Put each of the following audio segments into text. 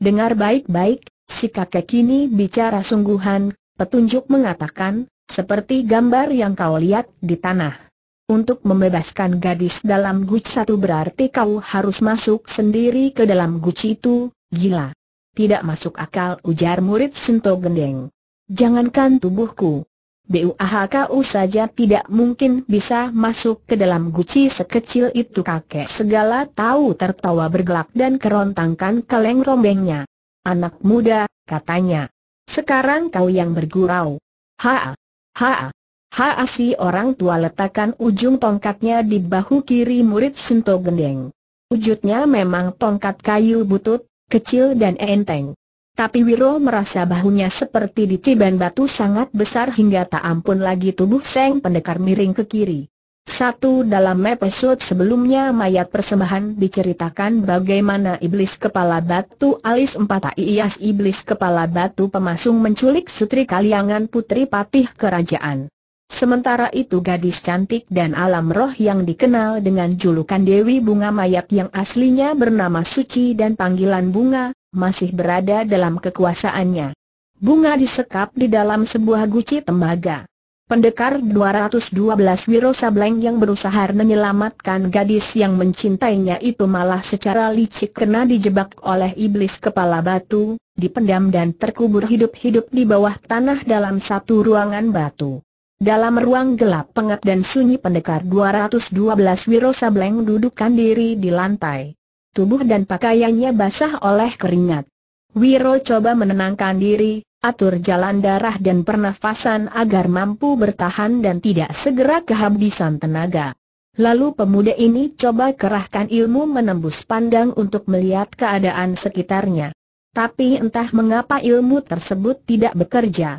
Dengar baik-baik, si kakek ini bicara sungguhan, petunjuk mengatakan, seperti gambar yang kau lihat di tanah. Untuk membebaskan gadis dalam guci satu berarti kau harus masuk sendiri ke dalam guci itu, gila. Tidak masuk akal ujar murid Sento Gendeng. Jangankan tubuhku, BUAHKU saja tidak mungkin bisa masuk ke dalam guci sekecil itu kakek segala tahu tertawa bergelak dan kerontangkan kaleng rombengnya. Anak muda, katanya. Sekarang kau yang bergurau. Ha, ha, ha si orang tua letakkan ujung tongkatnya di bahu kiri murid Sento Gendeng. Wujudnya memang tongkat kayu butut, kecil dan enteng. Tapi Wiro merasa bahunya seperti ditiban batu sangat besar hingga tak ampun lagi tubuh Seng Pendekar miring ke kiri. Satu dalam episode sebelumnya mayat persembahan diceritakan bagaimana iblis kepala batu alis empat ias iblis kepala batu pemasung menculik sutri kaliangan putri patih kerajaan. Sementara itu gadis cantik dan alam roh yang dikenal dengan julukan Dewi Bunga Mayat yang aslinya bernama Suci dan panggilan Bunga, masih berada dalam kekuasaannya. Bunga disekap di dalam sebuah guci tembaga. Pendekar 212 Wiro Sableng yang berusaha menyelamatkan gadis yang mencintainya itu malah secara licik kena dijebak oleh iblis kepala batu, dipendam dan terkubur hidup-hidup di bawah tanah dalam satu ruangan batu. Dalam ruang gelap pengap dan sunyi pendekar 212 Wiro Sableng dudukkan diri di lantai tubuh dan pakaiannya basah oleh keringat. Wiro coba menenangkan diri, atur jalan darah dan pernafasan agar mampu bertahan dan tidak segera kehabisan tenaga. Lalu pemuda ini coba kerahkan ilmu menembus pandang untuk melihat keadaan sekitarnya. Tapi entah mengapa ilmu tersebut tidak bekerja.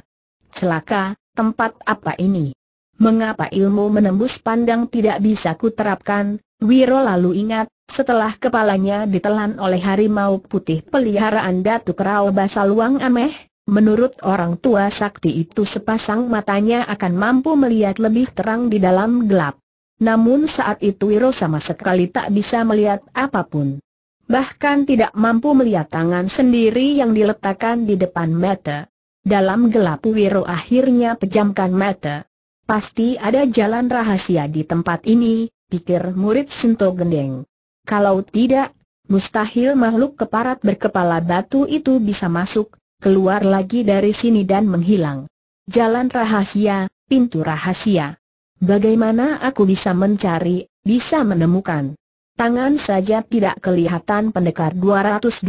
Celaka, tempat apa ini? mengapa ilmu menembus pandang tidak bisa kuterapkan? Wiro lalu ingat, setelah kepalanya ditelan oleh harimau putih peliharaan Datuk Rao Basaluang Ameh, menurut orang tua sakti itu sepasang matanya akan mampu melihat lebih terang di dalam gelap. Namun saat itu Wiro sama sekali tak bisa melihat apapun. Bahkan tidak mampu melihat tangan sendiri yang diletakkan di depan mata. Dalam gelap Wiro akhirnya pejamkan mata. Pasti ada jalan rahasia di tempat ini, pikir murid Sinto Gendeng. Kalau tidak, mustahil makhluk keparat berkepala batu itu bisa masuk, keluar lagi dari sini dan menghilang. Jalan rahasia, pintu rahasia. Bagaimana aku bisa mencari, bisa menemukan? Tangan saja tidak kelihatan pendekar 212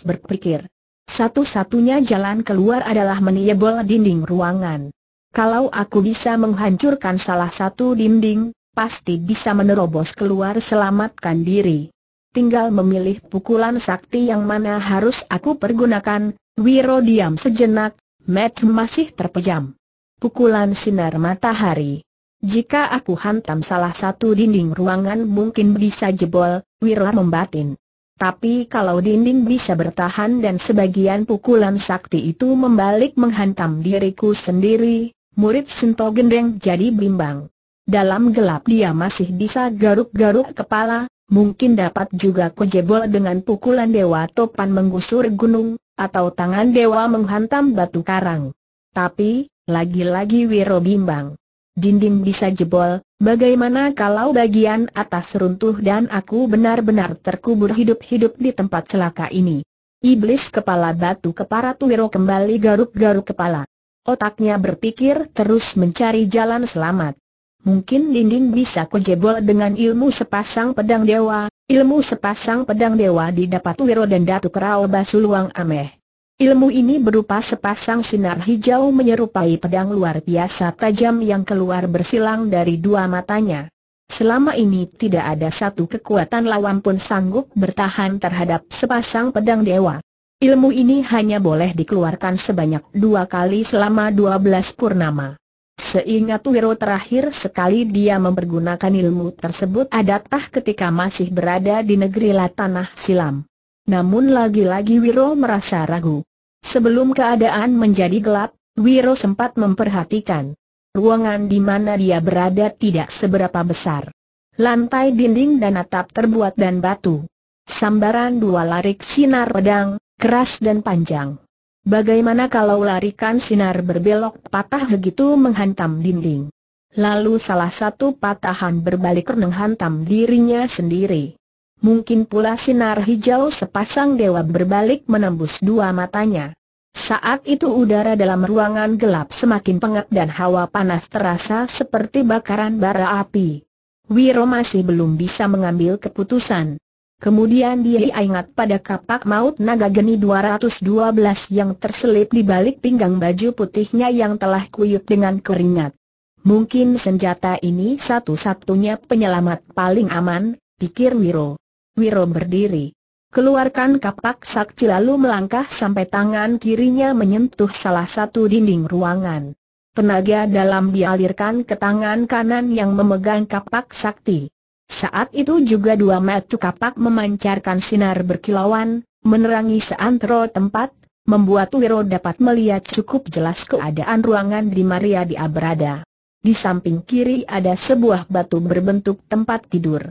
berpikir. Satu-satunya jalan keluar adalah meniebol dinding ruangan. Kalau aku bisa menghancurkan salah satu dinding, pasti bisa menerobos keluar selamatkan diri. Tinggal memilih pukulan sakti yang mana harus aku pergunakan, Wiro diam sejenak, Matt masih terpejam. Pukulan sinar matahari. Jika aku hantam salah satu dinding ruangan mungkin bisa jebol, Wiro membatin. Tapi kalau dinding bisa bertahan dan sebagian pukulan sakti itu membalik menghantam diriku sendiri, murid Sinto Gendeng jadi bimbang. Dalam gelap dia masih bisa garuk-garuk kepala, mungkin dapat juga kejebol dengan pukulan Dewa Topan menggusur gunung, atau tangan Dewa menghantam batu karang. Tapi, lagi-lagi Wiro bimbang. Dinding bisa jebol, bagaimana kalau bagian atas runtuh dan aku benar-benar terkubur hidup-hidup di tempat celaka ini? Iblis kepala batu kepala Tuwiro kembali garuk-garuk kepala. Otaknya berpikir terus mencari jalan selamat. Mungkin Dinding bisa kujebol dengan ilmu sepasang pedang dewa, ilmu sepasang pedang dewa didapat Wiro dan Datu Kerao Basuluang Ameh. Ilmu ini berupa sepasang sinar hijau menyerupai pedang luar biasa tajam yang keluar bersilang dari dua matanya. Selama ini tidak ada satu kekuatan lawan pun sanggup bertahan terhadap sepasang pedang dewa. Ilmu ini hanya boleh dikeluarkan sebanyak dua kali selama dua belas purnama. Seingat Wiro terakhir sekali dia mempergunakan ilmu tersebut adatah ketika masih berada di negeri Latanah Silam. Namun lagi-lagi Wiro merasa ragu. Sebelum keadaan menjadi gelap, Wiro sempat memperhatikan. Ruangan di mana dia berada tidak seberapa besar. Lantai dinding dan atap terbuat dan batu. Sambaran dua larik sinar pedang, keras dan panjang. Bagaimana kalau larikan sinar berbelok patah begitu menghantam dinding? Lalu salah satu patahan berbalik menghantam dirinya sendiri. Mungkin pula sinar hijau sepasang dewa berbalik menembus dua matanya. Saat itu udara dalam ruangan gelap semakin pengap dan hawa panas terasa seperti bakaran bara api. Wiro masih belum bisa mengambil keputusan. Kemudian dia ingat pada kapak maut naga geni 212 yang terselip di balik pinggang baju putihnya yang telah kuyup dengan keringat. Mungkin senjata ini satu-satunya penyelamat paling aman, pikir Wiro. Wiro berdiri. Keluarkan kapak sakti lalu melangkah sampai tangan kirinya menyentuh salah satu dinding ruangan. Tenaga dalam dialirkan ke tangan kanan yang memegang kapak sakti. Saat itu juga dua mata kapak memancarkan sinar berkilauan, menerangi seantero tempat, membuat Wiro dapat melihat cukup jelas keadaan ruangan di Maria dia berada. Di samping kiri ada sebuah batu berbentuk tempat tidur.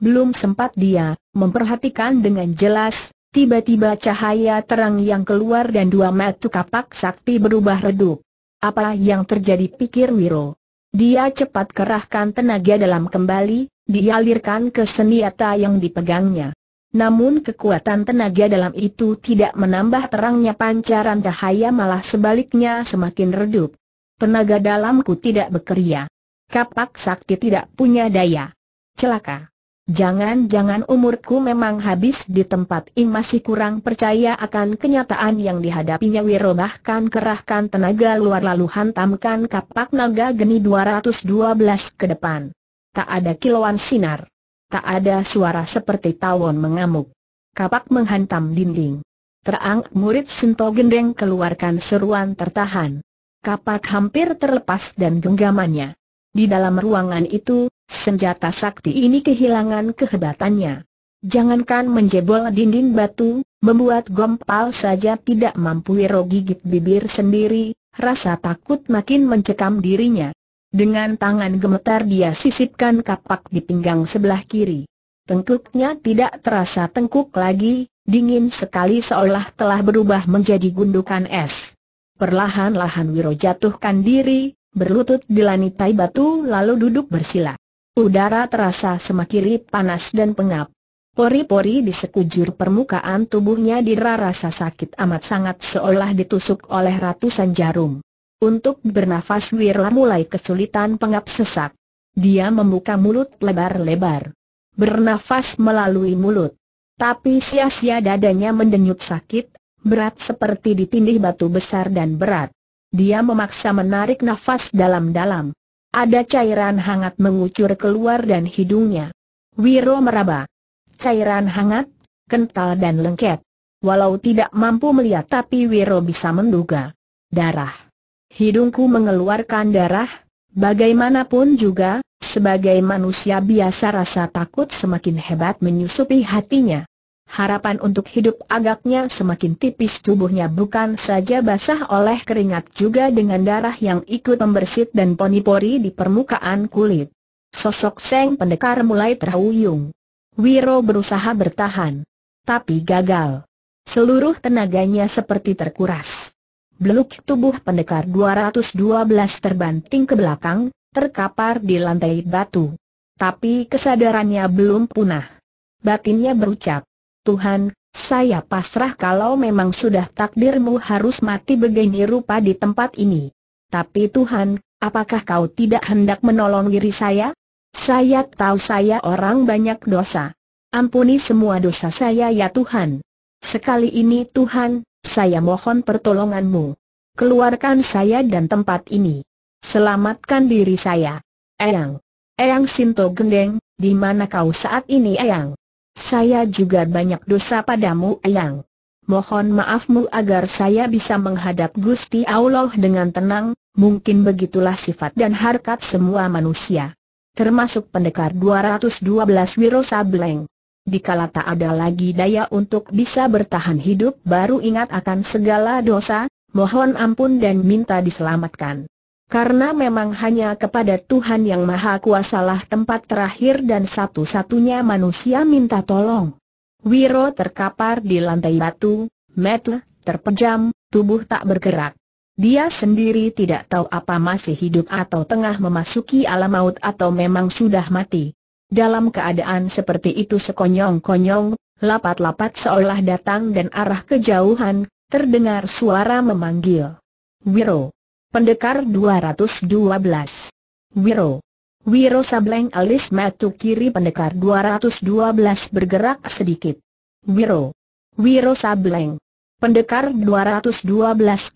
Belum sempat dia memperhatikan dengan jelas, tiba-tiba cahaya terang yang keluar dan dua mata kapak sakti berubah redup. Apa yang terjadi pikir Wiro? Dia cepat kerahkan tenaga dalam kembali, dialirkan ke senjata yang dipegangnya. Namun kekuatan tenaga dalam itu tidak menambah terangnya pancaran cahaya malah sebaliknya semakin redup. Tenaga dalamku tidak bekerja. Kapak sakti tidak punya daya. Celaka. Jangan-jangan umurku memang habis di tempat ini. masih kurang percaya akan kenyataan yang dihadapinya Wiro bahkan kerahkan tenaga luar lalu hantamkan kapak naga geni 212 ke depan. Tak ada kilauan sinar. Tak ada suara seperti tawon mengamuk. Kapak menghantam dinding. Terang murid Sinto Gendeng keluarkan seruan tertahan. Kapak hampir terlepas dan genggamannya. Di dalam ruangan itu, senjata sakti ini kehilangan kehebatannya. Jangankan menjebol dinding batu, membuat gompal saja tidak mampu Wiro bibir sendiri, rasa takut makin mencekam dirinya. Dengan tangan gemetar dia sisipkan kapak di pinggang sebelah kiri. Tengkuknya tidak terasa tengkuk lagi, dingin sekali seolah telah berubah menjadi gundukan es. Perlahan-lahan Wiro jatuhkan diri, berlutut di lantai batu lalu duduk bersila. Udara terasa semakin panas dan pengap. Pori-pori di sekujur permukaan tubuhnya dirasa sakit amat sangat seolah ditusuk oleh ratusan jarum. Untuk bernafas Wirla mulai kesulitan pengap sesak. Dia membuka mulut lebar-lebar. Bernafas melalui mulut. Tapi sia-sia dadanya mendenyut sakit, berat seperti ditindih batu besar dan berat. Dia memaksa menarik nafas dalam-dalam. Ada cairan hangat mengucur keluar dan hidungnya. Wiro meraba. Cairan hangat, kental dan lengket. Walau tidak mampu melihat tapi Wiro bisa menduga. Darah hidungku mengeluarkan darah, bagaimanapun juga, sebagai manusia biasa rasa takut semakin hebat menyusupi hatinya. Harapan untuk hidup agaknya semakin tipis tubuhnya bukan saja basah oleh keringat juga dengan darah yang ikut membersit dan ponipori di permukaan kulit. Sosok Seng Pendekar mulai terhuyung. Wiro berusaha bertahan. Tapi gagal. Seluruh tenaganya seperti terkuras. Beluk tubuh pendekar 212 terbanting ke belakang, terkapar di lantai batu. Tapi kesadarannya belum punah. Batinnya berucap, Tuhan, saya pasrah kalau memang sudah takdirmu harus mati begini rupa di tempat ini. Tapi Tuhan, apakah kau tidak hendak menolong diri saya? Saya tahu saya orang banyak dosa. Ampuni semua dosa saya ya Tuhan. Sekali ini Tuhan, saya mohon pertolonganmu. Keluarkan saya dan tempat ini. Selamatkan diri saya. Eyang. Eyang Sinto Gendeng, di mana kau saat ini Eyang? Saya juga banyak dosa padamu Eyang. Mohon maafmu agar saya bisa menghadap Gusti Allah dengan tenang, mungkin begitulah sifat dan harkat semua manusia termasuk pendekar 212 Wiro Sableng dikala tak ada lagi daya untuk bisa bertahan hidup baru ingat akan segala dosa, mohon ampun dan minta diselamatkan. Karena memang hanya kepada Tuhan yang Maha Kuasa lah tempat terakhir dan satu-satunya manusia minta tolong. Wiro terkapar di lantai batu, metle, terpejam, tubuh tak bergerak. Dia sendiri tidak tahu apa masih hidup atau tengah memasuki alam maut atau memang sudah mati. Dalam keadaan seperti itu sekonyong-konyong, lapat-lapat seolah datang dan arah kejauhan, terdengar suara memanggil. Wiro. Pendekar 212. Wiro. Wiro Sableng alis matu kiri pendekar 212 bergerak sedikit. Wiro. Wiro Sableng. Pendekar 212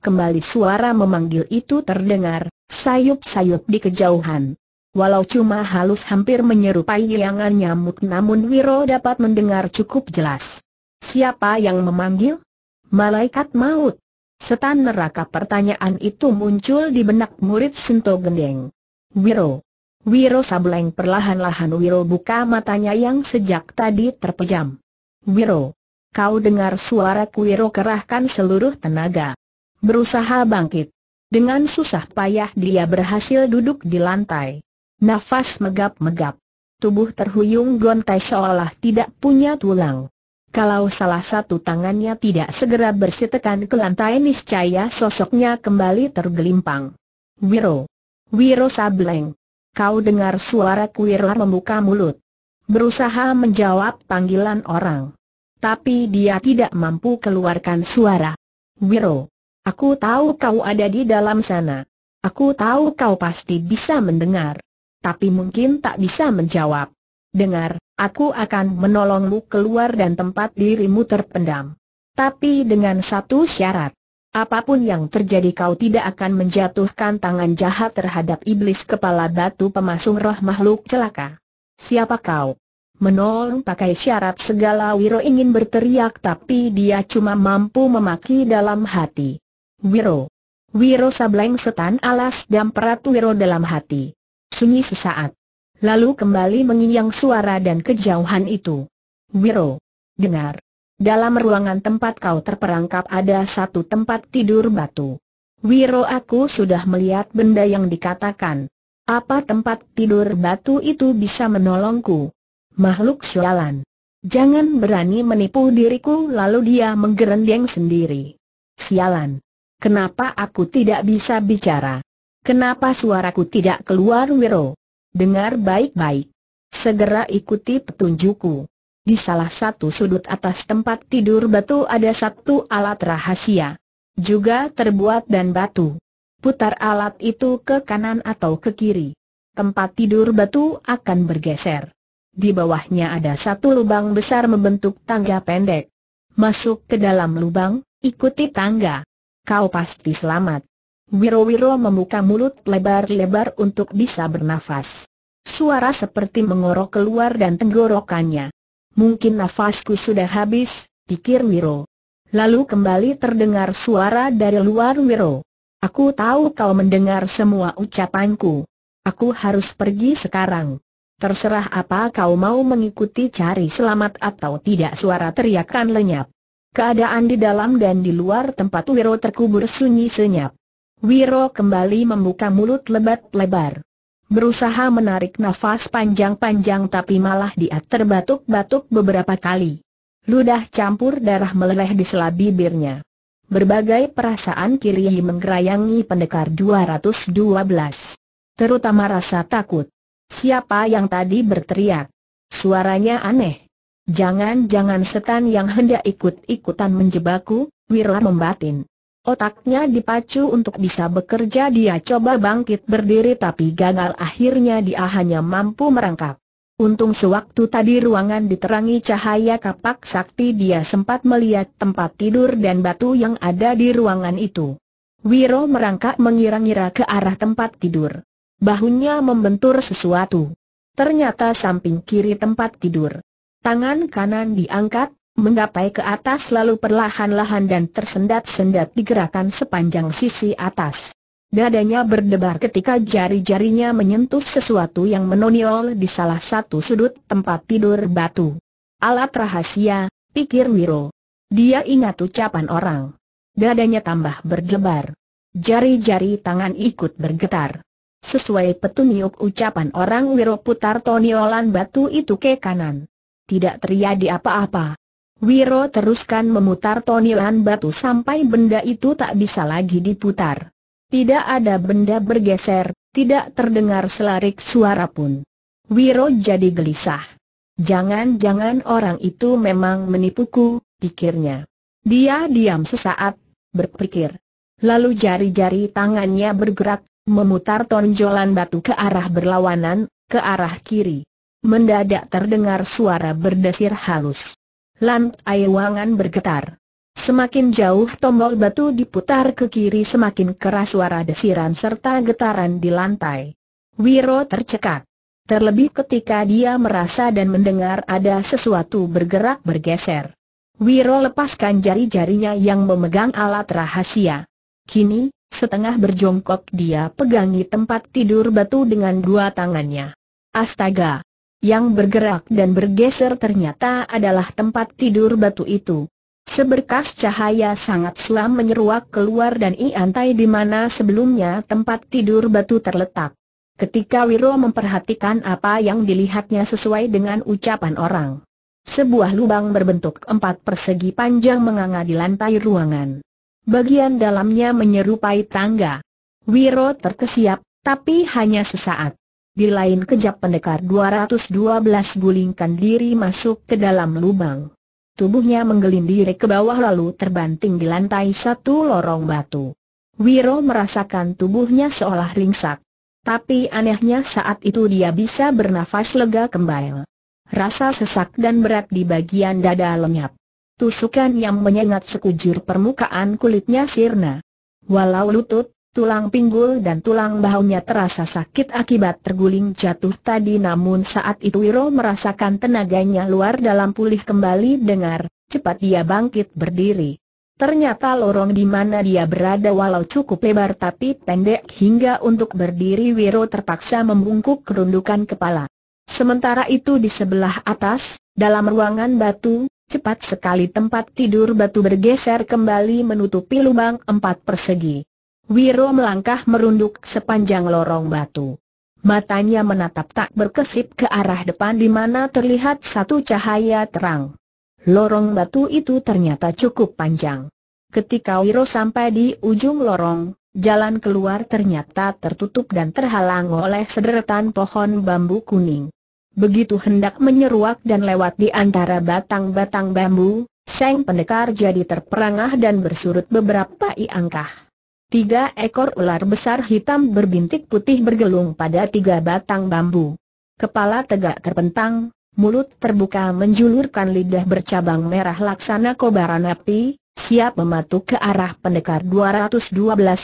kembali suara memanggil itu terdengar, sayup-sayup di kejauhan. Walau cuma halus hampir menyerupai liangan nyamuk namun Wiro dapat mendengar cukup jelas. Siapa yang memanggil? Malaikat maut. Setan neraka pertanyaan itu muncul di benak murid Sento Gendeng. Wiro. Wiro Sableng perlahan-lahan Wiro buka matanya yang sejak tadi terpejam. Wiro. Kau dengar suara Wiro kerahkan seluruh tenaga. Berusaha bangkit. Dengan susah payah dia berhasil duduk di lantai. Nafas megap-megap. Tubuh terhuyung gontai seolah tidak punya tulang. Kalau salah satu tangannya tidak segera bersitekan ke lantai niscaya sosoknya kembali tergelimpang. Wiro. Wiro Sableng. Kau dengar suara Kuirla membuka mulut. Berusaha menjawab panggilan orang. Tapi dia tidak mampu keluarkan suara. Wiro. Aku tahu kau ada di dalam sana. Aku tahu kau pasti bisa mendengar tapi mungkin tak bisa menjawab. Dengar, aku akan menolongmu keluar dan tempat dirimu terpendam. Tapi dengan satu syarat. Apapun yang terjadi kau tidak akan menjatuhkan tangan jahat terhadap iblis kepala batu pemasung roh makhluk celaka. Siapa kau? Menolong pakai syarat segala Wiro ingin berteriak tapi dia cuma mampu memaki dalam hati. Wiro. Wiro sableng setan alas dan peratu Wiro dalam hati sunyi sesaat. Lalu kembali mengiyang suara dan kejauhan itu. Wiro, dengar. Dalam ruangan tempat kau terperangkap ada satu tempat tidur batu. Wiro aku sudah melihat benda yang dikatakan. Apa tempat tidur batu itu bisa menolongku? Makhluk sialan. Jangan berani menipu diriku lalu dia menggerendeng sendiri. Sialan. Kenapa aku tidak bisa bicara? Kenapa suaraku tidak keluar Wiro? Dengar baik-baik. Segera ikuti petunjukku. Di salah satu sudut atas tempat tidur batu ada satu alat rahasia. Juga terbuat dan batu. Putar alat itu ke kanan atau ke kiri. Tempat tidur batu akan bergeser. Di bawahnya ada satu lubang besar membentuk tangga pendek. Masuk ke dalam lubang, ikuti tangga. Kau pasti selamat. Wiro-wiro membuka mulut lebar-lebar untuk bisa bernafas. Suara seperti mengorok keluar dan tenggorokannya. Mungkin nafasku sudah habis, pikir Wiro. Lalu kembali terdengar suara dari luar Wiro. Aku tahu kau mendengar semua ucapanku. Aku harus pergi sekarang. Terserah apa kau mau mengikuti cari selamat atau tidak suara teriakan lenyap. Keadaan di dalam dan di luar tempat Wiro terkubur sunyi senyap. Wiro kembali membuka mulut lebat lebar. Berusaha menarik nafas panjang-panjang tapi malah dia terbatuk-batuk beberapa kali. Ludah campur darah meleleh di sela bibirnya. Berbagai perasaan kiri menggerayangi pendekar 212. Terutama rasa takut. Siapa yang tadi berteriak? Suaranya aneh. Jangan-jangan setan yang hendak ikut-ikutan menjebakku, Wirla membatin. Otaknya dipacu untuk bisa bekerja dia coba bangkit berdiri tapi gagal akhirnya dia hanya mampu merangkap. Untung sewaktu tadi ruangan diterangi cahaya kapak sakti dia sempat melihat tempat tidur dan batu yang ada di ruangan itu. Wiro merangkak mengira-ngira ke arah tempat tidur. Bahunya membentur sesuatu. Ternyata samping kiri tempat tidur. Tangan kanan diangkat, menggapai ke atas lalu perlahan-lahan dan tersendat-sendat digerakkan sepanjang sisi atas. Dadanya berdebar ketika jari-jarinya menyentuh sesuatu yang menonjol di salah satu sudut tempat tidur batu. Alat rahasia, pikir Wiro. Dia ingat ucapan orang. Dadanya tambah berdebar. Jari-jari tangan ikut bergetar. Sesuai petunjuk ucapan orang Wiro putar toniolan batu itu ke kanan. Tidak terjadi apa-apa. Wiro teruskan memutar tonilan batu sampai benda itu tak bisa lagi diputar. Tidak ada benda bergeser, tidak terdengar selarik suara pun. Wiro jadi gelisah. Jangan-jangan orang itu memang menipuku, pikirnya. Dia diam sesaat, berpikir. Lalu jari-jari tangannya bergerak, memutar tonjolan batu ke arah berlawanan, ke arah kiri. Mendadak terdengar suara berdesir halus. Lantai ruangan bergetar. Semakin jauh tombol batu diputar ke kiri semakin keras suara desiran serta getaran di lantai. Wiro tercekat. Terlebih ketika dia merasa dan mendengar ada sesuatu bergerak bergeser. Wiro lepaskan jari-jarinya yang memegang alat rahasia. Kini, setengah berjongkok dia pegangi tempat tidur batu dengan dua tangannya. Astaga! Yang bergerak dan bergeser ternyata adalah tempat tidur batu itu. Seberkas cahaya sangat selam menyeruak keluar dan iantai di mana sebelumnya tempat tidur batu terletak. Ketika Wiro memperhatikan apa yang dilihatnya sesuai dengan ucapan orang. Sebuah lubang berbentuk empat persegi panjang menganga di lantai ruangan. Bagian dalamnya menyerupai tangga. Wiro terkesiap, tapi hanya sesaat. Di lain kejap pendekar 212 gulingkan diri masuk ke dalam lubang. Tubuhnya menggelindiri ke bawah lalu terbanting di lantai satu lorong batu. Wiro merasakan tubuhnya seolah ringsek. Tapi anehnya saat itu dia bisa bernafas lega kembali. Rasa sesak dan berat di bagian dada lenyap. Tusukan yang menyengat sekujur permukaan kulitnya sirna. Walau lutut, Tulang pinggul dan tulang bahunya terasa sakit akibat terguling jatuh tadi namun saat itu Wiro merasakan tenaganya luar dalam pulih kembali dengar, cepat dia bangkit berdiri. Ternyata lorong di mana dia berada walau cukup lebar tapi pendek hingga untuk berdiri Wiro terpaksa membungkuk kerundukan kepala. Sementara itu di sebelah atas, dalam ruangan batu, cepat sekali tempat tidur batu bergeser kembali menutupi lubang empat persegi. Wiro melangkah merunduk sepanjang lorong batu. Matanya menatap tak berkesip ke arah depan di mana terlihat satu cahaya terang. Lorong batu itu ternyata cukup panjang. Ketika Wiro sampai di ujung lorong, jalan keluar ternyata tertutup dan terhalang oleh sederetan pohon bambu kuning. Begitu hendak menyeruak dan lewat di antara batang-batang bambu, Seng pendekar jadi terperangah dan bersurut beberapa iangkah. Tiga ekor ular besar hitam berbintik putih bergelung pada tiga batang bambu. Kepala tegak terpentang, mulut terbuka menjulurkan lidah bercabang merah laksana kobaran api, siap mematuk ke arah pendekar 212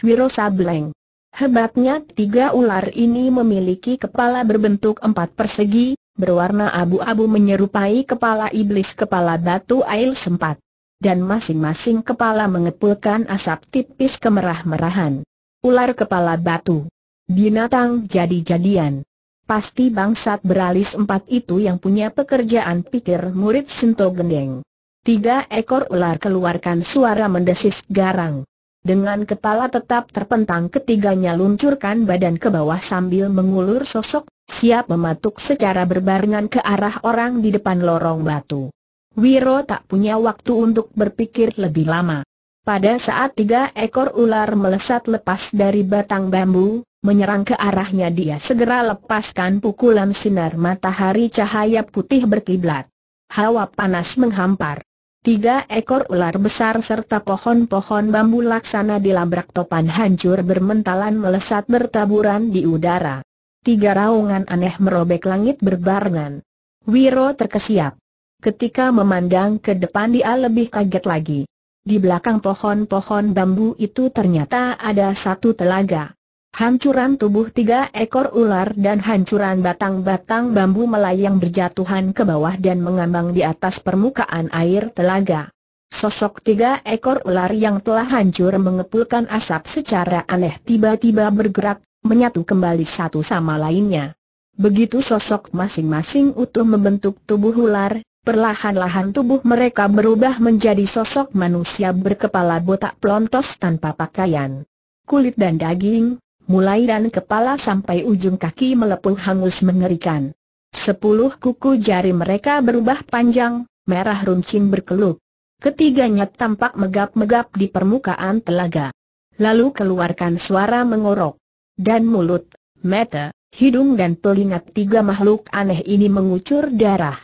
Wiro Sableng. Hebatnya tiga ular ini memiliki kepala berbentuk empat persegi, berwarna abu-abu menyerupai kepala iblis kepala batu air sempat dan masing-masing kepala mengepulkan asap tipis kemerah-merahan. Ular kepala batu. Binatang jadi-jadian. Pasti bangsat beralis empat itu yang punya pekerjaan pikir murid Sinto Gendeng. Tiga ekor ular keluarkan suara mendesis garang. Dengan kepala tetap terpentang ketiganya luncurkan badan ke bawah sambil mengulur sosok, siap mematuk secara berbarengan ke arah orang di depan lorong batu. Wiro tak punya waktu untuk berpikir lebih lama. Pada saat tiga ekor ular melesat lepas dari batang bambu, menyerang ke arahnya dia segera lepaskan pukulan sinar matahari cahaya putih berkiblat. Hawa panas menghampar. Tiga ekor ular besar serta pohon-pohon bambu laksana dilabrak topan hancur bermentalan melesat bertaburan di udara. Tiga raungan aneh merobek langit berbarengan. Wiro terkesiap. Ketika memandang ke depan dia lebih kaget lagi. Di belakang pohon-pohon bambu itu ternyata ada satu telaga. Hancuran tubuh tiga ekor ular dan hancuran batang-batang bambu melayang berjatuhan ke bawah dan mengambang di atas permukaan air telaga. Sosok tiga ekor ular yang telah hancur mengepulkan asap secara aneh tiba-tiba bergerak, menyatu kembali satu sama lainnya. Begitu sosok masing-masing utuh membentuk tubuh ular, Perlahan-lahan tubuh mereka berubah menjadi sosok manusia berkepala botak plontos tanpa pakaian. Kulit dan daging, mulai dan kepala sampai ujung kaki melepuh hangus mengerikan. Sepuluh kuku jari mereka berubah panjang, merah runcing berkelup. Ketiganya tampak megap-megap di permukaan telaga. Lalu keluarkan suara mengorok. Dan mulut, mata, hidung dan telinga tiga makhluk aneh ini mengucur darah.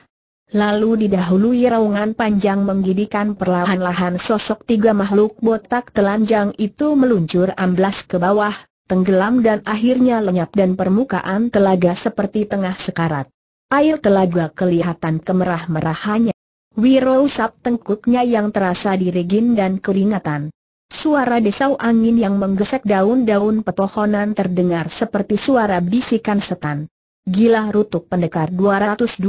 Lalu didahului raungan panjang menggidikan perlahan-lahan sosok tiga makhluk botak telanjang itu meluncur amblas ke bawah, tenggelam dan akhirnya lenyap dan permukaan telaga seperti tengah sekarat. Air telaga kelihatan kemerah-merahannya. Wiro usap tengkuknya yang terasa diregin dan keringatan. Suara desau angin yang menggesek daun-daun pepohonan terdengar seperti suara bisikan setan. Gila rutuk pendekar 212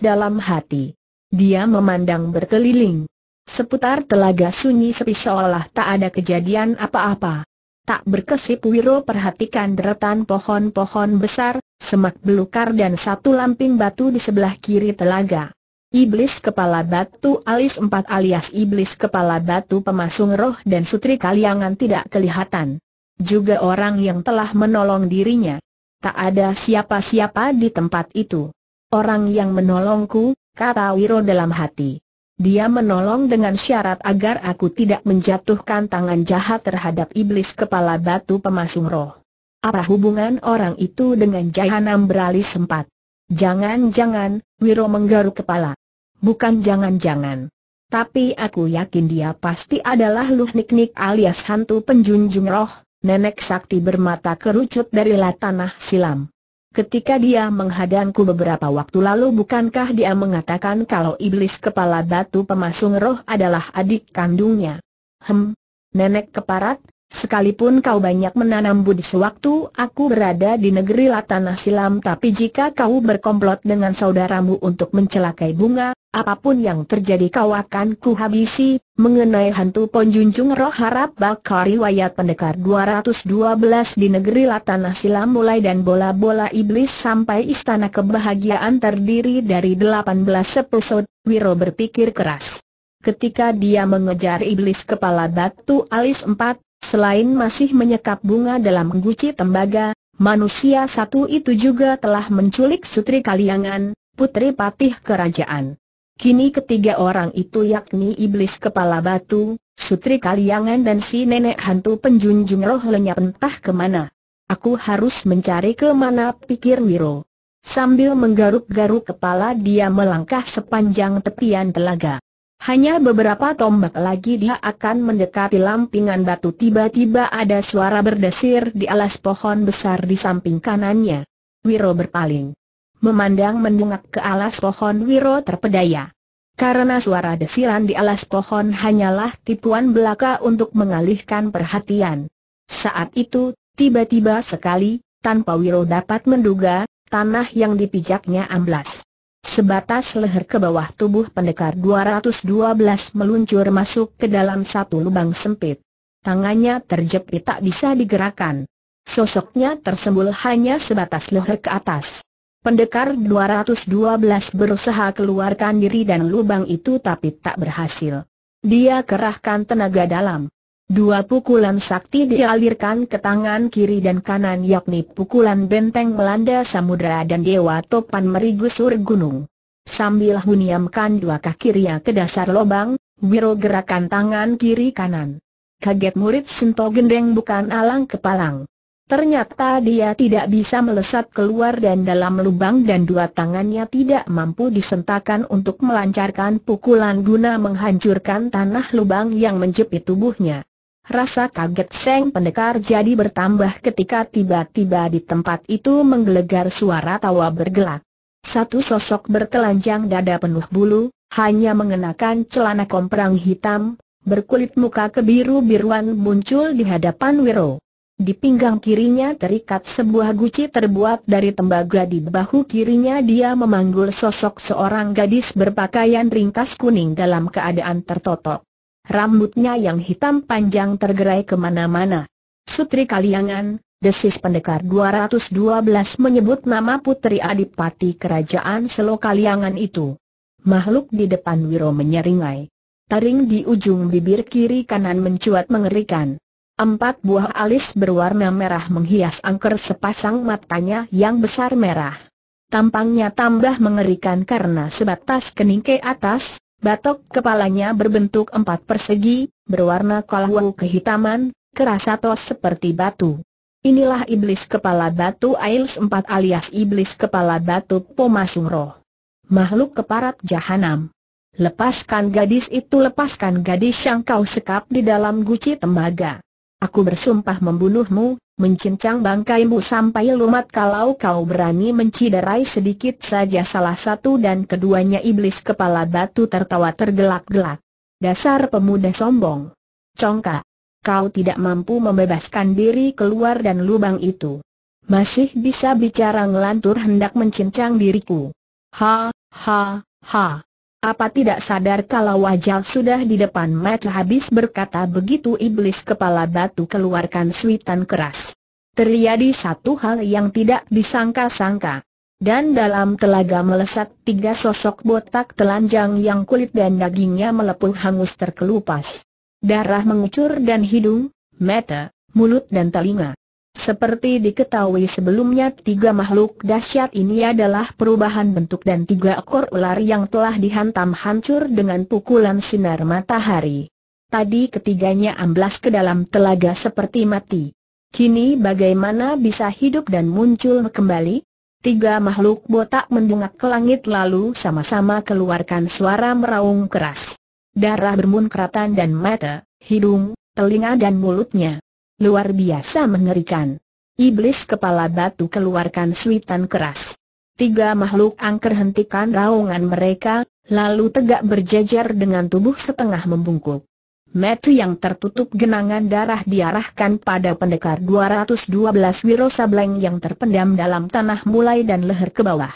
dalam hati. Dia memandang berkeliling. Seputar telaga sunyi sepi seolah tak ada kejadian apa-apa. Tak berkesip Wiro perhatikan deretan pohon-pohon besar, semak belukar dan satu lamping batu di sebelah kiri telaga. Iblis kepala batu alis empat alias iblis kepala batu pemasung roh dan sutri kaliangan tidak kelihatan. Juga orang yang telah menolong dirinya tak ada siapa-siapa di tempat itu. Orang yang menolongku, kata Wiro dalam hati. Dia menolong dengan syarat agar aku tidak menjatuhkan tangan jahat terhadap iblis kepala batu pemasung roh. Apa hubungan orang itu dengan Jahanam beralih sempat? Jangan-jangan, Wiro menggaruk kepala. Bukan jangan-jangan. Tapi aku yakin dia pasti adalah Luhniknik alias hantu penjunjung roh, Nenek Sakti bermata kerucut dari tanah silam. Ketika dia menghadangku beberapa waktu lalu bukankah dia mengatakan kalau iblis kepala batu pemasung roh adalah adik kandungnya? Hem, nenek keparat, sekalipun kau banyak menanam budi sewaktu aku berada di negeri Latanah Silam tapi jika kau berkomplot dengan saudaramu untuk mencelakai bunga, Apapun yang terjadi kau akan kuhabisi, mengenai hantu ponjunjung roh harap bakal riwayat pendekar 212 di negeri Latanah Silam mulai dan bola-bola iblis sampai istana kebahagiaan terdiri dari 18 episode, Wiro berpikir keras. Ketika dia mengejar iblis kepala batu alis 4, selain masih menyekap bunga dalam guci tembaga, manusia satu itu juga telah menculik sutri kaliangan, putri patih kerajaan. Kini ketiga orang itu yakni Iblis Kepala Batu, Sutri Kaliangan dan si Nenek Hantu Penjunjung Roh lenyap entah kemana. Aku harus mencari kemana pikir Wiro. Sambil menggaruk-garuk kepala dia melangkah sepanjang tepian telaga. Hanya beberapa tombak lagi dia akan mendekati lampingan batu tiba-tiba ada suara berdesir di alas pohon besar di samping kanannya. Wiro berpaling memandang mendungak ke alas pohon Wiro terpedaya. Karena suara desiran di alas pohon hanyalah tipuan belaka untuk mengalihkan perhatian. Saat itu, tiba-tiba sekali, tanpa Wiro dapat menduga, tanah yang dipijaknya amblas. Sebatas leher ke bawah tubuh pendekar 212 meluncur masuk ke dalam satu lubang sempit. Tangannya terjepit tak bisa digerakkan. Sosoknya tersembul hanya sebatas leher ke atas. Pendekar 212 berusaha keluarkan diri dan lubang itu tapi tak berhasil. Dia kerahkan tenaga dalam. Dua pukulan sakti dialirkan ke tangan kiri dan kanan yakni pukulan benteng melanda samudera dan dewa topan merigusur gunung. Sambil huniamkan dua kaki ria ke dasar lubang, Wiro gerakan tangan kiri kanan. Kaget murid Sento Gendeng bukan alang kepalang. Ternyata dia tidak bisa melesat keluar dan dalam lubang dan dua tangannya tidak mampu disentakan untuk melancarkan pukulan guna menghancurkan tanah lubang yang menjepit tubuhnya. Rasa kaget Seng Pendekar jadi bertambah ketika tiba-tiba di tempat itu menggelegar suara tawa bergelak. Satu sosok bertelanjang dada penuh bulu, hanya mengenakan celana komprang hitam, berkulit muka kebiru-biruan muncul di hadapan Wiro. Di pinggang kirinya terikat sebuah guci terbuat dari tembaga di bahu kirinya dia memanggul sosok seorang gadis berpakaian ringkas kuning dalam keadaan tertotok. Rambutnya yang hitam panjang tergerai kemana-mana. Sutri Kaliangan, desis pendekar 212 menyebut nama putri adipati kerajaan Selo Kaliangan itu. Makhluk di depan Wiro menyeringai. Taring di ujung bibir kiri kanan mencuat mengerikan. Empat buah alis berwarna merah menghias angker sepasang matanya yang besar merah. Tampangnya tambah mengerikan karena sebatas kening ke atas, batok kepalanya berbentuk empat persegi, berwarna kolahu kehitaman, kerasa tos seperti batu. Inilah iblis kepala batu Ailes empat alias iblis kepala batu Pomasungro. Makhluk keparat jahanam. Lepaskan gadis itu lepaskan gadis yang kau sekap di dalam guci tembaga. Aku bersumpah membunuhmu, mencincang bangkaimu sampai lumat kalau kau berani menciderai sedikit saja salah satu dan keduanya iblis kepala batu tertawa tergelak-gelak. Dasar pemuda sombong. Congkak. Kau tidak mampu membebaskan diri keluar dan lubang itu. Masih bisa bicara ngelantur hendak mencincang diriku. Ha, ha, ha. Apa tidak sadar kalau wajah sudah di depan mata habis berkata begitu iblis kepala batu keluarkan suitan keras. Terjadi satu hal yang tidak disangka-sangka. Dan dalam telaga melesat tiga sosok botak telanjang yang kulit dan dagingnya melepuh hangus terkelupas. Darah mengucur dan hidung, mata, mulut dan telinga. Seperti diketahui sebelumnya tiga makhluk dahsyat ini adalah perubahan bentuk dan tiga ekor ular yang telah dihantam hancur dengan pukulan sinar matahari. Tadi ketiganya amblas ke dalam telaga seperti mati. Kini bagaimana bisa hidup dan muncul kembali? Tiga makhluk botak mendungak ke langit lalu sama-sama keluarkan suara meraung keras. Darah bermunkratan dan mata, hidung, telinga dan mulutnya Luar biasa mengerikan. Iblis kepala batu keluarkan suitan keras. Tiga makhluk angker hentikan raungan mereka, lalu tegak berjejer dengan tubuh setengah membungkuk. Metu yang tertutup genangan darah diarahkan pada pendekar 212 Wiro Sableng yang terpendam dalam tanah mulai dan leher ke bawah.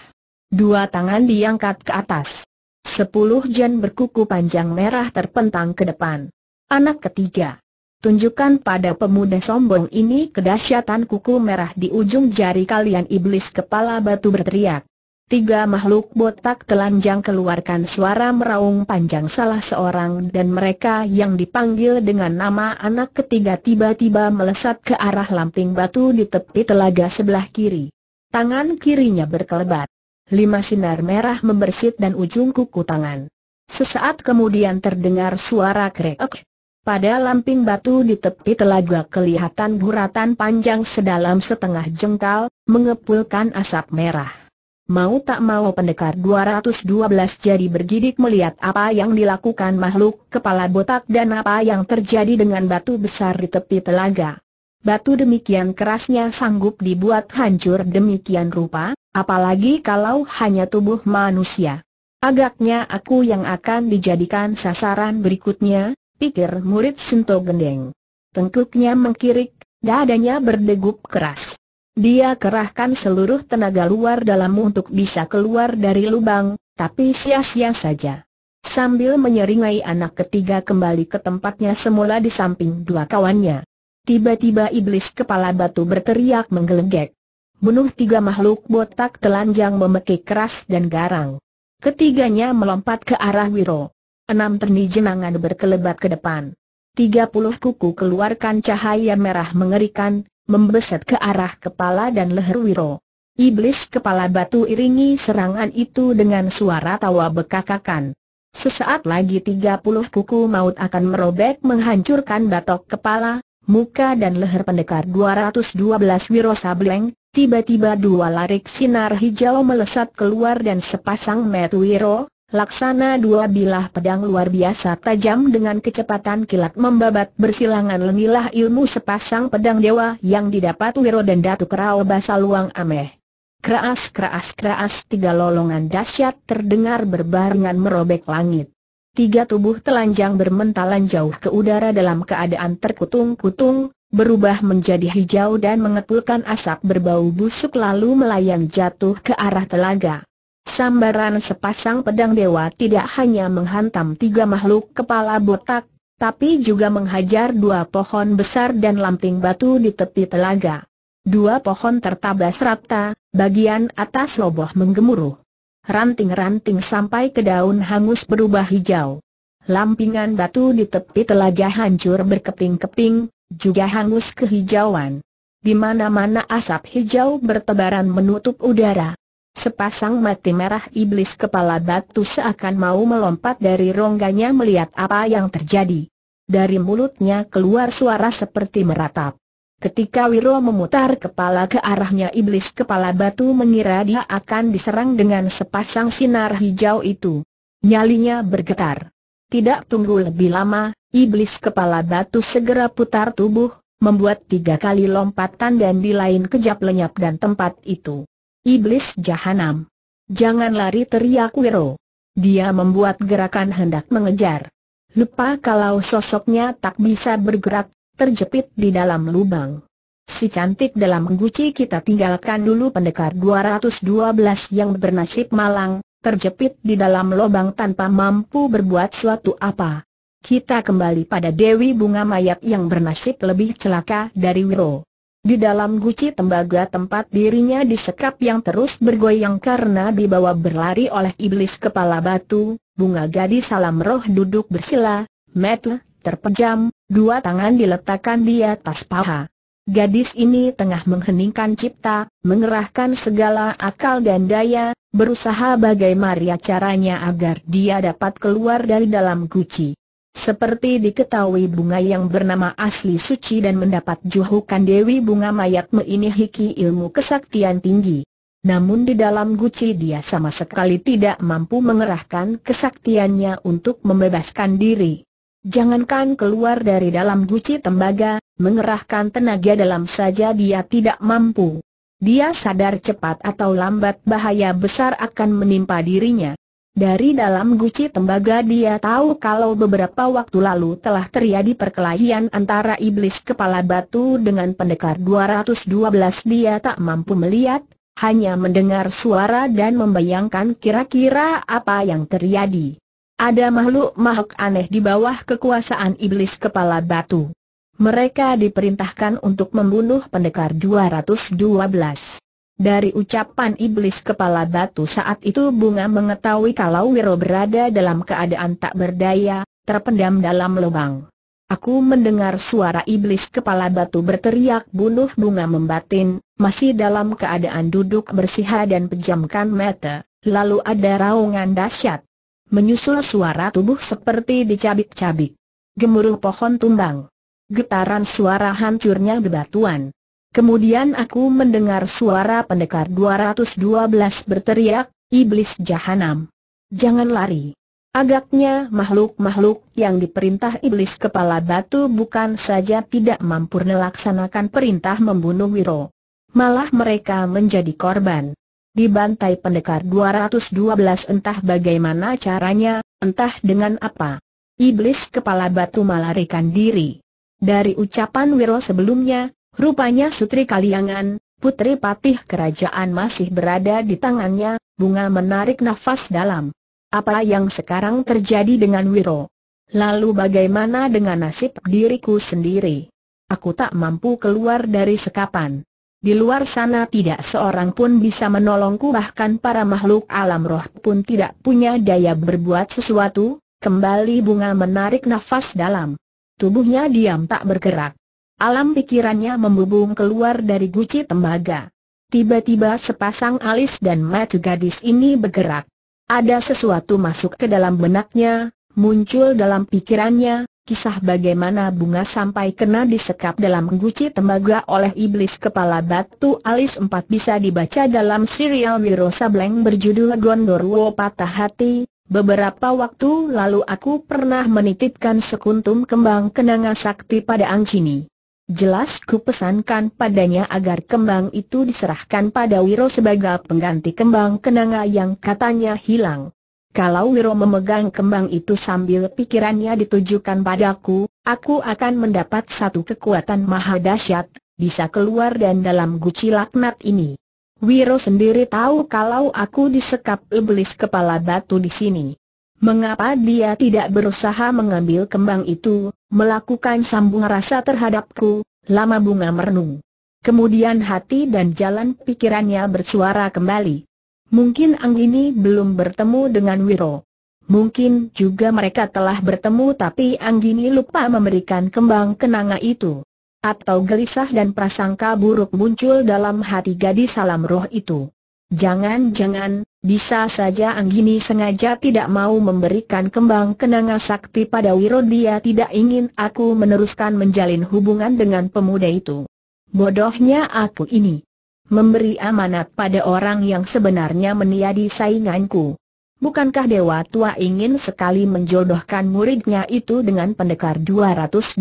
Dua tangan diangkat ke atas. Sepuluh jen berkuku panjang merah terpentang ke depan. Anak ketiga. Tunjukkan pada pemuda sombong ini kedahsyatan kuku merah di ujung jari kalian iblis kepala batu berteriak. Tiga makhluk botak telanjang keluarkan suara meraung panjang salah seorang dan mereka yang dipanggil dengan nama anak ketiga tiba-tiba melesat ke arah lamping batu di tepi telaga sebelah kiri. Tangan kirinya berkelebat. Lima sinar merah membersit dan ujung kuku tangan. Sesaat kemudian terdengar suara krek pada lamping batu di tepi telaga kelihatan guratan panjang sedalam setengah jengkal, mengepulkan asap merah. Mau tak mau pendekar 212 jadi bergidik melihat apa yang dilakukan makhluk kepala botak dan apa yang terjadi dengan batu besar di tepi telaga. Batu demikian kerasnya sanggup dibuat hancur demikian rupa, apalagi kalau hanya tubuh manusia. Agaknya aku yang akan dijadikan sasaran berikutnya, pikir murid Sinto Gendeng. Tengkuknya mengkirik, dadanya berdegup keras. Dia kerahkan seluruh tenaga luar dalam untuk bisa keluar dari lubang, tapi sia-sia saja. Sambil menyeringai anak ketiga kembali ke tempatnya semula di samping dua kawannya. Tiba-tiba iblis kepala batu berteriak menggelegek. Bunuh tiga makhluk botak telanjang memekik keras dan garang. Ketiganya melompat ke arah Wiro. Enam terni jenangan berkelebat ke depan. Tiga puluh kuku keluarkan cahaya merah mengerikan, membeset ke arah kepala dan leher Wiro. Iblis kepala batu iringi serangan itu dengan suara tawa bekakakan. Sesaat lagi tiga puluh kuku maut akan merobek menghancurkan batok kepala, muka dan leher pendekar 212 Wiro Sableng, tiba-tiba dua larik sinar hijau melesat keluar dan sepasang metu Wiro, Laksana dua bilah pedang luar biasa tajam dengan kecepatan kilat membabat bersilangan lenilah ilmu sepasang pedang dewa yang didapat Wiro dan Datu Kerao basaluang Luang Ameh. Keras keras keras tiga lolongan dahsyat terdengar berbarengan merobek langit. Tiga tubuh telanjang bermentalan jauh ke udara dalam keadaan terkutung-kutung, berubah menjadi hijau dan mengepulkan asap berbau busuk lalu melayang jatuh ke arah telaga. Sambaran sepasang pedang dewa tidak hanya menghantam tiga makhluk kepala botak, tapi juga menghajar dua pohon besar dan lamping batu di tepi telaga. Dua pohon tertabas rata, bagian atas loboh menggemuruh. Ranting-ranting sampai ke daun hangus berubah hijau. Lampingan batu di tepi telaga hancur berkeping-keping, juga hangus kehijauan. Di mana-mana asap hijau bertebaran menutup udara. Sepasang mati merah iblis kepala batu seakan mau melompat dari rongganya melihat apa yang terjadi. Dari mulutnya keluar suara seperti meratap. Ketika Wiro memutar kepala ke arahnya iblis kepala batu mengira dia akan diserang dengan sepasang sinar hijau itu. Nyalinya bergetar. Tidak tunggu lebih lama, iblis kepala batu segera putar tubuh, membuat tiga kali lompatan dan di lain kejap lenyap dan tempat itu. Iblis Jahanam. Jangan lari teriak Wiro. Dia membuat gerakan hendak mengejar. Lupa kalau sosoknya tak bisa bergerak, terjepit di dalam lubang. Si cantik dalam guci kita tinggalkan dulu pendekar 212 yang bernasib malang, terjepit di dalam lubang tanpa mampu berbuat suatu apa. Kita kembali pada Dewi Bunga Mayat yang bernasib lebih celaka dari Wiro. Di dalam guci tembaga tempat dirinya disekap yang terus bergoyang karena dibawa berlari oleh iblis kepala batu, bunga gadis salam roh duduk bersila, metu, terpejam, dua tangan diletakkan di atas paha. Gadis ini tengah mengheningkan cipta, mengerahkan segala akal dan daya, berusaha bagaimana caranya agar dia dapat keluar dari dalam guci. Seperti diketahui bunga yang bernama asli suci dan mendapat juhukan Dewi Bunga Mayat Hiki ilmu kesaktian tinggi. Namun di dalam guci dia sama sekali tidak mampu mengerahkan kesaktiannya untuk membebaskan diri. Jangankan keluar dari dalam guci tembaga, mengerahkan tenaga dalam saja dia tidak mampu. Dia sadar cepat atau lambat bahaya besar akan menimpa dirinya. Dari dalam guci tembaga dia tahu kalau beberapa waktu lalu telah terjadi perkelahian antara iblis kepala batu dengan pendekar 212 dia tak mampu melihat, hanya mendengar suara dan membayangkan kira-kira apa yang terjadi. Ada makhluk-makhluk aneh di bawah kekuasaan iblis kepala batu. Mereka diperintahkan untuk membunuh pendekar 212. Dari ucapan iblis kepala batu saat itu bunga mengetahui kalau Wiro berada dalam keadaan tak berdaya, terpendam dalam lubang. Aku mendengar suara iblis kepala batu berteriak bunuh bunga membatin, masih dalam keadaan duduk bersiha dan pejamkan mata, lalu ada raungan dahsyat. Menyusul suara tubuh seperti dicabik-cabik. Gemuruh pohon tumbang. Getaran suara hancurnya bebatuan. Kemudian aku mendengar suara pendekar 212 berteriak, Iblis Jahanam. Jangan lari. Agaknya makhluk-makhluk yang diperintah Iblis Kepala Batu bukan saja tidak mampu melaksanakan perintah membunuh Wiro. Malah mereka menjadi korban. Dibantai pendekar 212 entah bagaimana caranya, entah dengan apa. Iblis Kepala Batu melarikan diri. Dari ucapan Wiro sebelumnya, Rupanya Sutri Kaliangan, putri patih kerajaan masih berada di tangannya, bunga menarik nafas dalam. Apa yang sekarang terjadi dengan Wiro? Lalu bagaimana dengan nasib diriku sendiri? Aku tak mampu keluar dari sekapan. Di luar sana tidak seorang pun bisa menolongku bahkan para makhluk alam roh pun tidak punya daya berbuat sesuatu, kembali bunga menarik nafas dalam. Tubuhnya diam tak bergerak. Alam pikirannya membubung keluar dari guci tembaga. Tiba-tiba sepasang alis dan mata gadis ini bergerak. Ada sesuatu masuk ke dalam benaknya, muncul dalam pikirannya, kisah bagaimana bunga sampai kena disekap dalam guci tembaga oleh iblis kepala batu alis empat bisa dibaca dalam serial Wiro Sableng berjudul Gondorwo Patah Hati. Beberapa waktu lalu aku pernah menitipkan sekuntum kembang kenanga sakti pada Angcini. Jelas ku pesankan padanya agar kembang itu diserahkan pada Wiro sebagai pengganti kembang kenanga yang katanya hilang. Kalau Wiro memegang kembang itu sambil pikirannya ditujukan padaku, aku akan mendapat satu kekuatan maha dahsyat, bisa keluar dan dalam guci laknat ini. Wiro sendiri tahu kalau aku disekap iblis kepala batu di sini. Mengapa dia tidak berusaha mengambil kembang itu, melakukan sambung rasa terhadapku, lama bunga merenung. Kemudian hati dan jalan pikirannya bersuara kembali. Mungkin Anggini belum bertemu dengan Wiro. Mungkin juga mereka telah bertemu tapi Anggini lupa memberikan kembang kenanga itu. Atau gelisah dan prasangka buruk muncul dalam hati gadis salam roh itu. Jangan-jangan, bisa saja Anggini sengaja tidak mau memberikan kembang kenanga sakti pada Wiro dia tidak ingin aku meneruskan menjalin hubungan dengan pemuda itu. Bodohnya aku ini. Memberi amanat pada orang yang sebenarnya meniadi sainganku. Bukankah Dewa Tua ingin sekali menjodohkan muridnya itu dengan pendekar 212?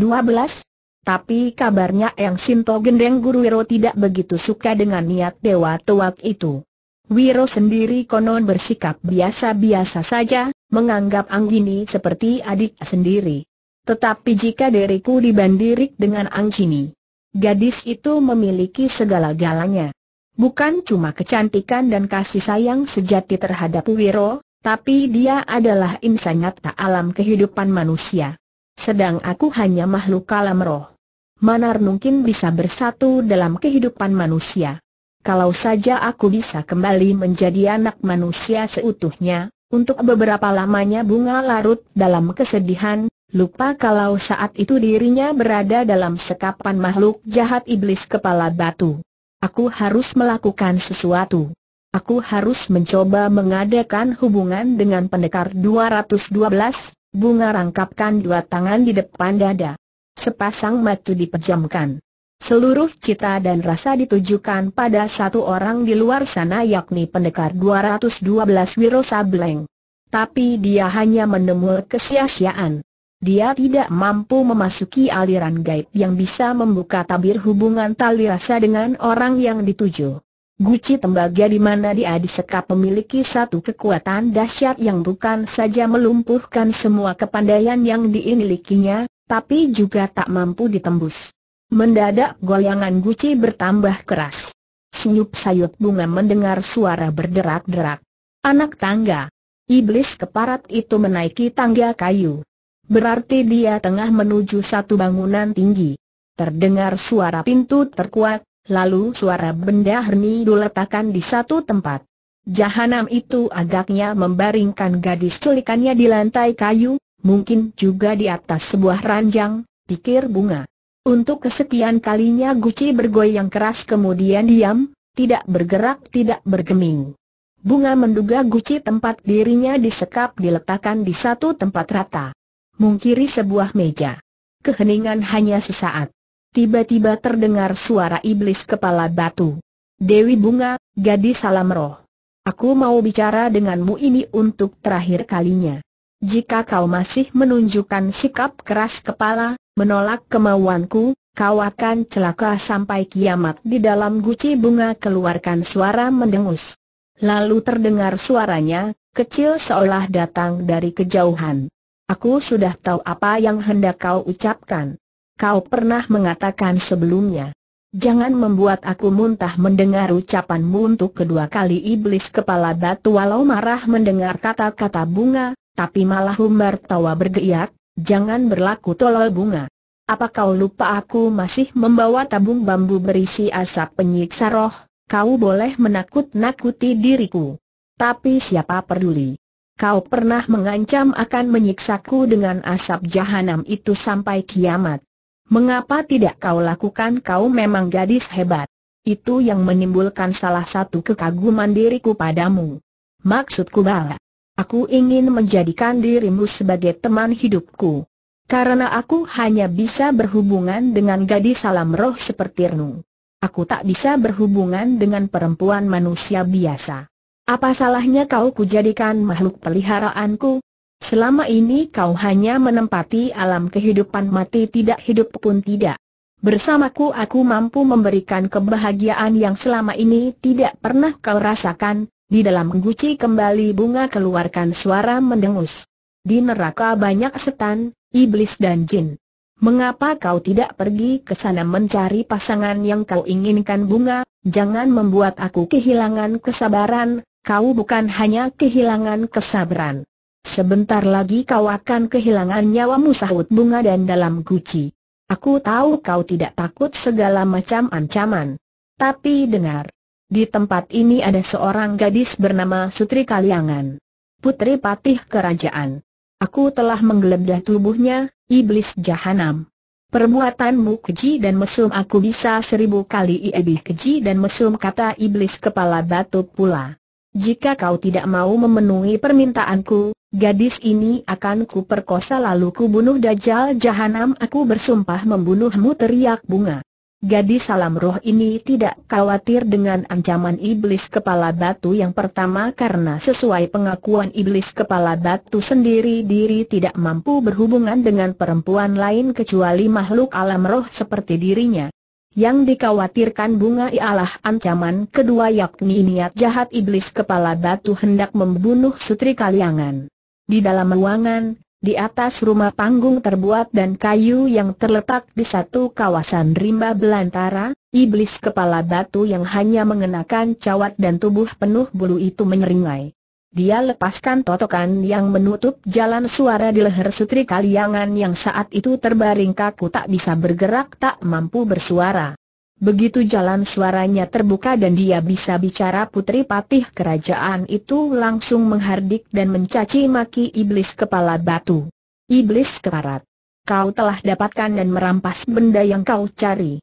Tapi kabarnya Yang Sinto Gendeng Guru Wiro tidak begitu suka dengan niat Dewa tua itu. Wiro sendiri konon bersikap biasa-biasa saja, menganggap Anggini seperti adik sendiri. Tetapi jika diriku dibandirik dengan Anggini, gadis itu memiliki segala-galanya. Bukan cuma kecantikan dan kasih sayang sejati terhadap Wiro, tapi dia adalah insan nyata alam kehidupan manusia. Sedang aku hanya makhluk alam roh. Mana mungkin bisa bersatu dalam kehidupan manusia? kalau saja aku bisa kembali menjadi anak manusia seutuhnya, untuk beberapa lamanya bunga larut dalam kesedihan, lupa kalau saat itu dirinya berada dalam sekapan makhluk jahat iblis kepala batu. Aku harus melakukan sesuatu. Aku harus mencoba mengadakan hubungan dengan pendekar 212, bunga rangkapkan dua tangan di depan dada. Sepasang mata dipejamkan. Seluruh cita dan rasa ditujukan pada satu orang di luar sana yakni pendekar 212 Wiro Sableng. Tapi dia hanya menemui kesia-siaan. Dia tidak mampu memasuki aliran gaib yang bisa membuka tabir hubungan tali rasa dengan orang yang dituju. Guci tembaga di mana dia disekap memiliki satu kekuatan dahsyat yang bukan saja melumpuhkan semua kepandaian yang diinilikinya, tapi juga tak mampu ditembus. Mendadak goyangan guci bertambah keras. Senyup sayut bunga mendengar suara berderak-derak. Anak tangga. Iblis keparat itu menaiki tangga kayu. Berarti dia tengah menuju satu bangunan tinggi. Terdengar suara pintu terkuat, lalu suara benda herni diletakkan di satu tempat. Jahanam itu agaknya membaringkan gadis celikannya di lantai kayu, mungkin juga di atas sebuah ranjang, pikir bunga. Untuk kesekian kalinya Guci bergoyang keras kemudian diam, tidak bergerak tidak bergeming. Bunga menduga Guci tempat dirinya disekap diletakkan di satu tempat rata. Mungkiri sebuah meja. Keheningan hanya sesaat. Tiba-tiba terdengar suara iblis kepala batu. Dewi Bunga, gadis salam roh. Aku mau bicara denganmu ini untuk terakhir kalinya. Jika kau masih menunjukkan sikap keras kepala, menolak kemauanku, kau akan celaka sampai kiamat di dalam guci bunga keluarkan suara mendengus. Lalu terdengar suaranya, kecil seolah datang dari kejauhan. Aku sudah tahu apa yang hendak kau ucapkan. Kau pernah mengatakan sebelumnya. Jangan membuat aku muntah mendengar ucapanmu untuk kedua kali iblis kepala batu walau marah mendengar kata-kata bunga, tapi malah umbar tawa bergeyak, Jangan berlaku tolol bunga. Apa kau lupa aku masih membawa tabung bambu berisi asap penyiksa roh, kau boleh menakut-nakuti diriku. Tapi siapa peduli? Kau pernah mengancam akan menyiksaku dengan asap jahanam itu sampai kiamat. Mengapa tidak kau lakukan kau memang gadis hebat? Itu yang menimbulkan salah satu kekaguman diriku padamu. Maksudku bala. Aku ingin menjadikan dirimu sebagai teman hidupku. Karena aku hanya bisa berhubungan dengan gadis salam roh seperti Renu. Aku tak bisa berhubungan dengan perempuan manusia biasa. Apa salahnya kau kujadikan makhluk peliharaanku? Selama ini kau hanya menempati alam kehidupan mati tidak hidup pun tidak. Bersamaku aku mampu memberikan kebahagiaan yang selama ini tidak pernah kau rasakan, di dalam guci kembali bunga keluarkan suara mendengus. Di neraka banyak setan, iblis dan jin. Mengapa kau tidak pergi ke sana mencari pasangan yang kau inginkan bunga? Jangan membuat aku kehilangan kesabaran, kau bukan hanya kehilangan kesabaran. Sebentar lagi kau akan kehilangan nyawamu sahut bunga dan dalam guci. Aku tahu kau tidak takut segala macam ancaman. Tapi dengar, di tempat ini ada seorang gadis bernama Sutri Kaliangan. Putri Patih Kerajaan. Aku telah menggeledah tubuhnya, iblis jahanam. Perbuatanmu keji dan mesum aku bisa seribu kali lebih keji dan mesum kata iblis kepala batu pula. Jika kau tidak mau memenuhi permintaanku, gadis ini akan ku perkosa lalu ku bunuh dajjal jahanam aku bersumpah membunuhmu teriak bunga. Gadis salam roh ini tidak khawatir dengan ancaman iblis kepala batu yang pertama karena sesuai pengakuan iblis kepala batu sendiri diri tidak mampu berhubungan dengan perempuan lain kecuali makhluk alam roh seperti dirinya. Yang dikhawatirkan bunga ialah ancaman kedua yakni niat jahat iblis kepala batu hendak membunuh Sutri Kaliangan. Di dalam ruangan, di atas rumah panggung terbuat dan kayu yang terletak di satu kawasan rimba belantara, iblis kepala batu yang hanya mengenakan cawat dan tubuh penuh bulu itu menyeringai. Dia lepaskan totokan yang menutup jalan suara di leher sutri kaliangan yang saat itu terbaring kaku tak bisa bergerak tak mampu bersuara. Begitu jalan suaranya terbuka dan dia bisa bicara putri patih kerajaan itu langsung menghardik dan mencaci maki iblis kepala batu. Iblis keparat. Kau telah dapatkan dan merampas benda yang kau cari.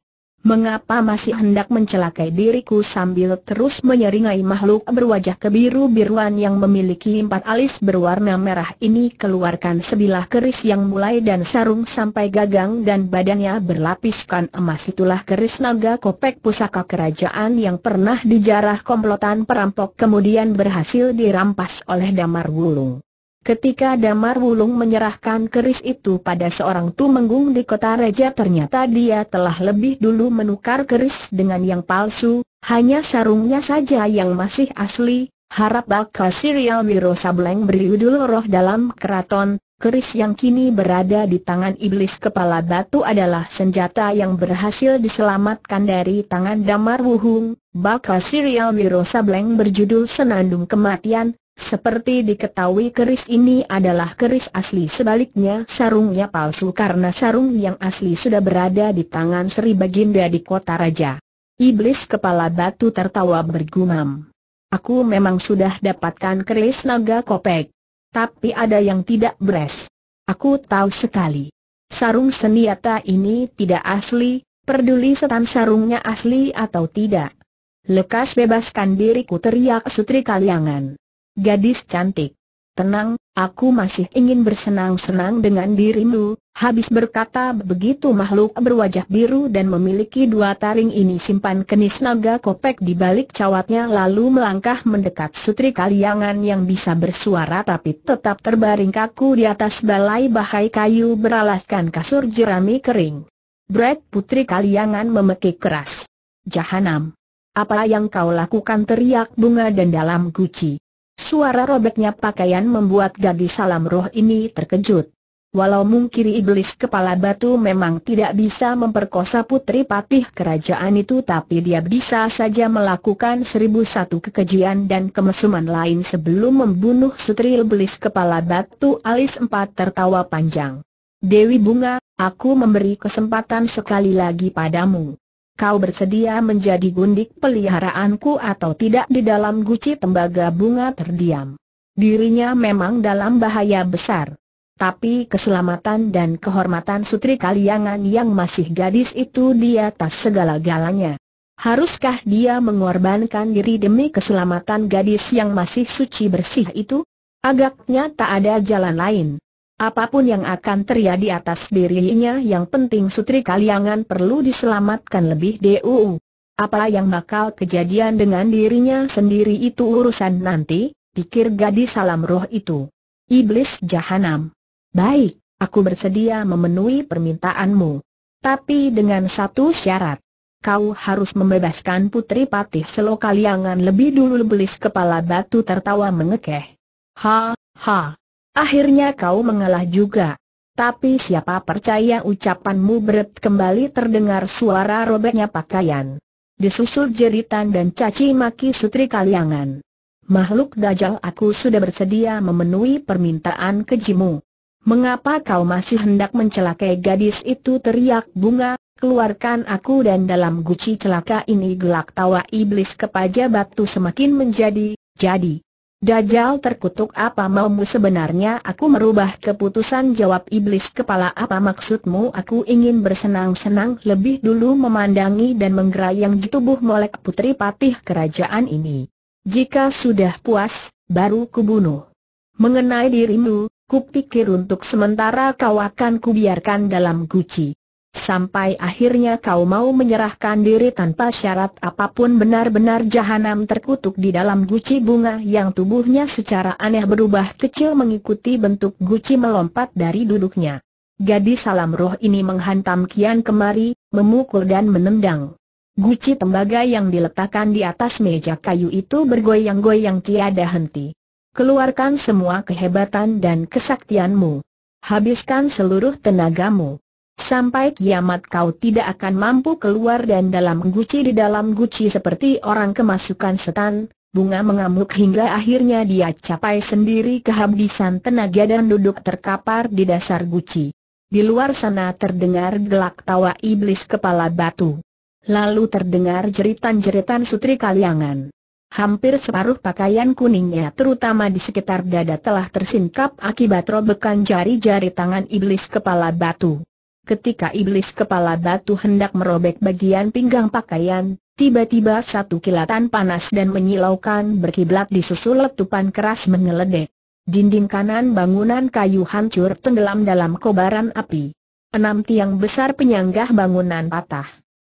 Mengapa masih hendak mencelakai diriku sambil terus menyeringai makhluk berwajah kebiru-biruan yang memiliki empat alis berwarna merah ini keluarkan sebilah keris yang mulai dan sarung sampai gagang dan badannya berlapiskan emas itulah keris naga kopek pusaka kerajaan yang pernah dijarah komplotan perampok kemudian berhasil dirampas oleh Damar Wulung. Ketika Damar Wulung menyerahkan keris itu pada seorang tumenggung di kota Raja, ternyata dia telah lebih dulu menukar keris dengan yang palsu, hanya sarungnya saja yang masih asli, harap bakal serial Wiro Sableng beriudul roh dalam keraton, keris yang kini berada di tangan iblis kepala batu adalah senjata yang berhasil diselamatkan dari tangan Damar Wulung, bakal serial Wiro Sableng berjudul Senandung Kematian, seperti diketahui keris ini adalah keris asli sebaliknya sarungnya palsu karena sarung yang asli sudah berada di tangan Sri Baginda di kota raja. Iblis kepala batu tertawa bergumam. Aku memang sudah dapatkan keris naga kopek. Tapi ada yang tidak beres. Aku tahu sekali. Sarung seniata ini tidak asli, peduli setan sarungnya asli atau tidak. Lekas bebaskan diriku teriak sutri kaliangan. Gadis cantik. Tenang, aku masih ingin bersenang-senang dengan dirimu, habis berkata begitu makhluk berwajah biru dan memiliki dua taring ini simpan kenis naga kopek di balik cawatnya lalu melangkah mendekat sutri kaliangan yang bisa bersuara tapi tetap terbaring kaku di atas balai bahai kayu beralaskan kasur jerami kering. Brad putri kaliangan memekik keras. Jahanam. Apa yang kau lakukan teriak bunga dan dalam guci. Suara robeknya pakaian membuat gadis salam roh ini terkejut. Walau mungkiri iblis kepala batu memang tidak bisa memperkosa putri patih kerajaan itu tapi dia bisa saja melakukan seribu satu kekejian dan kemesuman lain sebelum membunuh setri iblis kepala batu alis empat tertawa panjang. Dewi Bunga, aku memberi kesempatan sekali lagi padamu kau bersedia menjadi gundik peliharaanku atau tidak di dalam guci tembaga bunga terdiam. Dirinya memang dalam bahaya besar. Tapi keselamatan dan kehormatan Sutri Kaliangan yang masih gadis itu di atas segala-galanya. Haruskah dia mengorbankan diri demi keselamatan gadis yang masih suci bersih itu? Agaknya tak ada jalan lain. Apapun yang akan terjadi atas dirinya yang penting Sutri Kaliangan perlu diselamatkan lebih dulu. Apa yang bakal kejadian dengan dirinya sendiri itu urusan nanti, pikir gadis salam roh itu. Iblis Jahanam. Baik, aku bersedia memenuhi permintaanmu. Tapi dengan satu syarat. Kau harus membebaskan Putri Patih Selo Kaliangan lebih dulu belis kepala batu tertawa mengekeh. Ha, ha. Akhirnya kau mengalah juga. Tapi siapa percaya ucapanmu berat kembali terdengar suara robeknya pakaian. Disusul jeritan dan caci maki sutri kaliangan. Makhluk dajal aku sudah bersedia memenuhi permintaan kejimu. Mengapa kau masih hendak mencelakai gadis itu teriak bunga, keluarkan aku dan dalam guci celaka ini gelak tawa iblis kepaja batu semakin menjadi, jadi. Dajjal terkutuk apa maumu sebenarnya aku merubah keputusan jawab iblis kepala apa maksudmu aku ingin bersenang-senang lebih dulu memandangi dan menggerayang tubuh molek putri patih kerajaan ini. Jika sudah puas, baru kubunuh. Mengenai dirimu, kupikir untuk sementara kau akan kubiarkan dalam guci. Sampai akhirnya kau mau menyerahkan diri tanpa syarat apapun benar-benar jahanam terkutuk di dalam guci bunga yang tubuhnya secara aneh berubah kecil mengikuti bentuk guci melompat dari duduknya. Gadis salam roh ini menghantam kian kemari, memukul dan menendang. Guci tembaga yang diletakkan di atas meja kayu itu bergoyang-goyang tiada henti. Keluarkan semua kehebatan dan kesaktianmu. Habiskan seluruh tenagamu. Sampai kiamat kau tidak akan mampu keluar dan dalam guci di dalam guci seperti orang kemasukan setan, bunga mengamuk hingga akhirnya dia capai sendiri kehabisan tenaga dan duduk terkapar di dasar guci. Di luar sana terdengar gelak tawa iblis kepala batu. Lalu terdengar jeritan-jeritan sutri kaliangan. Hampir separuh pakaian kuningnya terutama di sekitar dada telah tersingkap akibat robekan jari-jari tangan iblis kepala batu ketika iblis kepala batu hendak merobek bagian pinggang pakaian, tiba-tiba satu kilatan panas dan menyilaukan berkiblat disusul letupan keras mengeledek. Dinding kanan bangunan kayu hancur tenggelam dalam kobaran api. Enam tiang besar penyanggah bangunan patah.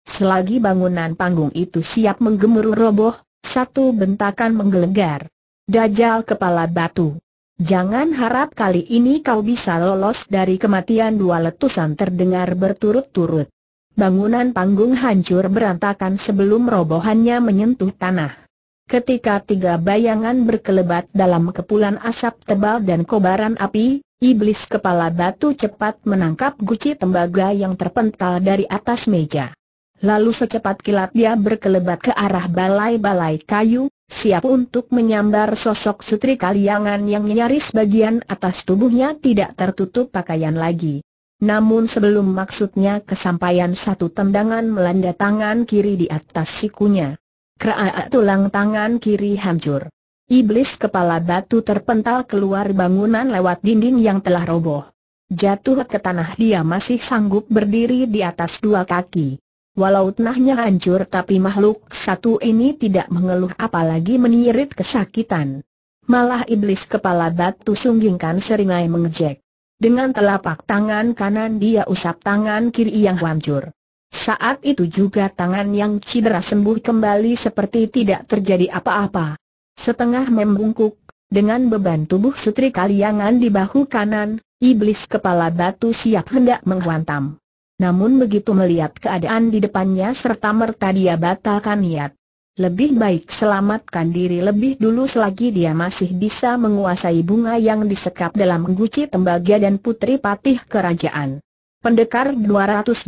Selagi bangunan panggung itu siap menggemuruh roboh, satu bentakan menggelegar. Dajal kepala batu. Jangan harap kali ini kau bisa lolos dari kematian dua letusan terdengar berturut-turut. Bangunan panggung hancur berantakan sebelum robohannya menyentuh tanah. Ketika tiga bayangan berkelebat dalam kepulan asap tebal dan kobaran api, iblis kepala batu cepat menangkap guci tembaga yang terpental dari atas meja. Lalu secepat kilat dia berkelebat ke arah balai-balai kayu, siap untuk menyambar sosok sutri kaliangan yang nyaris bagian atas tubuhnya tidak tertutup pakaian lagi. Namun sebelum maksudnya kesampaian satu tendangan melanda tangan kiri di atas sikunya. Kraa tulang tangan kiri hancur. Iblis kepala batu terpental keluar bangunan lewat dinding yang telah roboh. Jatuh ke tanah dia masih sanggup berdiri di atas dua kaki. Walau tanahnya hancur tapi makhluk satu ini tidak mengeluh apalagi menyirit kesakitan. Malah iblis kepala batu sunggingkan seringai mengejek. Dengan telapak tangan kanan dia usap tangan kiri yang hancur. Saat itu juga tangan yang cedera sembuh kembali seperti tidak terjadi apa-apa. Setengah membungkuk, dengan beban tubuh sutri kaliangan di bahu kanan, iblis kepala batu siap hendak menghantam. Namun begitu melihat keadaan di depannya serta merta dia batalkan niat. Lebih baik selamatkan diri lebih dulu selagi dia masih bisa menguasai bunga yang disekap dalam guci tembaga dan putri patih kerajaan. Pendekar 212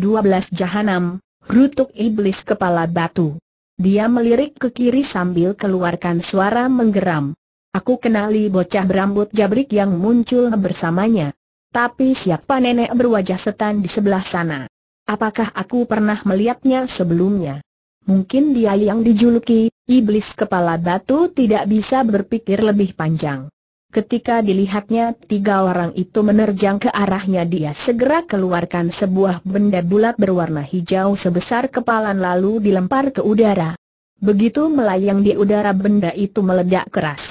Jahanam, rutuk Iblis Kepala Batu. Dia melirik ke kiri sambil keluarkan suara menggeram. Aku kenali bocah berambut jabrik yang muncul bersamanya. Tapi siapa nenek berwajah setan di sebelah sana? Apakah aku pernah melihatnya sebelumnya? Mungkin dia yang dijuluki, iblis kepala batu tidak bisa berpikir lebih panjang. Ketika dilihatnya tiga orang itu menerjang ke arahnya dia segera keluarkan sebuah benda bulat berwarna hijau sebesar kepalan lalu dilempar ke udara. Begitu melayang di udara benda itu meledak keras.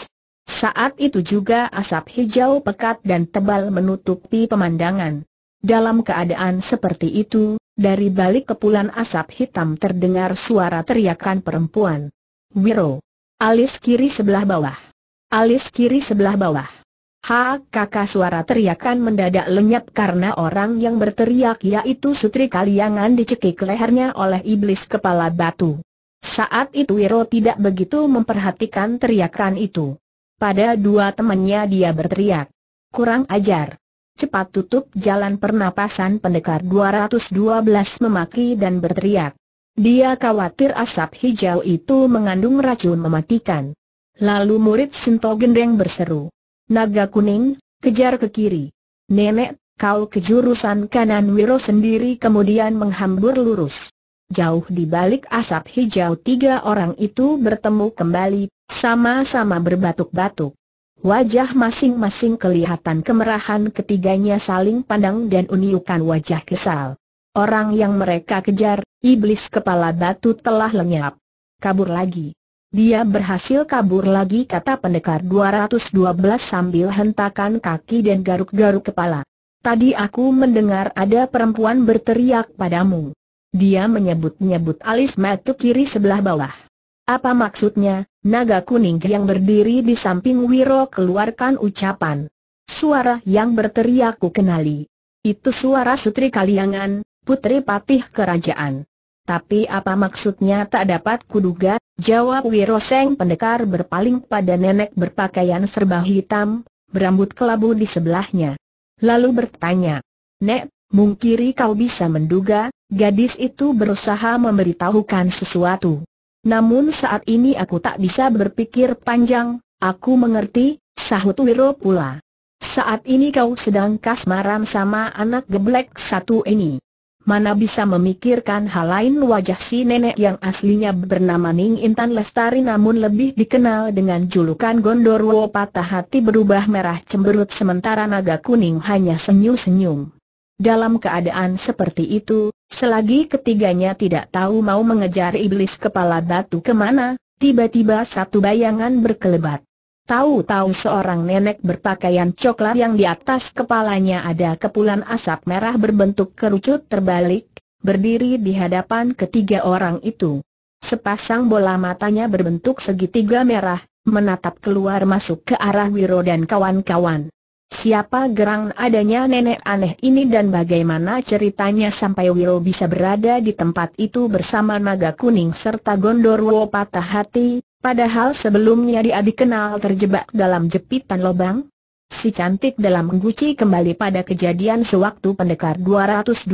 Saat itu juga asap hijau pekat dan tebal menutupi pemandangan. Dalam keadaan seperti itu, dari balik kepulan asap hitam terdengar suara teriakan perempuan. Wiro. Alis kiri sebelah bawah. Alis kiri sebelah bawah. Ha kakak suara teriakan mendadak lenyap karena orang yang berteriak yaitu Sutri Kaliangan dicekik lehernya oleh iblis kepala batu. Saat itu Wiro tidak begitu memperhatikan teriakan itu. Pada dua temannya dia berteriak. Kurang ajar. Cepat tutup jalan pernapasan pendekar 212 memaki dan berteriak. Dia khawatir asap hijau itu mengandung racun mematikan. Lalu murid Sinto Gendeng berseru. Naga kuning, kejar ke kiri. Nenek, kau ke jurusan kanan Wiro sendiri kemudian menghambur lurus. Jauh di balik asap hijau tiga orang itu bertemu kembali sama-sama berbatuk-batuk. Wajah masing-masing kelihatan kemerahan ketiganya saling pandang dan uniukan wajah kesal. Orang yang mereka kejar, iblis kepala batu telah lenyap. Kabur lagi. Dia berhasil kabur lagi kata pendekar 212 sambil hentakan kaki dan garuk-garuk kepala. Tadi aku mendengar ada perempuan berteriak padamu. Dia menyebut-nyebut alis matu kiri sebelah bawah. Apa maksudnya? Naga kuning yang berdiri di samping Wiro keluarkan ucapan. Suara yang berteriak ku kenali. Itu suara Sutri Kaliangan, putri patih kerajaan. Tapi apa maksudnya tak dapat kuduga, jawab Wiro Seng pendekar berpaling pada nenek berpakaian serba hitam, berambut kelabu di sebelahnya. Lalu bertanya, Nek, mungkiri kau bisa menduga, gadis itu berusaha memberitahukan sesuatu. Namun saat ini aku tak bisa berpikir panjang, aku mengerti, sahut Wiro pula. Saat ini kau sedang kasmaran sama anak geblek satu ini. Mana bisa memikirkan hal lain wajah si nenek yang aslinya bernama Ning Intan Lestari namun lebih dikenal dengan julukan Gondorwo Patah Hati berubah merah cemberut sementara naga kuning hanya senyum-senyum. Dalam keadaan seperti itu, selagi ketiganya tidak tahu mau mengejar iblis kepala batu kemana, tiba-tiba satu bayangan berkelebat. Tahu-tahu seorang nenek berpakaian coklat yang di atas kepalanya ada kepulan asap merah berbentuk kerucut terbalik, berdiri di hadapan ketiga orang itu. Sepasang bola matanya berbentuk segitiga merah, menatap keluar masuk ke arah Wiro dan kawan-kawan. Siapa gerang adanya nenek aneh ini dan bagaimana ceritanya sampai Wiro bisa berada di tempat itu bersama naga kuning serta gondorwo patah hati, padahal sebelumnya dia dikenal terjebak dalam jepitan lobang? Si cantik dalam mengguci kembali pada kejadian sewaktu pendekar 212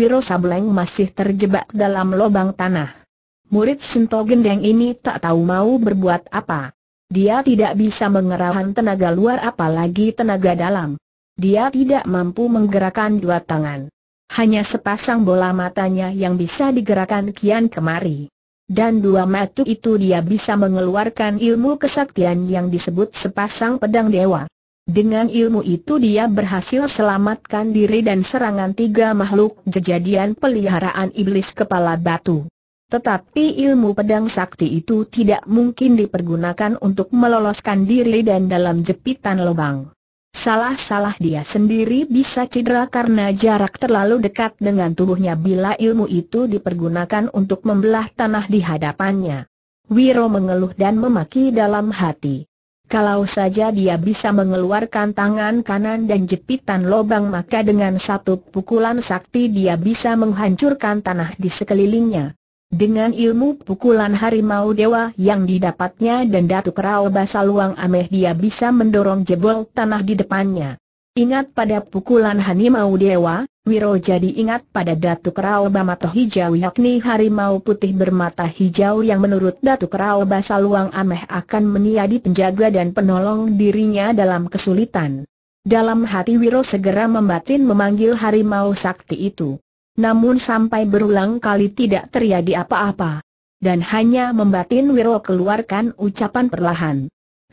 Wiro Sableng masih terjebak dalam lobang tanah. Murid Sinto Gendeng ini tak tahu mau berbuat apa. Dia tidak bisa mengerahkan tenaga luar apalagi tenaga dalam. Dia tidak mampu menggerakkan dua tangan. Hanya sepasang bola matanya yang bisa digerakkan kian kemari. Dan dua mata itu dia bisa mengeluarkan ilmu kesaktian yang disebut sepasang pedang dewa. Dengan ilmu itu dia berhasil selamatkan diri dan serangan tiga makhluk jejadian peliharaan iblis kepala batu. Tetapi ilmu pedang sakti itu tidak mungkin dipergunakan untuk meloloskan diri dan dalam jepitan lubang. Salah-salah dia sendiri bisa cedera karena jarak terlalu dekat dengan tubuhnya bila ilmu itu dipergunakan untuk membelah tanah di hadapannya. Wiro mengeluh dan memaki dalam hati. Kalau saja dia bisa mengeluarkan tangan kanan dan jepitan lobang maka dengan satu pukulan sakti dia bisa menghancurkan tanah di sekelilingnya. Dengan ilmu pukulan harimau dewa yang didapatnya dan datuk Kerao Basaluang Ameh dia bisa mendorong jebol tanah di depannya. Ingat pada pukulan harimau dewa, Wiro jadi ingat pada Datu Kerao Bamata Hijau yakni harimau putih bermata hijau yang menurut datuk Kerao Basaluang Ameh akan meniadi penjaga dan penolong dirinya dalam kesulitan. Dalam hati Wiro segera membatin memanggil harimau sakti itu namun sampai berulang kali tidak terjadi apa-apa. Dan hanya membatin Wiro keluarkan ucapan perlahan.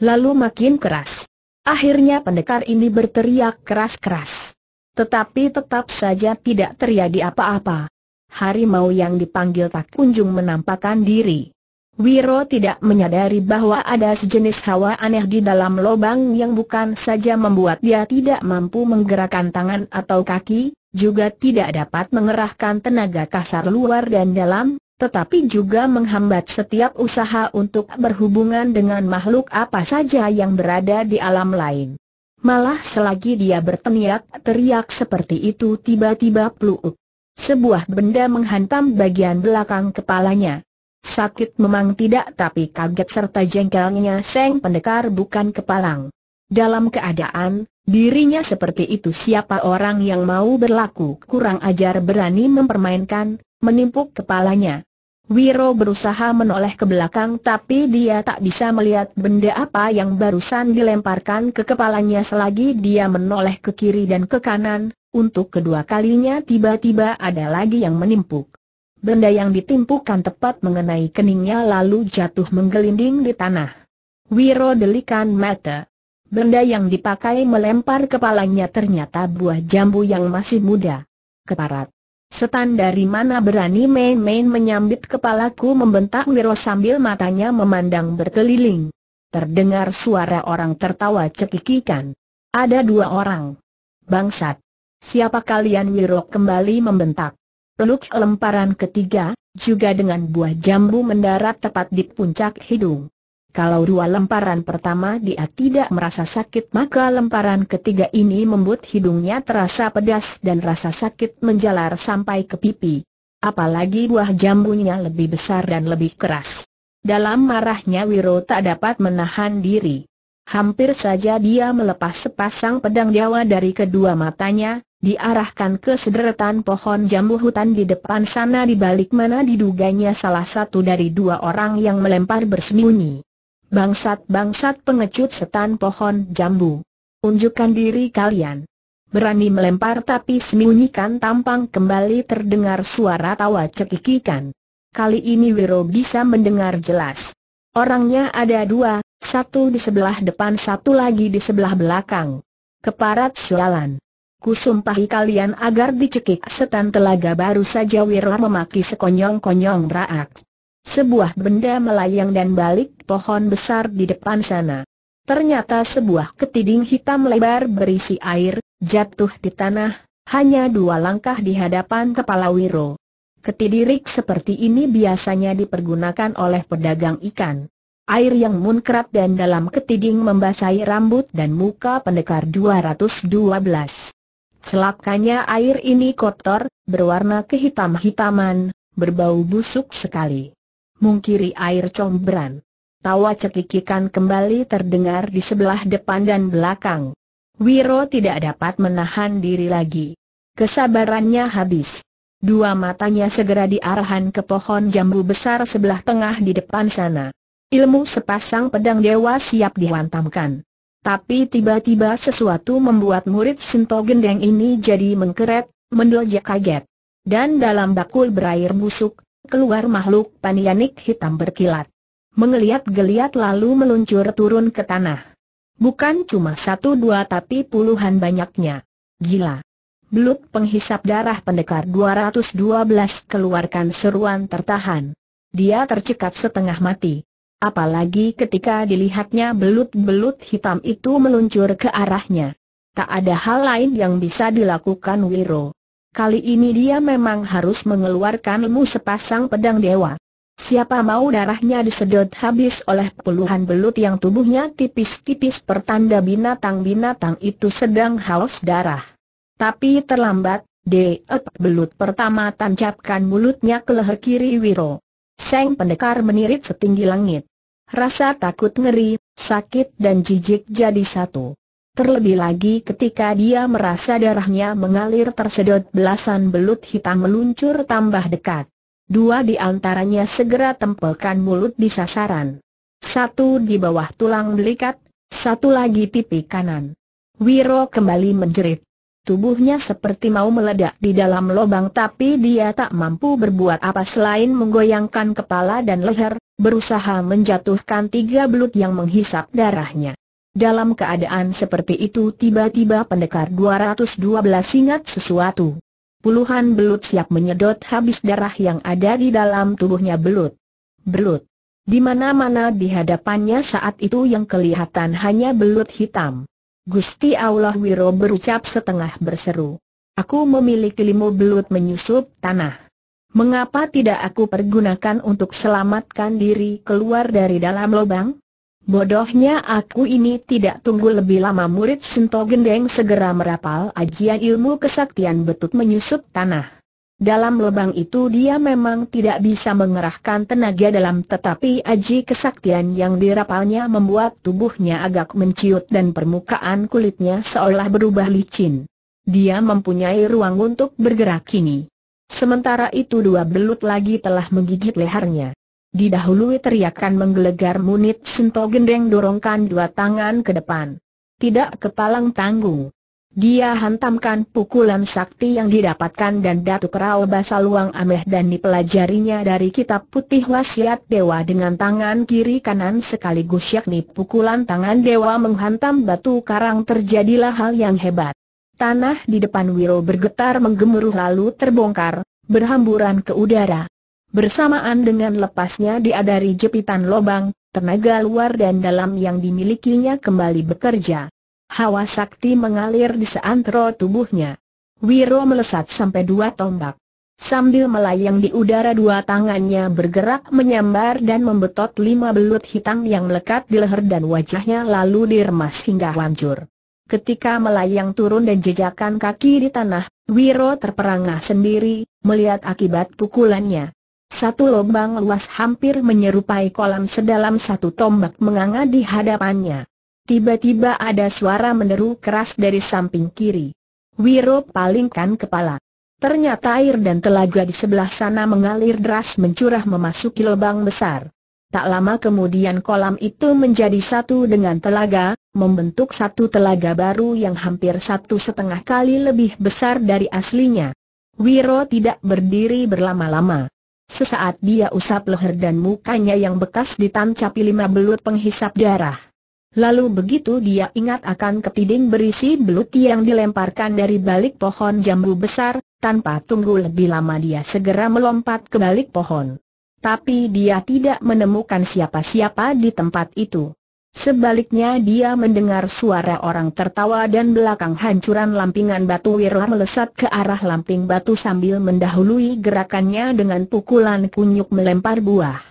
Lalu makin keras. Akhirnya pendekar ini berteriak keras-keras. Tetapi tetap saja tidak terjadi apa-apa. Harimau yang dipanggil tak kunjung menampakkan diri. Wiro tidak menyadari bahwa ada sejenis hawa aneh di dalam lubang yang bukan saja membuat dia tidak mampu menggerakkan tangan atau kaki, juga tidak dapat mengerahkan tenaga kasar luar dan dalam, tetapi juga menghambat setiap usaha untuk berhubungan dengan makhluk apa saja yang berada di alam lain. Malah selagi dia berteriak teriak seperti itu tiba-tiba peluk. Sebuah benda menghantam bagian belakang kepalanya. Sakit memang tidak tapi kaget serta jengkelnya Seng Pendekar bukan kepalang. Dalam keadaan Dirinya seperti itu siapa orang yang mau berlaku kurang ajar berani mempermainkan, menimpuk kepalanya. Wiro berusaha menoleh ke belakang tapi dia tak bisa melihat benda apa yang barusan dilemparkan ke kepalanya selagi dia menoleh ke kiri dan ke kanan, untuk kedua kalinya tiba-tiba ada lagi yang menimpuk. Benda yang ditimpukan tepat mengenai keningnya lalu jatuh menggelinding di tanah. Wiro delikan mata, Benda yang dipakai melempar kepalanya ternyata buah jambu yang masih muda. Keparat. Setan dari mana berani main-main menyambit kepalaku membentak Wiro sambil matanya memandang berkeliling. Terdengar suara orang tertawa cekikikan. Ada dua orang. Bangsat. Siapa kalian Wiro kembali membentak. Peluk lemparan ketiga, juga dengan buah jambu mendarat tepat di puncak hidung. Kalau dua lemparan pertama dia tidak merasa sakit maka lemparan ketiga ini membuat hidungnya terasa pedas dan rasa sakit menjalar sampai ke pipi. Apalagi buah jambunya lebih besar dan lebih keras. Dalam marahnya Wiro tak dapat menahan diri. Hampir saja dia melepas sepasang pedang jawa dari kedua matanya, diarahkan ke sederetan pohon jambu hutan di depan sana di balik mana diduganya salah satu dari dua orang yang melempar bersembunyi bangsat-bangsat pengecut setan pohon jambu. Unjukkan diri kalian. Berani melempar tapi sembunyikan tampang kembali terdengar suara tawa cekikikan. Kali ini Wiro bisa mendengar jelas. Orangnya ada dua, satu di sebelah depan satu lagi di sebelah belakang. Keparat sualan. Kusumpahi kalian agar dicekik setan telaga baru saja Wiro memaki sekonyong-konyong raak. Sebuah benda melayang dan balik pohon besar di depan sana. Ternyata sebuah ketiding hitam lebar berisi air, jatuh di tanah, hanya dua langkah di hadapan kepala Wiro. Ketidirik seperti ini biasanya dipergunakan oleh pedagang ikan. Air yang munkrat dan dalam ketiding membasahi rambut dan muka pendekar 212. Selakanya air ini kotor, berwarna kehitam-hitaman, berbau busuk sekali mungkiri air combran. Tawa cekikikan kembali terdengar di sebelah depan dan belakang. Wiro tidak dapat menahan diri lagi. Kesabarannya habis. Dua matanya segera diarahkan ke pohon jambu besar sebelah tengah di depan sana. Ilmu sepasang pedang dewa siap dihantamkan. Tapi tiba-tiba sesuatu membuat murid Sinto Gendeng ini jadi mengkeret, mendelja kaget. Dan dalam bakul berair busuk, keluar makhluk panianik hitam berkilat. Mengeliat-geliat lalu meluncur turun ke tanah. Bukan cuma satu dua tapi puluhan banyaknya. Gila. Belut penghisap darah pendekar 212 keluarkan seruan tertahan. Dia tercekat setengah mati. Apalagi ketika dilihatnya belut-belut hitam itu meluncur ke arahnya. Tak ada hal lain yang bisa dilakukan Wiro. Kali ini dia memang harus mengeluarkan ilmu sepasang pedang dewa. Siapa mau darahnya disedot habis oleh puluhan belut yang tubuhnya tipis-tipis pertanda binatang-binatang itu sedang haus darah. Tapi terlambat, Deep belut pertama tancapkan mulutnya ke leher kiri Wiro. Seng pendekar menirit setinggi langit. Rasa takut ngeri, sakit dan jijik jadi satu. Terlebih lagi ketika dia merasa darahnya mengalir tersedot belasan belut hitam meluncur tambah dekat. Dua di antaranya segera tempelkan mulut di sasaran. Satu di bawah tulang belikat, satu lagi pipi kanan. Wiro kembali menjerit. Tubuhnya seperti mau meledak di dalam lubang tapi dia tak mampu berbuat apa selain menggoyangkan kepala dan leher, berusaha menjatuhkan tiga belut yang menghisap darahnya. Dalam keadaan seperti itu tiba-tiba pendekar 212 ingat sesuatu. Puluhan belut siap menyedot habis darah yang ada di dalam tubuhnya belut. Belut. Di mana-mana di hadapannya saat itu yang kelihatan hanya belut hitam. Gusti Allah Wiro berucap setengah berseru. Aku memiliki limu belut menyusup tanah. Mengapa tidak aku pergunakan untuk selamatkan diri keluar dari dalam lubang? Bodohnya aku ini tidak tunggu lebih lama murid Sento Gendeng segera merapal ajian ilmu kesaktian betut menyusup tanah. Dalam lubang itu dia memang tidak bisa mengerahkan tenaga dalam tetapi aji kesaktian yang dirapalnya membuat tubuhnya agak menciut dan permukaan kulitnya seolah berubah licin. Dia mempunyai ruang untuk bergerak kini. Sementara itu dua belut lagi telah menggigit lehernya. Didahului teriakan menggelegar Munit Sento Gendeng dorongkan dua tangan ke depan. Tidak kepalang tanggung. Dia hantamkan pukulan sakti yang didapatkan dan Datuk Rao Basaluang Ameh dan dipelajarinya dari kitab putih wasiat dewa dengan tangan kiri kanan sekaligus yakni pukulan tangan dewa menghantam batu karang terjadilah hal yang hebat. Tanah di depan Wiro bergetar menggemuruh lalu terbongkar, berhamburan ke udara. Bersamaan dengan lepasnya dia dari jepitan lobang, tenaga luar dan dalam yang dimilikinya kembali bekerja. Hawa sakti mengalir di seantero tubuhnya. Wiro melesat sampai dua tombak. Sambil melayang di udara dua tangannya bergerak menyambar dan membetot lima belut hitam yang melekat di leher dan wajahnya lalu diremas hingga hancur. Ketika melayang turun dan jejakan kaki di tanah, Wiro terperangah sendiri, melihat akibat pukulannya. Satu lubang luas hampir menyerupai kolam sedalam satu tombak menganga di hadapannya. Tiba-tiba ada suara meneru keras dari samping kiri. Wiro palingkan kepala. Ternyata air dan telaga di sebelah sana mengalir deras mencurah memasuki lubang besar. Tak lama kemudian kolam itu menjadi satu dengan telaga, membentuk satu telaga baru yang hampir satu setengah kali lebih besar dari aslinya. Wiro tidak berdiri berlama-lama. Sesaat dia usap leher dan mukanya yang bekas ditancapi lima belut penghisap darah. Lalu begitu dia ingat akan ketiding berisi belut yang dilemparkan dari balik pohon jambu besar, tanpa tunggu lebih lama dia segera melompat ke balik pohon. Tapi dia tidak menemukan siapa-siapa di tempat itu. Sebaliknya dia mendengar suara orang tertawa dan belakang hancuran lampingan batu wirah melesat ke arah lamping batu sambil mendahului gerakannya dengan pukulan kunyuk melempar buah.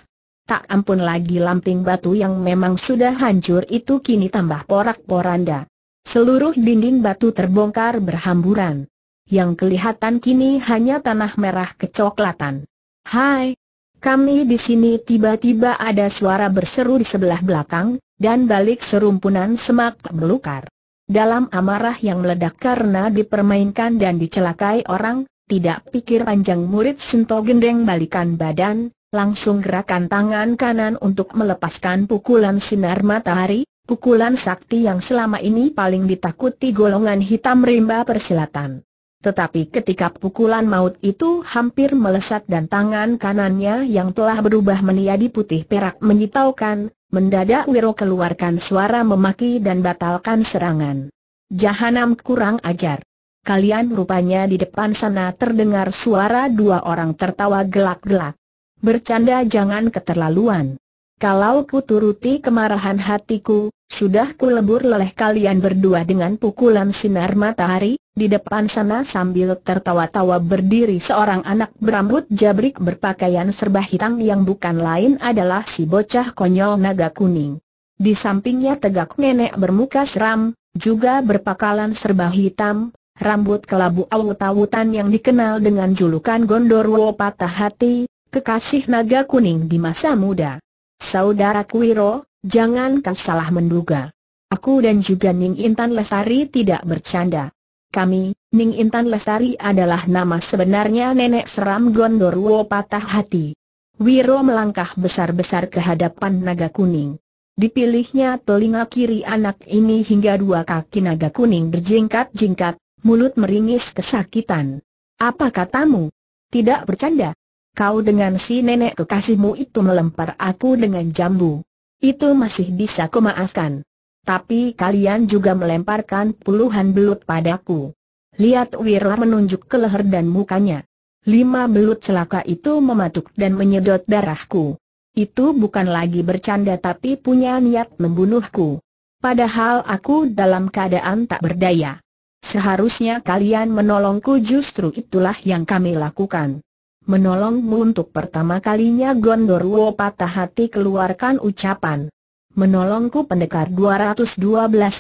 Tak ampun lagi lamping batu yang memang sudah hancur itu kini tambah porak-poranda. Seluruh dinding batu terbongkar berhamburan. Yang kelihatan kini hanya tanah merah kecoklatan. Hai! Kami di sini tiba-tiba ada suara berseru di sebelah belakang, dan balik serumpunan semak belukar. Dalam amarah yang meledak karena dipermainkan dan dicelakai orang, tidak pikir panjang murid Sento Gendeng balikan badan, langsung gerakan tangan kanan untuk melepaskan pukulan sinar matahari, pukulan sakti yang selama ini paling ditakuti golongan hitam rimba persilatan. Tetapi ketika pukulan maut itu hampir melesat dan tangan kanannya yang telah berubah menjadi putih perak menyitaukan, mendadak Wiro keluarkan suara memaki dan batalkan serangan. Jahanam kurang ajar. Kalian rupanya di depan sana terdengar suara dua orang tertawa gelak-gelak. Bercanda jangan keterlaluan. Kalau ku turuti kemarahan hatiku, sudah ku lebur leleh kalian berdua dengan pukulan sinar matahari, di depan sana sambil tertawa-tawa berdiri seorang anak berambut jabrik berpakaian serba hitam yang bukan lain adalah si bocah konyol naga kuning. Di sampingnya tegak nenek bermuka seram, juga berpakaian serba hitam, rambut kelabu awut-awutan yang dikenal dengan julukan Gondorwo Patah Hati, kekasih naga kuning di masa muda. Saudara Kuiro, kau salah menduga. Aku dan juga Ning Intan Lesari tidak bercanda. Kami, Ning Intan Lesari adalah nama sebenarnya Nenek Seram Gondorwo Patah Hati. Wiro melangkah besar-besar ke hadapan naga kuning. Dipilihnya telinga kiri anak ini hingga dua kaki naga kuning berjingkat-jingkat, mulut meringis kesakitan. Apa katamu? Tidak bercanda. Kau dengan si nenek kekasihmu itu melempar aku dengan jambu. Itu masih bisa kumaafkan. Tapi kalian juga melemparkan puluhan belut padaku. Lihat Wirla menunjuk ke leher dan mukanya. Lima belut celaka itu mematuk dan menyedot darahku. Itu bukan lagi bercanda tapi punya niat membunuhku. Padahal aku dalam keadaan tak berdaya. Seharusnya kalian menolongku justru itulah yang kami lakukan menolongmu untuk pertama kalinya Gondorwo patah hati keluarkan ucapan. Menolongku pendekar 212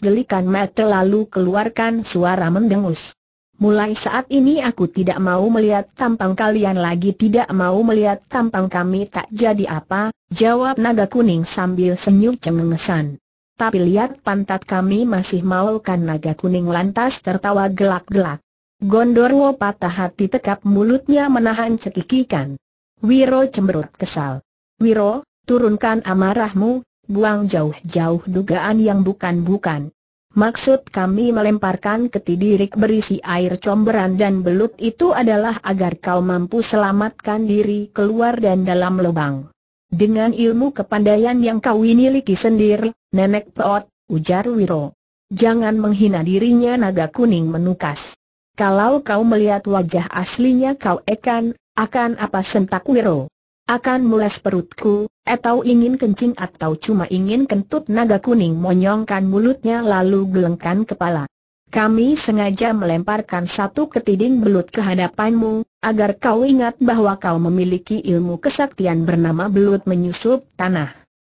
gelikan mata lalu keluarkan suara mendengus. Mulai saat ini aku tidak mau melihat tampang kalian lagi tidak mau melihat tampang kami tak jadi apa, jawab naga kuning sambil senyum cengengesan. Tapi lihat pantat kami masih mau kan naga kuning lantas tertawa gelak-gelak. Gondorwo patah hati tekap mulutnya menahan cekikikan. Wiro cemberut kesal. Wiro, turunkan amarahmu, buang jauh-jauh dugaan yang bukan-bukan. Maksud kami melemparkan ketidirik berisi air comberan dan belut itu adalah agar kau mampu selamatkan diri keluar dan dalam lubang. Dengan ilmu kepandaian yang kau ini miliki sendiri, Nenek Peot, ujar Wiro. Jangan menghina dirinya naga kuning menukas. Kalau kau melihat wajah aslinya kau ekan, akan apa sentak Wiro? Akan mulas perutku, atau ingin kencing atau cuma ingin kentut naga kuning monyongkan mulutnya lalu gelengkan kepala. Kami sengaja melemparkan satu ketiding belut ke hadapanmu, agar kau ingat bahwa kau memiliki ilmu kesaktian bernama belut menyusup tanah.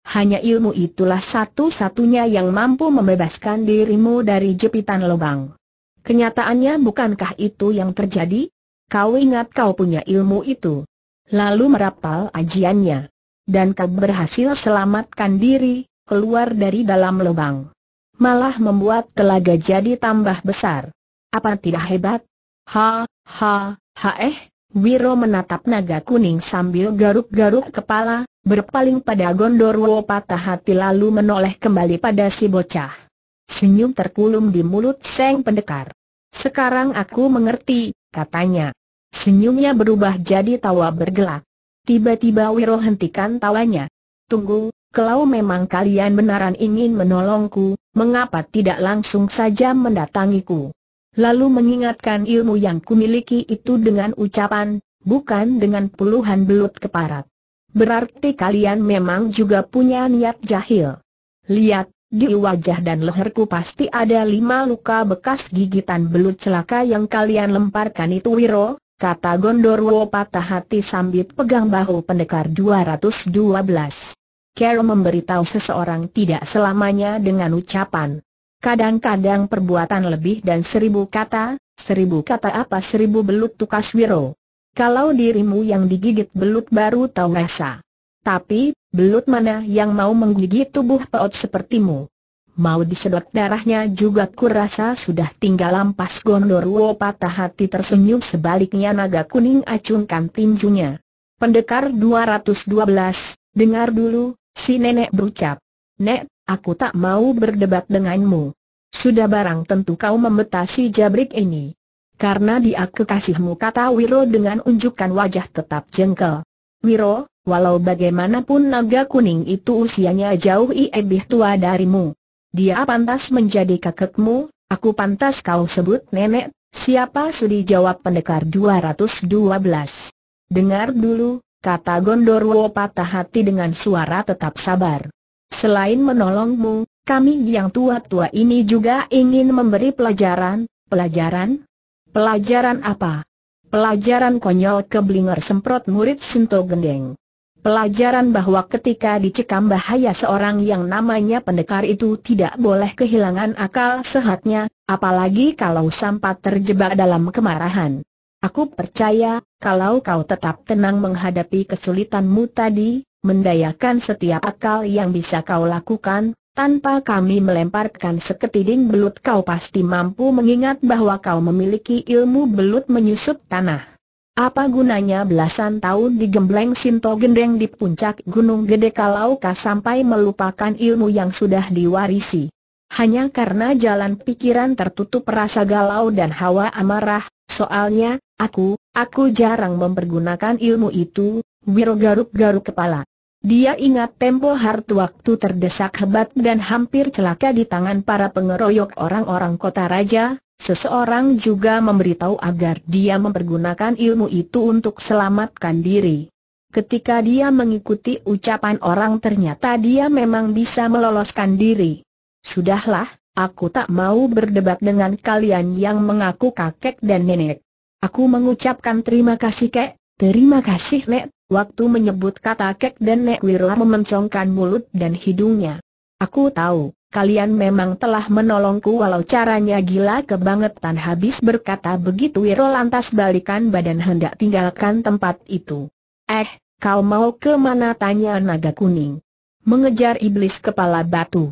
Hanya ilmu itulah satu-satunya yang mampu membebaskan dirimu dari jepitan lubang. Kenyataannya bukankah itu yang terjadi? Kau ingat kau punya ilmu itu. Lalu merapal ajiannya. Dan kau berhasil selamatkan diri, keluar dari dalam lubang. Malah membuat telaga jadi tambah besar. Apa tidak hebat? Ha, ha, ha eh, Wiro menatap naga kuning sambil garuk-garuk kepala, berpaling pada Gondorwo patah hati lalu menoleh kembali pada si bocah. Senyum terkulum di mulut Seng Pendekar. Sekarang aku mengerti, katanya. Senyumnya berubah jadi tawa bergelak. Tiba-tiba Wiro hentikan tawanya. Tunggu, kalau memang kalian benaran ingin menolongku, mengapa tidak langsung saja mendatangiku? Lalu mengingatkan ilmu yang kumiliki itu dengan ucapan, bukan dengan puluhan belut keparat. Berarti kalian memang juga punya niat jahil. Lihat, di wajah dan leherku pasti ada lima luka bekas gigitan belut celaka yang kalian lemparkan itu Wiro, kata Gondorwo patah hati sambil pegang bahu pendekar 212. Carol memberitahu seseorang tidak selamanya dengan ucapan. Kadang-kadang perbuatan lebih dan seribu kata, seribu kata apa seribu belut tukas Wiro. Kalau dirimu yang digigit belut baru tahu rasa. Tapi, belut mana yang mau menggigit tubuh peot sepertimu? Mau disedot darahnya juga kurasa sudah tinggal lampas Gondorwo patah hati tersenyum sebaliknya naga kuning acungkan tinjunya. Pendekar 212, dengar dulu, si nenek berucap. Nek, aku tak mau berdebat denganmu. Sudah barang tentu kau memetasi jabrik ini. Karena dia kekasihmu kata Wiro dengan unjukkan wajah tetap jengkel. Wiro, Walau bagaimanapun naga kuning itu usianya jauh lebih tua darimu. Dia pantas menjadi kakekmu, aku pantas kau sebut nenek, siapa sudi jawab pendekar 212. Dengar dulu, kata Gondorwo patah hati dengan suara tetap sabar. Selain menolongmu, kami yang tua-tua ini juga ingin memberi pelajaran, pelajaran? Pelajaran apa? Pelajaran konyol keblinger semprot murid Sinto Gendeng. Pelajaran bahwa ketika dicekam bahaya seorang yang namanya pendekar itu tidak boleh kehilangan akal sehatnya, apalagi kalau sempat terjebak dalam kemarahan. Aku percaya, kalau kau tetap tenang menghadapi kesulitanmu tadi, mendayakan setiap akal yang bisa kau lakukan, tanpa kami melemparkan seketiding belut kau pasti mampu mengingat bahwa kau memiliki ilmu belut menyusup tanah. Apa gunanya belasan tahun digembleng Sinto Gendeng di puncak Gunung Gede kalau kau sampai melupakan ilmu yang sudah diwarisi? Hanya karena jalan pikiran tertutup rasa galau dan hawa amarah, soalnya, aku, aku jarang mempergunakan ilmu itu, Wiro garuk-garuk kepala. Dia ingat tempo hart waktu terdesak hebat dan hampir celaka di tangan para pengeroyok orang-orang kota raja, Seseorang juga memberitahu agar dia mempergunakan ilmu itu untuk selamatkan diri. Ketika dia mengikuti ucapan orang ternyata dia memang bisa meloloskan diri. Sudahlah, aku tak mau berdebat dengan kalian yang mengaku kakek dan nenek. Aku mengucapkan terima kasih kek, terima kasih nek. Waktu menyebut kata kek dan nek Wirla memencongkan mulut dan hidungnya. Aku tahu, kalian memang telah menolongku walau caranya gila kebangetan habis berkata begitu Wiro lantas balikan badan hendak tinggalkan tempat itu. Eh, kau mau ke mana tanya naga kuning? Mengejar iblis kepala batu.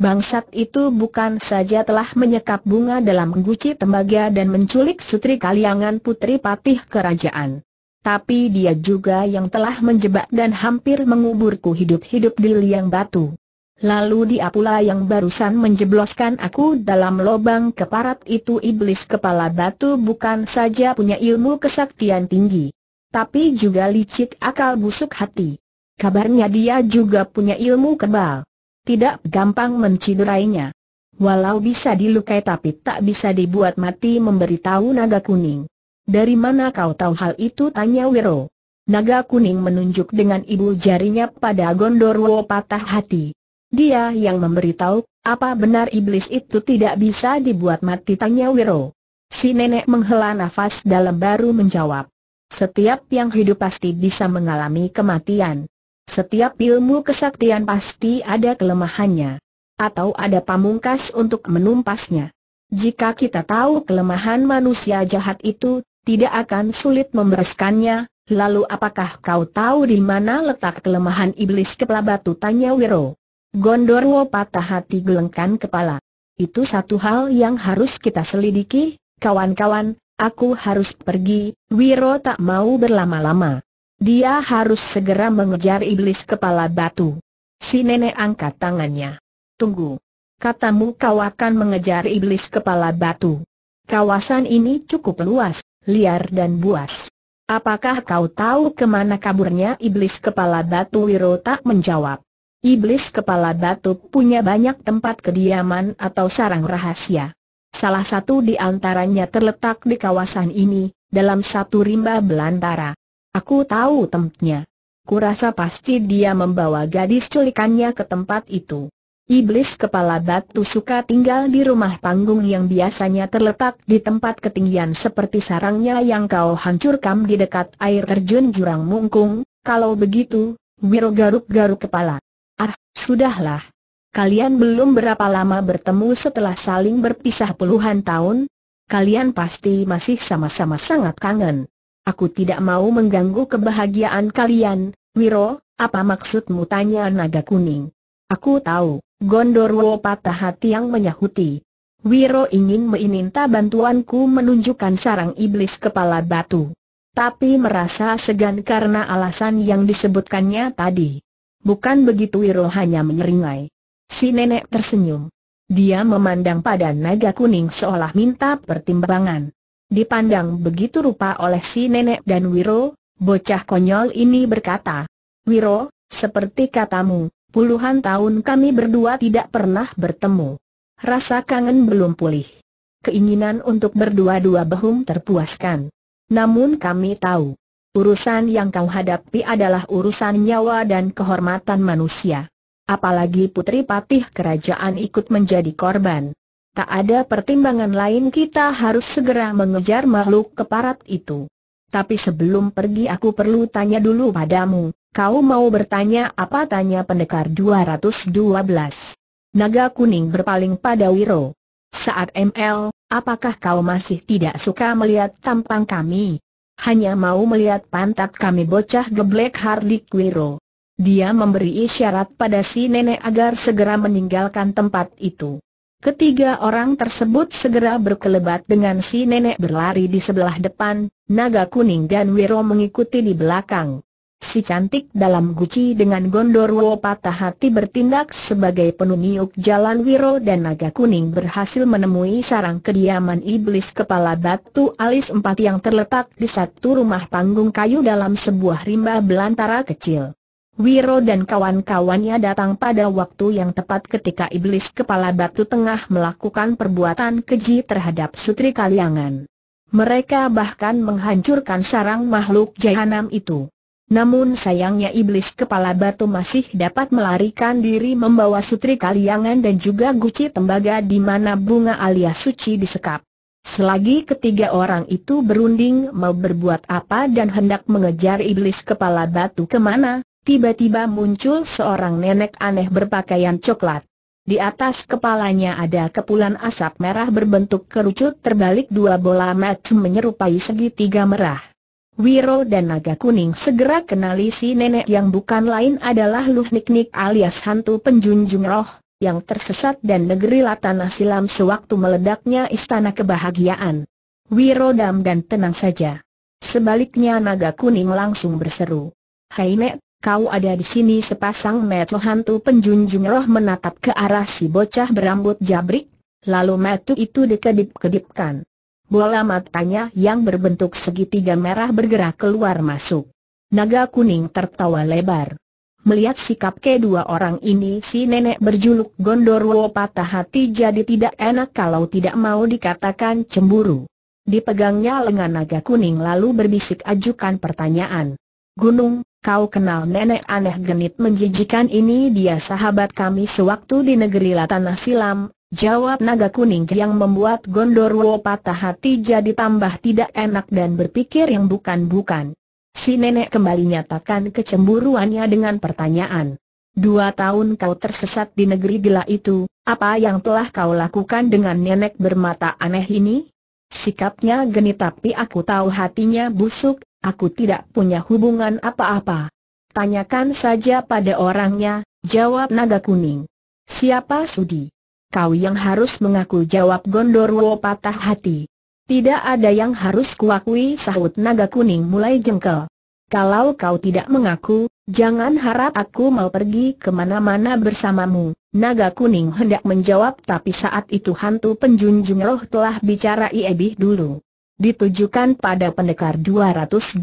Bangsat itu bukan saja telah menyekap bunga dalam guci tembaga dan menculik sutri kaliangan putri patih kerajaan. Tapi dia juga yang telah menjebak dan hampir menguburku hidup-hidup di liang batu. Lalu dia pula yang barusan menjebloskan aku dalam lubang keparat itu iblis kepala batu bukan saja punya ilmu kesaktian tinggi, tapi juga licik akal busuk hati. Kabarnya dia juga punya ilmu kebal. Tidak gampang menciderainya. Walau bisa dilukai tapi tak bisa dibuat mati memberitahu naga kuning. Dari mana kau tahu hal itu tanya Wiro. Naga kuning menunjuk dengan ibu jarinya pada Gondorwo patah hati. Dia yang memberitahu, apa benar iblis itu tidak bisa dibuat mati tanya Wiro. Si nenek menghela nafas dalam baru menjawab. Setiap yang hidup pasti bisa mengalami kematian. Setiap ilmu kesaktian pasti ada kelemahannya. Atau ada pamungkas untuk menumpasnya. Jika kita tahu kelemahan manusia jahat itu, tidak akan sulit membereskannya, lalu apakah kau tahu di mana letak kelemahan iblis kepala batu tanya Wiro. Gondorwo patah hati gelengkan kepala. Itu satu hal yang harus kita selidiki, kawan-kawan, aku harus pergi, Wiro tak mau berlama-lama. Dia harus segera mengejar iblis kepala batu. Si nenek angkat tangannya. Tunggu. Katamu kau akan mengejar iblis kepala batu. Kawasan ini cukup luas, liar dan buas. Apakah kau tahu kemana kaburnya iblis kepala batu Wiro tak menjawab. Iblis kepala batu punya banyak tempat kediaman atau sarang rahasia. Salah satu di antaranya terletak di kawasan ini, dalam satu rimba belantara. Aku tahu tempatnya. Kurasa pasti dia membawa gadis culikannya ke tempat itu. Iblis kepala batu suka tinggal di rumah panggung yang biasanya terletak di tempat ketinggian seperti sarangnya yang kau hancurkan di dekat air terjun jurang mungkung, kalau begitu, Wiro garuk-garuk kepala. Sudahlah. Kalian belum berapa lama bertemu setelah saling berpisah puluhan tahun, kalian pasti masih sama-sama sangat kangen. Aku tidak mau mengganggu kebahagiaan kalian, Wiro, apa maksudmu tanya naga kuning? Aku tahu, Gondorwo patah hati yang menyahuti. Wiro ingin meminta bantuanku menunjukkan sarang iblis kepala batu. Tapi merasa segan karena alasan yang disebutkannya tadi. Bukan begitu Wiro hanya menyeringai. Si nenek tersenyum. Dia memandang pada naga kuning seolah minta pertimbangan. Dipandang begitu rupa oleh si nenek dan Wiro, bocah konyol ini berkata, Wiro, seperti katamu, puluhan tahun kami berdua tidak pernah bertemu. Rasa kangen belum pulih. Keinginan untuk berdua-dua behum terpuaskan. Namun kami tahu, Urusan yang kau hadapi adalah urusan nyawa dan kehormatan manusia. Apalagi putri patih kerajaan ikut menjadi korban. Tak ada pertimbangan lain kita harus segera mengejar makhluk keparat itu. Tapi sebelum pergi aku perlu tanya dulu padamu, kau mau bertanya apa tanya pendekar 212. Naga kuning berpaling pada Wiro. Saat ML, apakah kau masih tidak suka melihat tampang kami? Hanya mau melihat pantat kami bocah geblek Harley Quiro. Dia memberi isyarat pada si nenek agar segera meninggalkan tempat itu. Ketiga orang tersebut segera berkelebat dengan si nenek berlari di sebelah depan, naga kuning dan Wiro mengikuti di belakang. Si cantik dalam guci dengan Gondorwo patah hati bertindak sebagai penuniuk jalan Wiro dan Naga Kuning berhasil menemui sarang kediaman iblis kepala batu alis empat yang terletak di satu rumah panggung kayu dalam sebuah rimba belantara kecil. Wiro dan kawan-kawannya datang pada waktu yang tepat ketika iblis kepala batu tengah melakukan perbuatan keji terhadap Sutri Kaliangan. Mereka bahkan menghancurkan sarang makhluk jahanam itu. Namun sayangnya iblis kepala batu masih dapat melarikan diri membawa sutri kaliangan dan juga guci tembaga di mana bunga alias suci disekap. Selagi ketiga orang itu berunding mau berbuat apa dan hendak mengejar iblis kepala batu kemana, tiba-tiba muncul seorang nenek aneh berpakaian coklat. Di atas kepalanya ada kepulan asap merah berbentuk kerucut terbalik dua bola mata menyerupai segitiga merah. Wiro dan Naga Kuning segera kenali si nenek yang bukan lain adalah Luhniknik alias hantu penjunjung roh, yang tersesat dan negeri Latana silam sewaktu meledaknya istana kebahagiaan. Wiro dam dan tenang saja. Sebaliknya Naga Kuning langsung berseru. Hai Nek, kau ada di sini sepasang metu hantu penjunjung roh menatap ke arah si bocah berambut jabrik, lalu metu itu dikedip-kedipkan. Bola matanya yang berbentuk segitiga merah bergerak keluar masuk. Naga kuning tertawa lebar. Melihat sikap kedua orang ini si nenek berjuluk Gondorwo patah hati jadi tidak enak kalau tidak mau dikatakan cemburu. Dipegangnya lengan naga kuning lalu berbisik ajukan pertanyaan. Gunung, kau kenal nenek aneh genit menjijikan ini dia sahabat kami sewaktu di negeri Latanah Silam, Jawab naga kuning yang membuat Gondorwo patah hati jadi tambah tidak enak dan berpikir yang bukan-bukan. Si nenek kembali nyatakan kecemburuannya dengan pertanyaan. Dua tahun kau tersesat di negeri gila itu, apa yang telah kau lakukan dengan nenek bermata aneh ini? Sikapnya geni tapi aku tahu hatinya busuk, aku tidak punya hubungan apa-apa. Tanyakan saja pada orangnya, jawab naga kuning. Siapa Sudi? kau yang harus mengaku jawab Gondorwo patah hati. Tidak ada yang harus kuakui sahut naga kuning mulai jengkel. Kalau kau tidak mengaku, jangan harap aku mau pergi kemana-mana bersamamu. Naga kuning hendak menjawab tapi saat itu hantu penjunjung roh telah bicara iebih dulu. Ditujukan pada pendekar 212.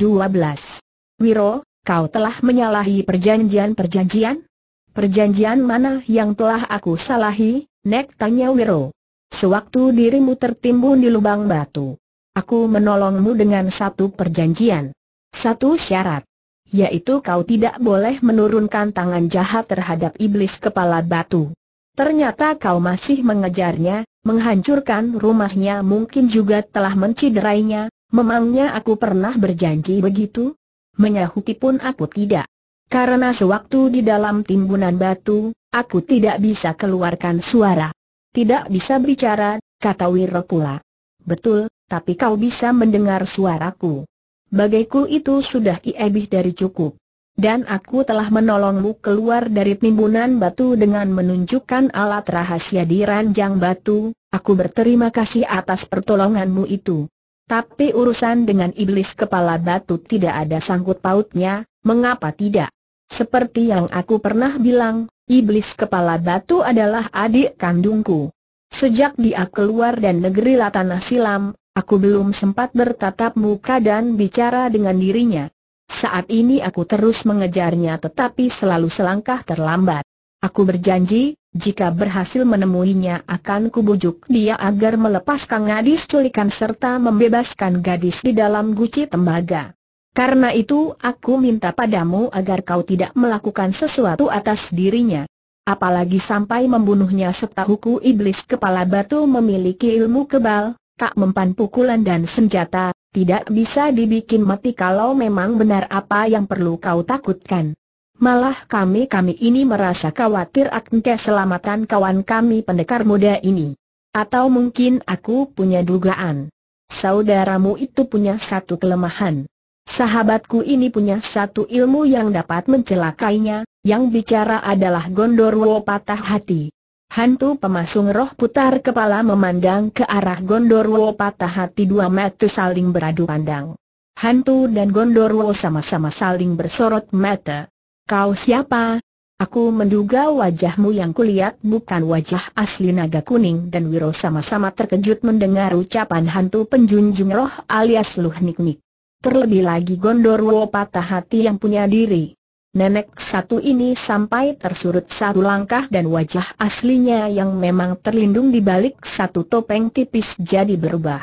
Wiro, kau telah menyalahi perjanjian-perjanjian? Perjanjian mana yang telah aku salahi? Nek tanya Wiro. Sewaktu dirimu tertimbun di lubang batu. Aku menolongmu dengan satu perjanjian. Satu syarat. Yaitu kau tidak boleh menurunkan tangan jahat terhadap iblis kepala batu. Ternyata kau masih mengejarnya, menghancurkan rumahnya mungkin juga telah menciderainya, memangnya aku pernah berjanji begitu? Menyahuti pun aku tidak. Karena sewaktu di dalam timbunan batu, Aku tidak bisa keluarkan suara. Tidak bisa bicara, kata Wiro pula. Betul, tapi kau bisa mendengar suaraku. Bagiku itu sudah iebih dari cukup. Dan aku telah menolongmu keluar dari timbunan batu dengan menunjukkan alat rahasia di ranjang batu, aku berterima kasih atas pertolonganmu itu. Tapi urusan dengan iblis kepala batu tidak ada sangkut pautnya, mengapa tidak? Seperti yang aku pernah bilang, Iblis kepala batu adalah adik kandungku. Sejak dia keluar dan negeri Latanah Silam, aku belum sempat bertatap muka dan bicara dengan dirinya. Saat ini aku terus mengejarnya tetapi selalu selangkah terlambat. Aku berjanji, jika berhasil menemuinya akan kubujuk dia agar melepaskan Gadis culikan serta membebaskan gadis di dalam guci tembaga. Karena itu aku minta padamu agar kau tidak melakukan sesuatu atas dirinya. Apalagi sampai membunuhnya setahuku iblis kepala batu memiliki ilmu kebal, tak mempan pukulan dan senjata, tidak bisa dibikin mati kalau memang benar apa yang perlu kau takutkan. Malah kami-kami ini merasa khawatir akan keselamatan kawan kami pendekar muda ini. Atau mungkin aku punya dugaan. Saudaramu itu punya satu kelemahan. Sahabatku ini punya satu ilmu yang dapat mencelakainya, yang bicara adalah Gondorwo patah hati. Hantu pemasung roh putar kepala memandang ke arah Gondorwo patah hati dua mata saling beradu pandang. Hantu dan Gondorwo sama-sama saling bersorot mata. Kau siapa? Aku menduga wajahmu yang kulihat bukan wajah asli naga kuning dan Wiro sama-sama terkejut mendengar ucapan hantu penjunjung roh alias Luhnik-Nik. Terlebih lagi Gondorwo patah hati yang punya diri. Nenek satu ini sampai tersurut satu langkah dan wajah aslinya yang memang terlindung di balik satu topeng tipis jadi berubah.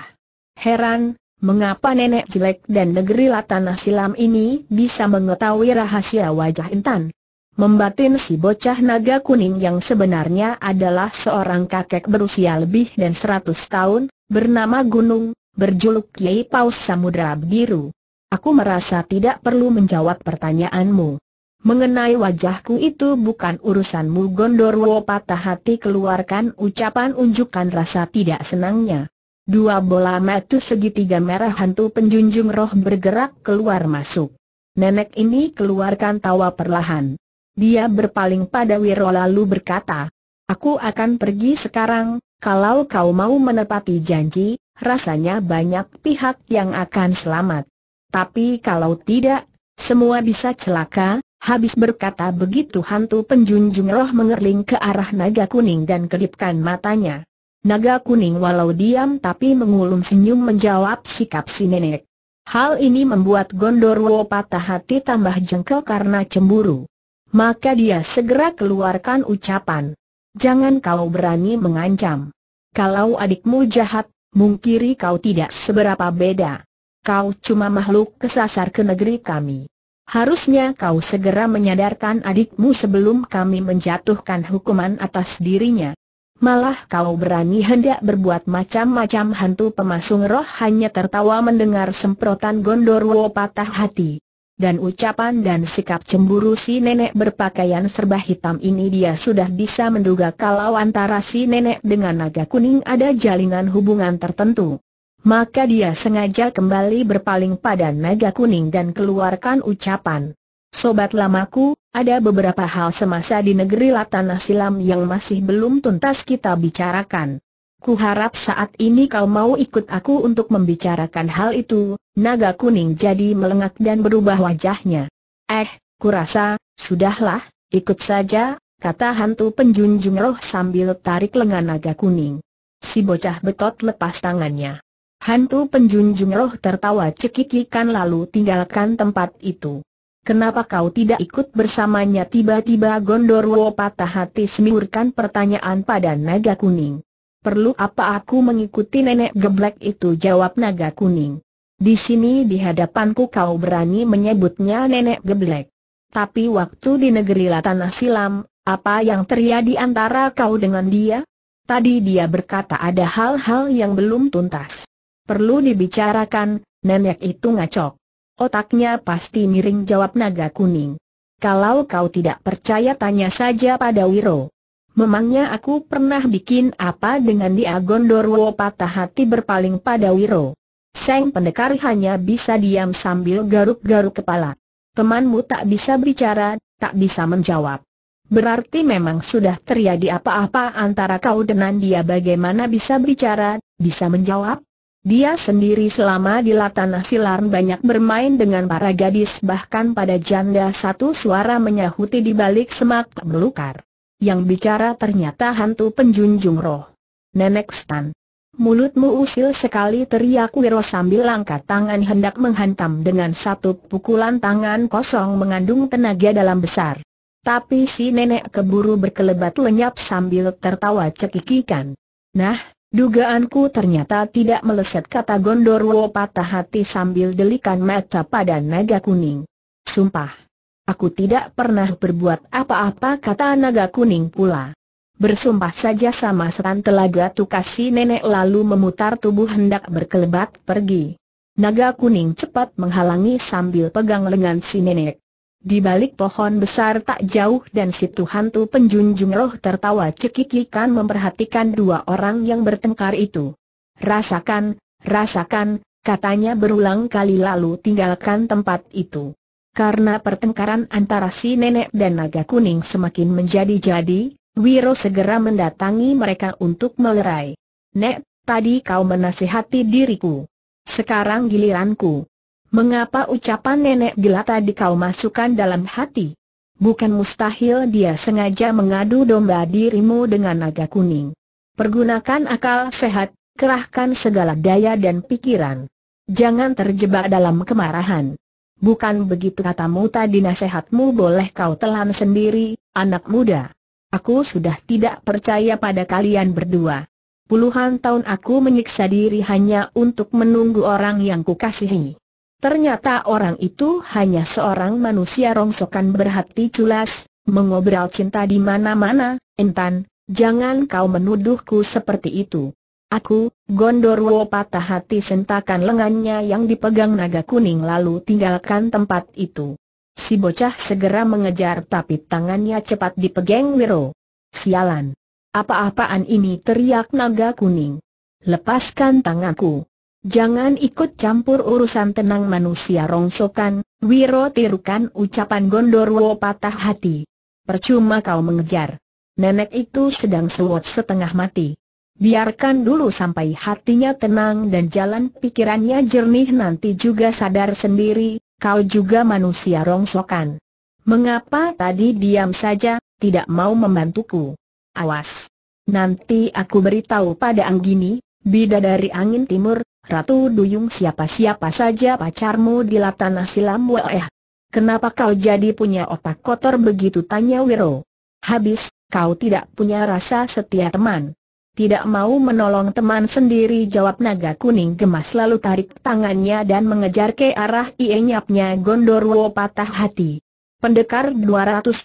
Heran, mengapa nenek jelek dan negeri latanah Silam ini bisa mengetahui rahasia wajah Intan? Membatin si bocah naga kuning yang sebenarnya adalah seorang kakek berusia lebih dan 100 tahun, bernama Gunung, berjuluk Kiai Paus Samudra Biru. Aku merasa tidak perlu menjawab pertanyaanmu. Mengenai wajahku itu bukan urusanmu Gondorwo patah hati keluarkan ucapan unjukkan rasa tidak senangnya. Dua bola mata segitiga merah hantu penjunjung roh bergerak keluar masuk. Nenek ini keluarkan tawa perlahan. Dia berpaling pada Wiro lalu berkata, Aku akan pergi sekarang, kalau kau mau menepati janji, rasanya banyak pihak yang akan selamat. Tapi kalau tidak, semua bisa celaka, habis berkata begitu hantu penjunjung roh mengerling ke arah naga kuning dan kedipkan matanya. Naga kuning walau diam tapi mengulung senyum menjawab sikap si nenek. Hal ini membuat Gondorwo patah hati tambah jengkel karena cemburu. Maka dia segera keluarkan ucapan. Jangan kau berani mengancam. Kalau adikmu jahat, mungkiri kau tidak seberapa beda. Kau cuma makhluk kesasar ke negeri kami. Harusnya kau segera menyadarkan adikmu sebelum kami menjatuhkan hukuman atas dirinya. Malah kau berani hendak berbuat macam-macam hantu pemasung roh hanya tertawa mendengar semprotan Gondorwo patah hati dan ucapan dan sikap cemburu si nenek berpakaian serba hitam ini dia sudah bisa menduga kalau antara si nenek dengan naga kuning ada jalinan hubungan tertentu. Maka dia sengaja kembali berpaling pada naga kuning dan keluarkan ucapan. Sobat lamaku, ada beberapa hal semasa di negeri Latanah Silam yang masih belum tuntas kita bicarakan. Ku harap saat ini kau mau ikut aku untuk membicarakan hal itu, naga kuning jadi melengak dan berubah wajahnya. Eh, kurasa, sudahlah, ikut saja, kata hantu penjunjung roh sambil tarik lengan naga kuning. Si bocah betot lepas tangannya. Hantu penjunjung roh tertawa cekikikan lalu tinggalkan tempat itu. Kenapa kau tidak ikut bersamanya tiba-tiba Gondorwo patah hati semburkan pertanyaan pada naga kuning perlu apa aku mengikuti nenek geblek itu jawab naga kuning. Di sini di hadapanku kau berani menyebutnya nenek geblek. Tapi waktu di negeri Latana Silam, apa yang terjadi antara kau dengan dia? Tadi dia berkata ada hal-hal yang belum tuntas. Perlu dibicarakan, nenek itu ngacok. Otaknya pasti miring jawab naga kuning. Kalau kau tidak percaya tanya saja pada Wiro. Memangnya aku pernah bikin apa dengan dia Gondorwo patah hati berpaling pada Wiro. Seng pendekar hanya bisa diam sambil garuk-garuk kepala. Temanmu tak bisa bicara, tak bisa menjawab. Berarti memang sudah terjadi apa-apa antara kau dengan dia bagaimana bisa bicara, bisa menjawab? Dia sendiri selama di nasi Silarn banyak bermain dengan para gadis bahkan pada janda satu suara menyahuti di balik semak belukar yang bicara ternyata hantu penjunjung roh. Nenek Stan. Mulutmu usil sekali teriak Wiro sambil langkah tangan hendak menghantam dengan satu pukulan tangan kosong mengandung tenaga dalam besar. Tapi si nenek keburu berkelebat lenyap sambil tertawa cekikikan. Nah, dugaanku ternyata tidak meleset kata Gondorwo patah hati sambil delikan mata pada naga kuning. Sumpah. Aku tidak pernah berbuat apa-apa kata naga kuning pula. Bersumpah saja sama setan telaga tukasi nenek lalu memutar tubuh hendak berkelebat pergi. Naga kuning cepat menghalangi sambil pegang lengan si nenek. Di balik pohon besar tak jauh dan situ hantu penjunjung roh tertawa cekikikan memperhatikan dua orang yang bertengkar itu. Rasakan, rasakan, katanya berulang kali lalu tinggalkan tempat itu. Karena pertengkaran antara si nenek dan naga kuning semakin menjadi-jadi, Wiro segera mendatangi mereka untuk melerai. Nek, tadi kau menasihati diriku. Sekarang giliranku. Mengapa ucapan nenek gila tadi kau masukkan dalam hati? Bukan mustahil dia sengaja mengadu domba dirimu dengan naga kuning. Pergunakan akal sehat, kerahkan segala daya dan pikiran. Jangan terjebak dalam kemarahan. Bukan begitu katamu tadi nasihatmu boleh kau telan sendiri, anak muda. Aku sudah tidak percaya pada kalian berdua. Puluhan tahun aku menyiksa diri hanya untuk menunggu orang yang kukasihi. Ternyata orang itu hanya seorang manusia rongsokan berhati culas, mengobral cinta di mana-mana, entan, jangan kau menuduhku seperti itu. Aku, Gondorwo patah hati sentakan lengannya yang dipegang naga kuning lalu tinggalkan tempat itu. Si bocah segera mengejar tapi tangannya cepat dipegang Wiro. Sialan! Apa-apaan ini teriak naga kuning. Lepaskan tanganku. Jangan ikut campur urusan tenang manusia rongsokan, Wiro tirukan ucapan Gondorwo patah hati. Percuma kau mengejar. Nenek itu sedang suwot setengah mati. Biarkan dulu sampai hatinya tenang dan jalan pikirannya jernih nanti juga sadar sendiri, kau juga manusia rongsokan. Mengapa tadi diam saja, tidak mau membantuku? Awas! Nanti aku beritahu pada Anggini, bida dari angin timur, Ratu Duyung siapa-siapa saja pacarmu di tanah silam waeh. Kenapa kau jadi punya otak kotor begitu tanya Wiro? Habis, kau tidak punya rasa setia teman tidak mau menolong teman sendiri jawab naga kuning gemas lalu tarik tangannya dan mengejar ke arah ienyapnya Gondorwo patah hati. Pendekar 212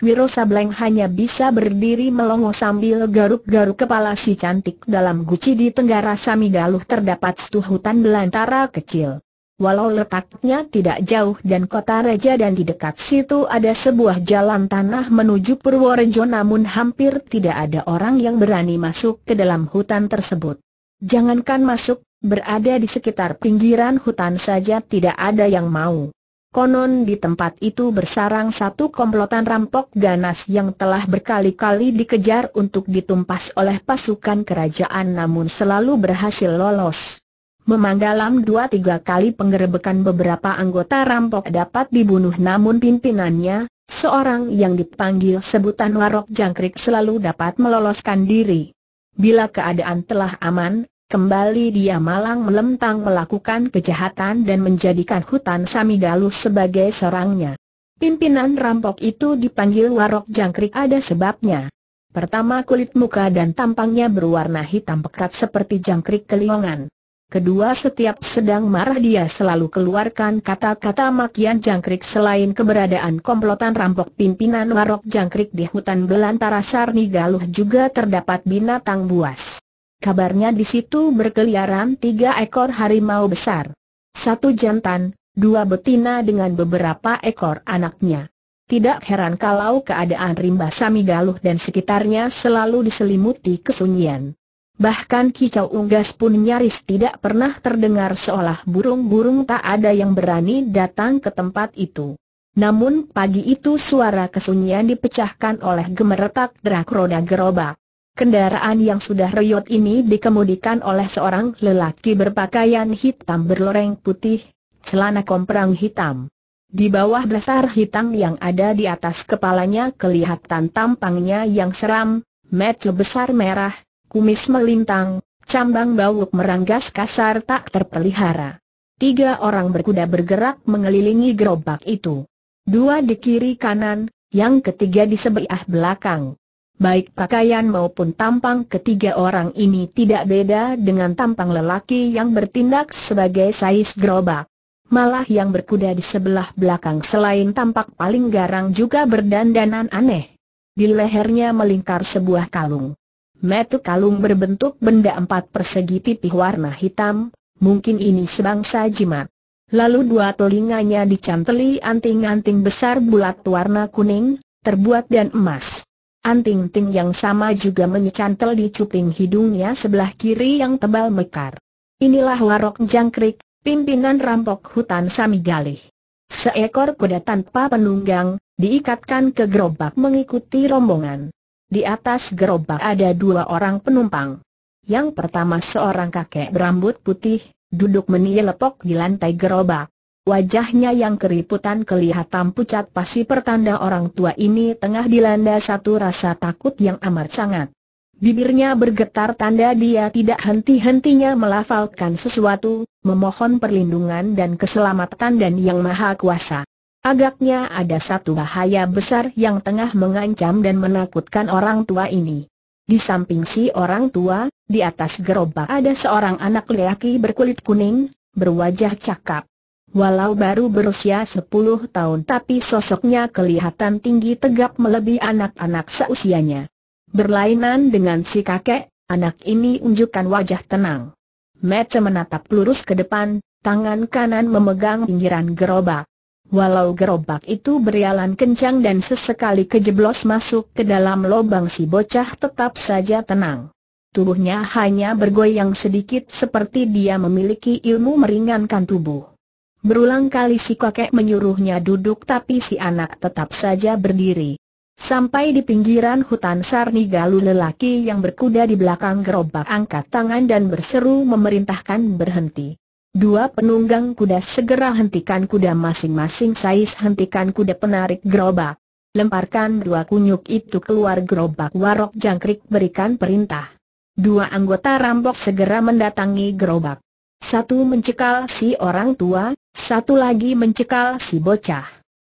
Wiro Sableng hanya bisa berdiri melongo sambil garuk-garuk kepala si cantik dalam guci di tenggara Samigaluh terdapat setuh hutan belantara kecil. Walau letaknya tidak jauh dan kota raja dan di dekat situ ada sebuah jalan tanah menuju Purworejo namun hampir tidak ada orang yang berani masuk ke dalam hutan tersebut. Jangankan masuk, berada di sekitar pinggiran hutan saja tidak ada yang mau. Konon di tempat itu bersarang satu komplotan rampok ganas yang telah berkali-kali dikejar untuk ditumpas oleh pasukan kerajaan namun selalu berhasil lolos. Memanggalam dua tiga kali penggerebekan beberapa anggota rampok dapat dibunuh namun pimpinannya, seorang yang dipanggil sebutan warok jangkrik selalu dapat meloloskan diri. Bila keadaan telah aman, Kembali dia malang melentang melakukan kejahatan dan menjadikan hutan Samigalu sebagai serangnya. Pimpinan rampok itu dipanggil warok jangkrik ada sebabnya. Pertama kulit muka dan tampangnya berwarna hitam pekat seperti jangkrik keliongan. Kedua setiap sedang marah dia selalu keluarkan kata-kata makian jangkrik selain keberadaan komplotan rampok pimpinan warok jangkrik di hutan belantara Sarni Galuh juga terdapat binatang buas. Kabarnya di situ berkeliaran tiga ekor harimau besar. Satu jantan, dua betina dengan beberapa ekor anaknya. Tidak heran kalau keadaan rimba Sami Galuh dan sekitarnya selalu diselimuti kesunyian. Bahkan kicau unggas pun nyaris tidak pernah terdengar seolah burung-burung tak ada yang berani datang ke tempat itu. Namun pagi itu suara kesunyian dipecahkan oleh gemeretak derak roda gerobak. Kendaraan yang sudah reyot ini dikemudikan oleh seorang lelaki berpakaian hitam berloreng putih, celana komprang hitam. Di bawah dasar hitam yang ada di atas kepalanya kelihatan tampangnya yang seram, mata besar merah, kumis melintang, cambang bauk meranggas kasar tak terpelihara. Tiga orang berkuda bergerak mengelilingi gerobak itu. Dua di kiri kanan, yang ketiga di sebelah belakang. Baik pakaian maupun tampang ketiga orang ini tidak beda dengan tampang lelaki yang bertindak sebagai sais gerobak. Malah yang berkuda di sebelah belakang selain tampak paling garang juga berdandanan aneh. Di lehernya melingkar sebuah kalung. Metu kalung berbentuk benda empat persegi pipih warna hitam, mungkin ini sebangsa jimat. Lalu dua telinganya dicanteli anting-anting besar bulat warna kuning, terbuat dan emas. anting anting yang sama juga menyecantel di cuping hidungnya sebelah kiri yang tebal mekar. Inilah warok jangkrik, pimpinan rampok hutan Samigalih. Seekor kuda tanpa penunggang, diikatkan ke gerobak mengikuti rombongan. Di atas gerobak ada dua orang penumpang. Yang pertama seorang kakek berambut putih, duduk menyelepok di lantai gerobak. Wajahnya yang keriputan kelihatan pucat pasti pertanda orang tua ini tengah dilanda satu rasa takut yang amat sangat. Bibirnya bergetar tanda dia tidak henti-hentinya melafalkan sesuatu, memohon perlindungan dan keselamatan dan yang maha kuasa. Agaknya ada satu bahaya besar yang tengah mengancam dan menakutkan orang tua ini. Di samping si orang tua, di atas gerobak ada seorang anak lelaki berkulit kuning, berwajah cakap. Walau baru berusia 10 tahun tapi sosoknya kelihatan tinggi tegap melebihi anak-anak seusianya. Berlainan dengan si kakek, anak ini unjukkan wajah tenang. Mete menatap lurus ke depan, tangan kanan memegang pinggiran gerobak. Walau gerobak itu berjalan kencang dan sesekali kejeblos masuk ke dalam lubang si bocah tetap saja tenang. Tubuhnya hanya bergoyang sedikit seperti dia memiliki ilmu meringankan tubuh. Berulang kali si kakek menyuruhnya duduk tapi si anak tetap saja berdiri. Sampai di pinggiran hutan Sarni Galu lelaki yang berkuda di belakang gerobak angkat tangan dan berseru memerintahkan berhenti. Dua penunggang kuda segera hentikan kuda masing-masing Sais hentikan kuda penarik gerobak Lemparkan dua kunyuk itu keluar gerobak warok jangkrik berikan perintah Dua anggota rampok segera mendatangi gerobak Satu mencekal si orang tua, satu lagi mencekal si bocah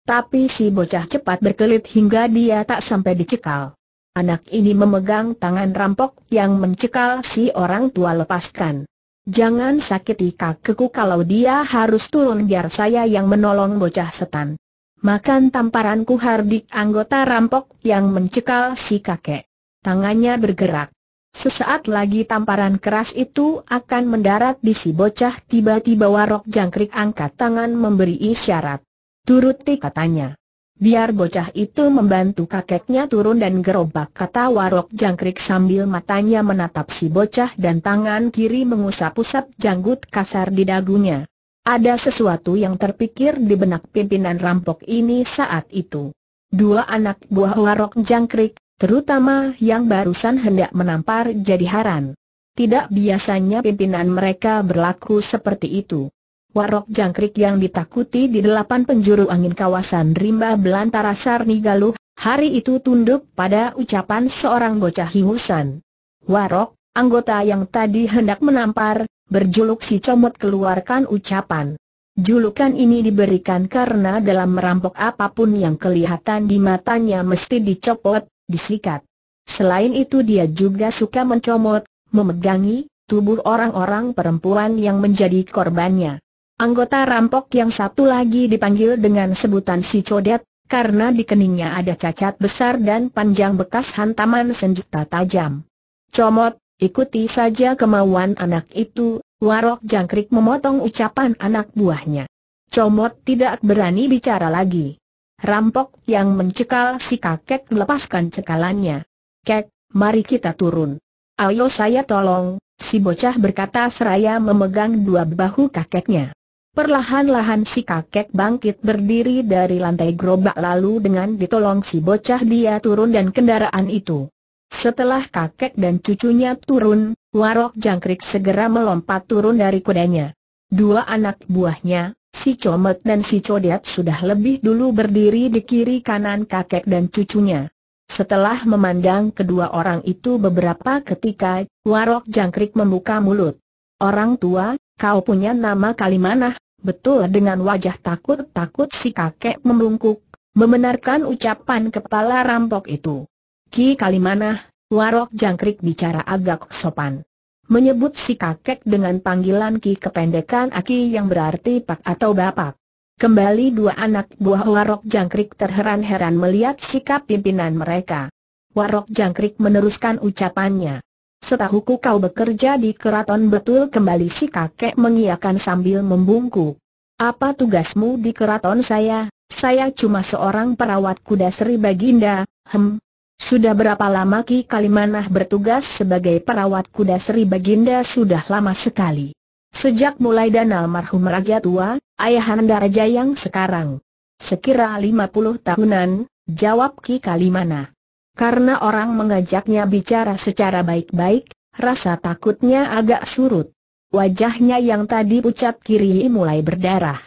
Tapi si bocah cepat berkelit hingga dia tak sampai dicekal Anak ini memegang tangan rampok yang mencekal si orang tua lepaskan Jangan sakiti keku kalau dia harus turun biar saya yang menolong bocah setan. Makan tamparanku hardik anggota rampok yang mencekal si kakek. Tangannya bergerak. Sesaat lagi tamparan keras itu akan mendarat di si bocah tiba-tiba warok jangkrik angkat tangan memberi isyarat. Turuti katanya. Biar bocah itu membantu kakeknya turun dan gerobak kata warok jangkrik sambil matanya menatap si bocah dan tangan kiri mengusap-usap janggut kasar di dagunya. Ada sesuatu yang terpikir di benak pimpinan rampok ini saat itu. Dua anak buah warok jangkrik, terutama yang barusan hendak menampar jadi haran. Tidak biasanya pimpinan mereka berlaku seperti itu warok jangkrik yang ditakuti di delapan penjuru angin kawasan rimba belantara Sarnigalu hari itu tunduk pada ucapan seorang bocah hingusan. Warok, anggota yang tadi hendak menampar, berjuluk si comot keluarkan ucapan. Julukan ini diberikan karena dalam merampok apapun yang kelihatan di matanya mesti dicopot, disikat. Selain itu dia juga suka mencomot, memegangi, tubuh orang-orang perempuan yang menjadi korbannya. Anggota rampok yang satu lagi dipanggil dengan sebutan si codet, karena di keningnya ada cacat besar dan panjang bekas hantaman senjata tajam. Comot, ikuti saja kemauan anak itu, warok jangkrik memotong ucapan anak buahnya. Comot tidak berani bicara lagi. Rampok yang mencekal si kakek melepaskan cekalannya. Kek, mari kita turun. Ayo saya tolong, si bocah berkata seraya memegang dua bahu kakeknya. Perlahan-lahan si kakek bangkit berdiri dari lantai gerobak lalu dengan ditolong si bocah dia turun dan kendaraan itu. Setelah kakek dan cucunya turun, warok jangkrik segera melompat turun dari kudanya. Dua anak buahnya, si Comet dan si Codiat sudah lebih dulu berdiri di kiri kanan kakek dan cucunya. Setelah memandang kedua orang itu beberapa ketika, warok jangkrik membuka mulut. Orang tua, kau punya nama Kalimanah? Betul dengan wajah takut-takut si kakek membungkuk, membenarkan ucapan kepala rampok itu. Ki Kalimanah, warok jangkrik bicara agak sopan. Menyebut si kakek dengan panggilan Ki kependekan Aki yang berarti pak atau bapak. Kembali dua anak buah warok jangkrik terheran-heran melihat sikap pimpinan mereka. Warok jangkrik meneruskan ucapannya. Setahuku kau bekerja di keraton betul kembali si kakek mengiakan sambil membungkuk. Apa tugasmu di keraton saya? Saya cuma seorang perawat kuda Sri Baginda, hem. Sudah berapa lama Ki Kalimanah bertugas sebagai perawat kuda Sri Baginda sudah lama sekali. Sejak mulai dan almarhum Raja Tua, Ayahanda Raja yang sekarang. Sekira 50 tahunan, jawab Ki Kalimana. Karena orang mengajaknya bicara secara baik-baik, rasa takutnya agak surut. Wajahnya yang tadi pucat kiri mulai berdarah.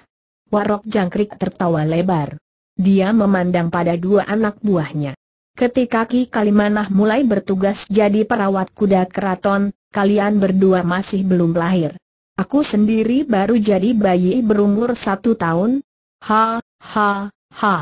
Warok jangkrik tertawa lebar. Dia memandang pada dua anak buahnya. Ketika Ki Kalimanah mulai bertugas jadi perawat kuda keraton, kalian berdua masih belum lahir. Aku sendiri baru jadi bayi berumur satu tahun. Ha, ha, ha.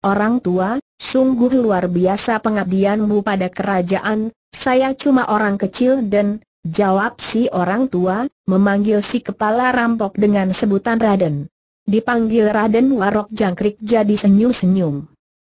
Orang tua, Sungguh luar biasa pengabdianmu pada kerajaan, saya cuma orang kecil dan, jawab si orang tua, memanggil si kepala rampok dengan sebutan Raden. Dipanggil Raden Warok Jangkrik jadi senyum-senyum.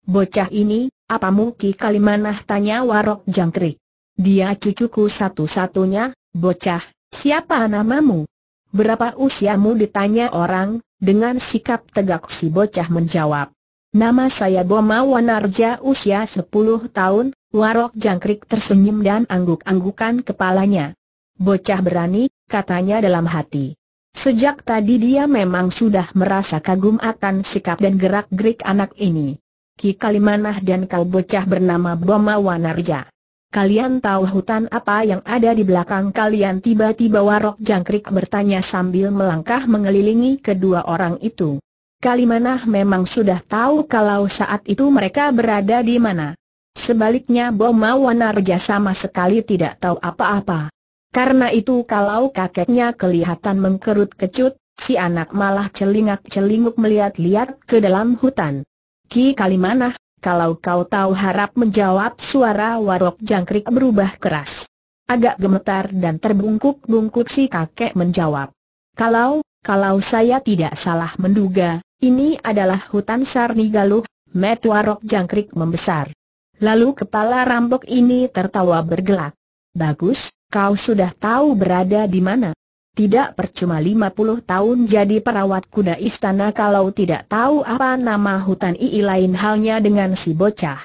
Bocah ini, apa mungkin kalimanah tanya Warok Jangkrik. Dia cucuku satu-satunya, bocah, siapa namamu? Berapa usiamu ditanya orang, dengan sikap tegak si bocah menjawab. Nama saya Boma Wanarja usia 10 tahun, warok jangkrik tersenyum dan angguk-anggukan kepalanya. Bocah berani, katanya dalam hati. Sejak tadi dia memang sudah merasa kagum akan sikap dan gerak-gerik anak ini. Ki Kalimanah dan kau bocah bernama Boma Wanarja. Kalian tahu hutan apa yang ada di belakang kalian tiba-tiba warok jangkrik bertanya sambil melangkah mengelilingi kedua orang itu. Kalimanah memang sudah tahu kalau saat itu mereka berada di mana. Sebaliknya Boma Wanarja sama sekali tidak tahu apa-apa. Karena itu kalau kakeknya kelihatan mengkerut-kecut, si anak malah celingak-celinguk melihat-lihat ke dalam hutan. Ki Kalimanah, kalau kau tahu harap menjawab suara warok jangkrik berubah keras. Agak gemetar dan terbungkuk-bungkuk si kakek menjawab. Kalau, kalau saya tidak salah menduga, ini adalah hutan Sarni Galuh, Metwarok jangkrik membesar. Lalu kepala rambok ini tertawa bergelak. Bagus, kau sudah tahu berada di mana. Tidak percuma lima puluh tahun jadi perawat kuda istana kalau tidak tahu apa nama hutan ii lain halnya dengan si bocah.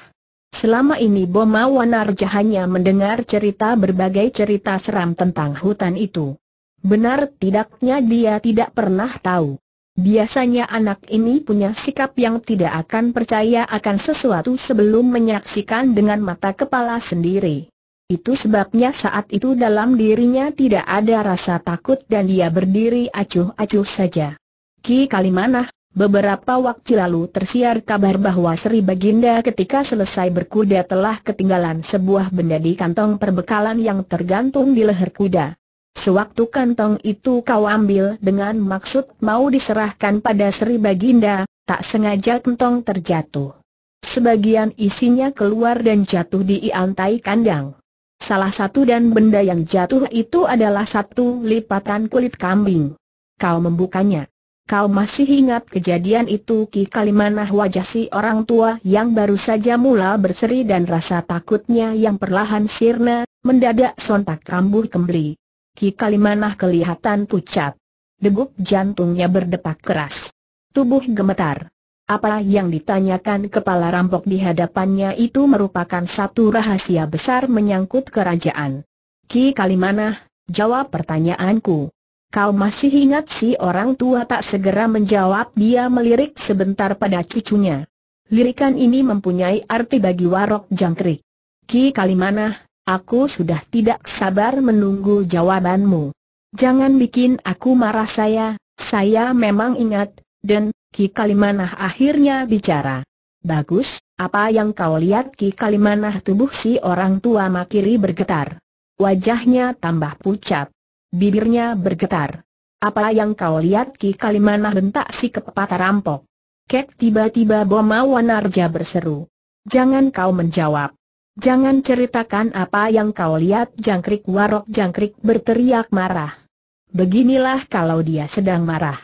Selama ini Boma Wanarja hanya mendengar cerita berbagai cerita seram tentang hutan itu. Benar tidaknya dia tidak pernah tahu. Biasanya anak ini punya sikap yang tidak akan percaya akan sesuatu sebelum menyaksikan dengan mata kepala sendiri. Itu sebabnya saat itu dalam dirinya tidak ada rasa takut dan dia berdiri acuh-acuh saja. Ki Kalimanah, beberapa waktu lalu tersiar kabar bahwa Sri Baginda ketika selesai berkuda telah ketinggalan sebuah benda di kantong perbekalan yang tergantung di leher kuda. Sewaktu kantong itu kau ambil dengan maksud mau diserahkan pada Sri Baginda, tak sengaja kantong terjatuh. Sebagian isinya keluar dan jatuh di antai kandang. Salah satu dan benda yang jatuh itu adalah satu lipatan kulit kambing. Kau membukanya. Kau masih ingat kejadian itu Ki Kalimanah wajah si orang tua yang baru saja mula berseri dan rasa takutnya yang perlahan sirna, mendadak sontak rambut kembali. Ki Kalimanah kelihatan pucat. Degup jantungnya berdetak keras. Tubuh gemetar. Apa yang ditanyakan kepala rampok di hadapannya itu merupakan satu rahasia besar menyangkut kerajaan. Ki Kalimanah, jawab pertanyaanku. Kau masih ingat si orang tua tak segera menjawab dia melirik sebentar pada cucunya. Lirikan ini mempunyai arti bagi warok jangkrik. Ki Kalimanah, Aku sudah tidak sabar menunggu jawabanmu. Jangan bikin aku marah saya, saya memang ingat, dan Ki Kalimanah akhirnya bicara. Bagus, apa yang kau lihat Ki Kalimanah tubuh si orang tua Makiri bergetar. Wajahnya tambah pucat. Bibirnya bergetar. Apa yang kau lihat Ki Kalimanah bentak si kepata rampok. Kek tiba-tiba Boma Wanarja berseru. Jangan kau menjawab. Jangan ceritakan apa yang kau lihat jangkrik warok jangkrik berteriak marah. Beginilah kalau dia sedang marah.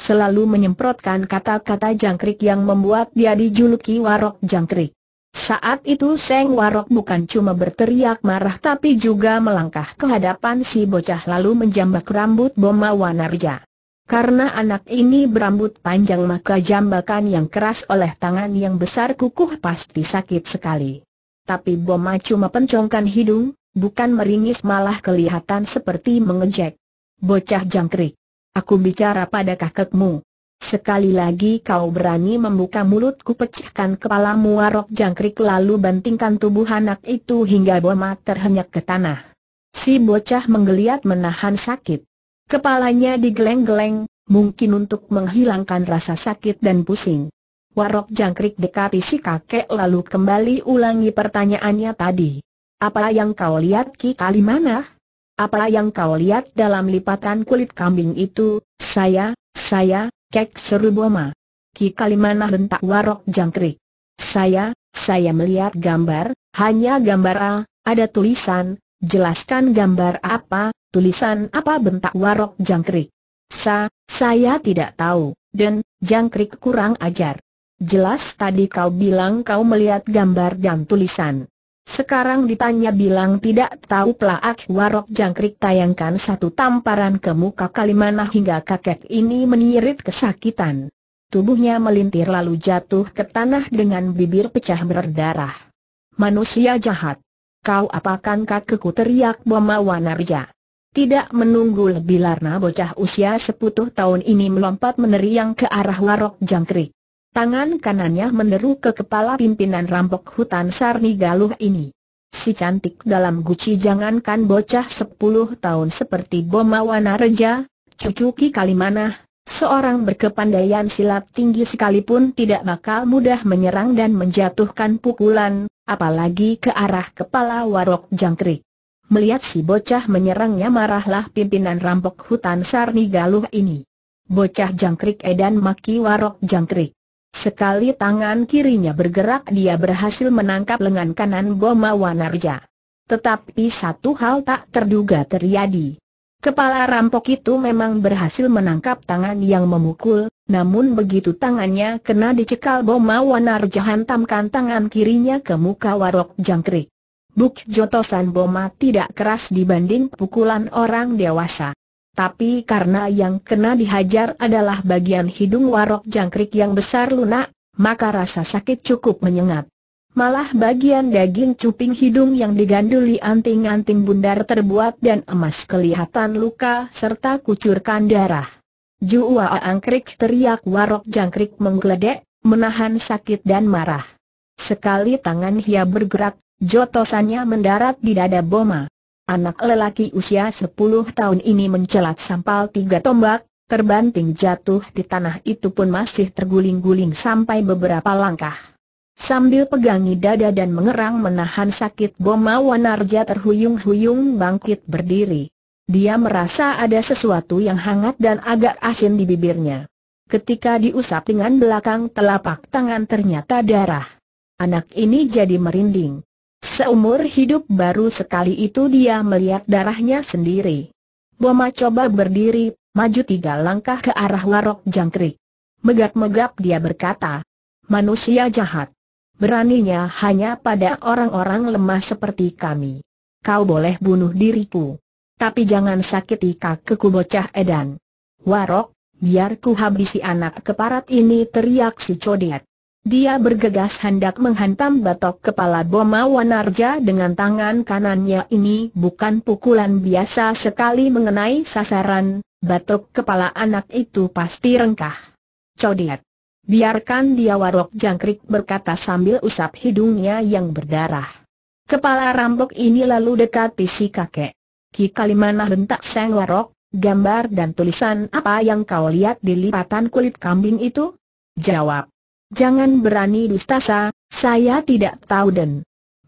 Selalu menyemprotkan kata-kata jangkrik yang membuat dia dijuluki warok jangkrik. Saat itu Seng Warok bukan cuma berteriak marah tapi juga melangkah ke hadapan si bocah lalu menjambak rambut Boma Wanarja. Karena anak ini berambut panjang maka jambakan yang keras oleh tangan yang besar kukuh pasti sakit sekali tapi Boma cuma pencongkan hidung, bukan meringis malah kelihatan seperti mengejek. Bocah jangkrik. Aku bicara pada kakekmu. Sekali lagi kau berani membuka mulutku pecahkan kepalamu warok jangkrik lalu bantingkan tubuh anak itu hingga Boma terhenyak ke tanah. Si bocah menggeliat menahan sakit. Kepalanya digeleng-geleng, mungkin untuk menghilangkan rasa sakit dan pusing. Warok jangkrik dekati si kakek lalu kembali ulangi pertanyaannya tadi. Apa yang kau lihat Ki mana? Apa yang kau lihat dalam lipatan kulit kambing itu? Saya, saya, Kek boma. Ki mana bentak warok jangkrik. Saya, saya melihat gambar, hanya gambar A, ada tulisan, jelaskan gambar apa, tulisan apa bentak warok jangkrik. Sa, saya tidak tahu, dan jangkrik kurang ajar. Jelas tadi kau bilang kau melihat gambar dan tulisan. Sekarang ditanya bilang tidak tahu pelaak warok jangkrik tayangkan satu tamparan ke muka Kalimana hingga kakek ini menyirit kesakitan. Tubuhnya melintir lalu jatuh ke tanah dengan bibir pecah berdarah. Manusia jahat. Kau apakan kakekku teriak Boma Wanarja. Tidak menunggu lebih larna bocah usia seputuh tahun ini melompat meneriang ke arah warok jangkrik. Tangan kanannya meneru ke kepala pimpinan rampok hutan Sarni Galuh ini. Si cantik dalam guci jangankan bocah sepuluh tahun seperti Bomawana Reja, cucu Ki Kalimanah, seorang berkepandaian silat tinggi sekalipun tidak bakal mudah menyerang dan menjatuhkan pukulan, apalagi ke arah kepala warok jangkrik. Melihat si bocah menyerangnya marahlah pimpinan rampok hutan Sarni Galuh ini. Bocah jangkrik edan maki warok jangkrik. Sekali tangan kirinya bergerak dia berhasil menangkap lengan kanan Boma Wanarja. Tetapi satu hal tak terduga terjadi. Kepala rampok itu memang berhasil menangkap tangan yang memukul, namun begitu tangannya kena dicekal Boma Wanarja hantamkan tangan kirinya ke muka warok jangkrik. Buk jotosan Boma tidak keras dibanding pukulan orang dewasa tapi karena yang kena dihajar adalah bagian hidung warok jangkrik yang besar lunak, maka rasa sakit cukup menyengat. Malah bagian daging cuping hidung yang diganduli anting-anting bundar terbuat dan emas kelihatan luka serta kucurkan darah. Juwa angkrik teriak warok jangkrik menggeledek, menahan sakit dan marah. Sekali tangan Hia bergerak, jotosannya mendarat di dada Boma. Anak lelaki usia 10 tahun ini mencelat sampal tiga tombak, terbanting jatuh di tanah itu pun masih terguling-guling sampai beberapa langkah. Sambil pegangi dada dan mengerang menahan sakit Boma Wanarja terhuyung-huyung bangkit berdiri. Dia merasa ada sesuatu yang hangat dan agak asin di bibirnya. Ketika diusap dengan belakang telapak tangan ternyata darah. Anak ini jadi merinding. Seumur hidup baru sekali itu dia melihat darahnya sendiri. Boma coba berdiri, maju tiga langkah ke arah warok jangkrik. Megap-megap dia berkata, manusia jahat. Beraninya hanya pada orang-orang lemah seperti kami. Kau boleh bunuh diriku. Tapi jangan sakiti kakeku bocah edan. Warok, biar ku habisi anak keparat ini teriak si codet. Dia bergegas hendak menghantam batok kepala Boma Wanarja dengan tangan kanannya ini bukan pukulan biasa sekali mengenai sasaran, batok kepala anak itu pasti rengkah. Codiat. Biarkan dia warok jangkrik berkata sambil usap hidungnya yang berdarah. Kepala rambok ini lalu dekati si kakek. Ki Kalimana bentak sang warok, gambar dan tulisan apa yang kau lihat di lipatan kulit kambing itu? Jawab. Jangan berani dustasa, saya tidak tahu dan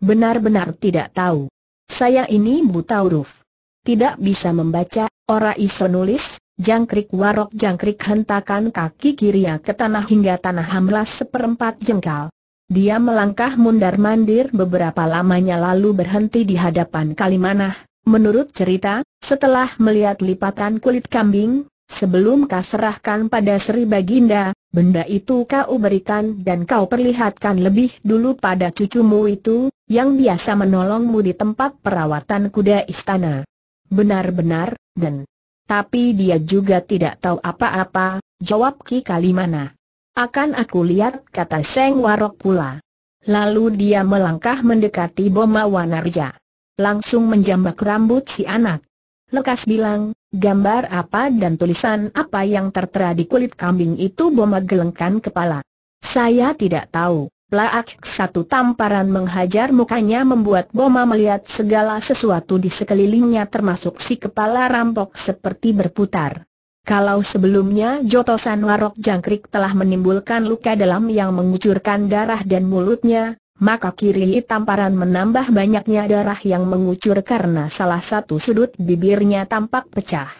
benar-benar tidak tahu. Saya ini buta huruf. Tidak bisa membaca, ora iso nulis, jangkrik warok jangkrik hentakan kaki kirinya ke tanah hingga tanah hamlas seperempat jengkal. Dia melangkah mundar-mandir beberapa lamanya lalu berhenti di hadapan Kalimanah. Menurut cerita, setelah melihat lipatan kulit kambing, sebelum kaserahkan pada Sri Baginda, Benda itu kau berikan dan kau perlihatkan lebih dulu pada cucumu itu, yang biasa menolongmu di tempat perawatan kuda istana. Benar-benar, dan... Tapi dia juga tidak tahu apa-apa, jawab Ki Kalimana. Akan aku lihat, kata Seng Warok pula. Lalu dia melangkah mendekati Boma Wanarja. Langsung menjambak rambut si anak. Lekas bilang, Gambar apa dan tulisan apa yang tertera di kulit kambing itu Boma gelengkan kepala. Saya tidak tahu. Plaak satu tamparan menghajar mukanya membuat Boma melihat segala sesuatu di sekelilingnya termasuk si kepala rampok seperti berputar. Kalau sebelumnya jotosan warok jangkrik telah menimbulkan luka dalam yang mengucurkan darah dan mulutnya, maka kiri tamparan menambah banyaknya darah yang mengucur karena salah satu sudut bibirnya tampak pecah.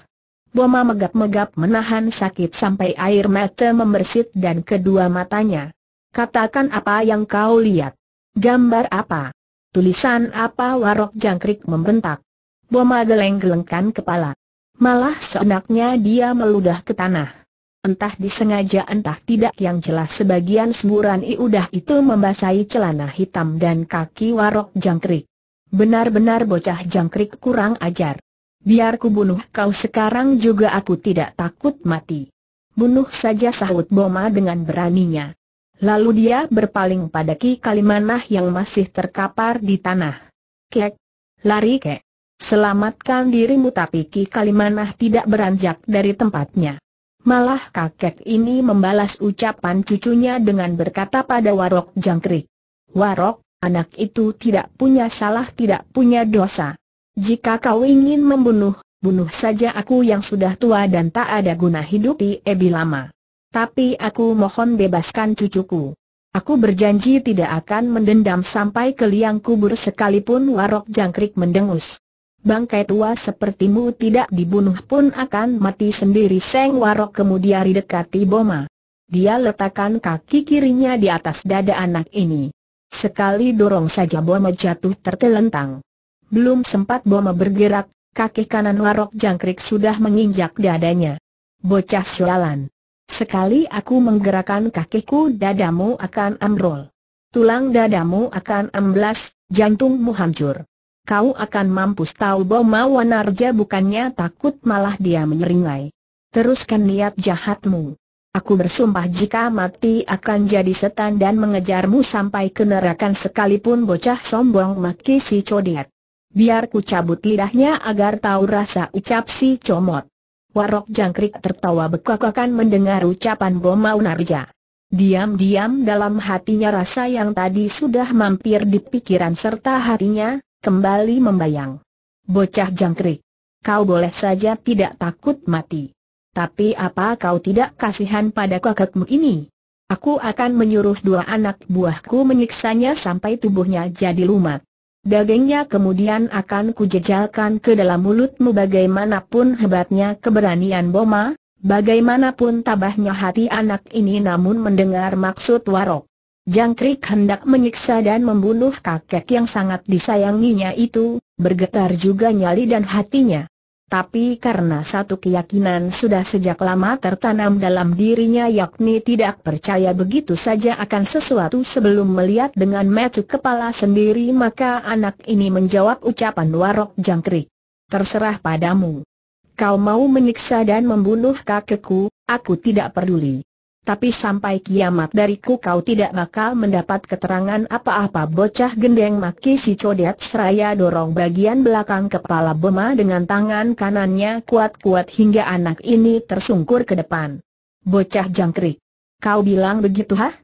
Boma megap-megap menahan sakit sampai air mata membersit dan kedua matanya. Katakan apa yang kau lihat. Gambar apa? Tulisan apa warok jangkrik membentak. Boma geleng-gelengkan kepala. Malah seenaknya dia meludah ke tanah. Entah disengaja entah tidak yang jelas sebagian semburan iudah itu membasahi celana hitam dan kaki warok jangkrik. Benar-benar bocah jangkrik kurang ajar. Biar ku bunuh kau sekarang juga aku tidak takut mati. Bunuh saja sahut Boma dengan beraninya. Lalu dia berpaling pada Ki Kalimanah yang masih terkapar di tanah. Kek! Lari kek! Selamatkan dirimu tapi Ki Kalimanah tidak beranjak dari tempatnya. Malah kakek ini membalas ucapan cucunya dengan berkata pada warok jangkrik. Warok, anak itu tidak punya salah tidak punya dosa. Jika kau ingin membunuh, bunuh saja aku yang sudah tua dan tak ada guna hidup di Ebi lama. Tapi aku mohon bebaskan cucuku. Aku berjanji tidak akan mendendam sampai ke liang kubur sekalipun warok jangkrik mendengus. Bangkai tua sepertimu tidak dibunuh pun akan mati sendiri Seng Warok kemudian didekati Boma. Dia letakkan kaki kirinya di atas dada anak ini. Sekali dorong saja Boma jatuh tertelentang. Belum sempat Boma bergerak, kaki kanan Warok jangkrik sudah menginjak dadanya. Bocah sialan. Sekali aku menggerakkan kakiku dadamu akan ambrol. Tulang dadamu akan amblas, jantungmu hancur. Kau akan mampus tahu bahwa Wanarja bukannya takut malah dia menyeringai. Teruskan niat jahatmu. Aku bersumpah jika mati akan jadi setan dan mengejarmu sampai ke neraka sekalipun bocah sombong maki si codiat. Biar ku cabut lidahnya agar tahu rasa ucap si comot. Warok jangkrik tertawa bekakakan mendengar ucapan Boma Unarja. Diam-diam dalam hatinya rasa yang tadi sudah mampir di pikiran serta hatinya, kembali membayang. Bocah jangkrik. Kau boleh saja tidak takut mati. Tapi apa kau tidak kasihan pada kakakmu ini? Aku akan menyuruh dua anak buahku menyiksanya sampai tubuhnya jadi lumat. Dagingnya kemudian akan kujejalkan ke dalam mulutmu bagaimanapun hebatnya keberanian Boma, bagaimanapun tabahnya hati anak ini namun mendengar maksud Warok. Jangkrik hendak menyiksa dan membunuh kakek yang sangat disayanginya itu, bergetar juga nyali dan hatinya. Tapi karena satu keyakinan sudah sejak lama tertanam dalam dirinya yakni tidak percaya begitu saja akan sesuatu sebelum melihat dengan metu kepala sendiri maka anak ini menjawab ucapan warok jangkrik. Terserah padamu. Kau mau menyiksa dan membunuh kakekku, aku tidak peduli tapi sampai kiamat dariku kau tidak bakal mendapat keterangan apa-apa bocah gendeng maki si codet seraya dorong bagian belakang kepala bema dengan tangan kanannya kuat-kuat hingga anak ini tersungkur ke depan. Bocah jangkrik. Kau bilang begitu ha?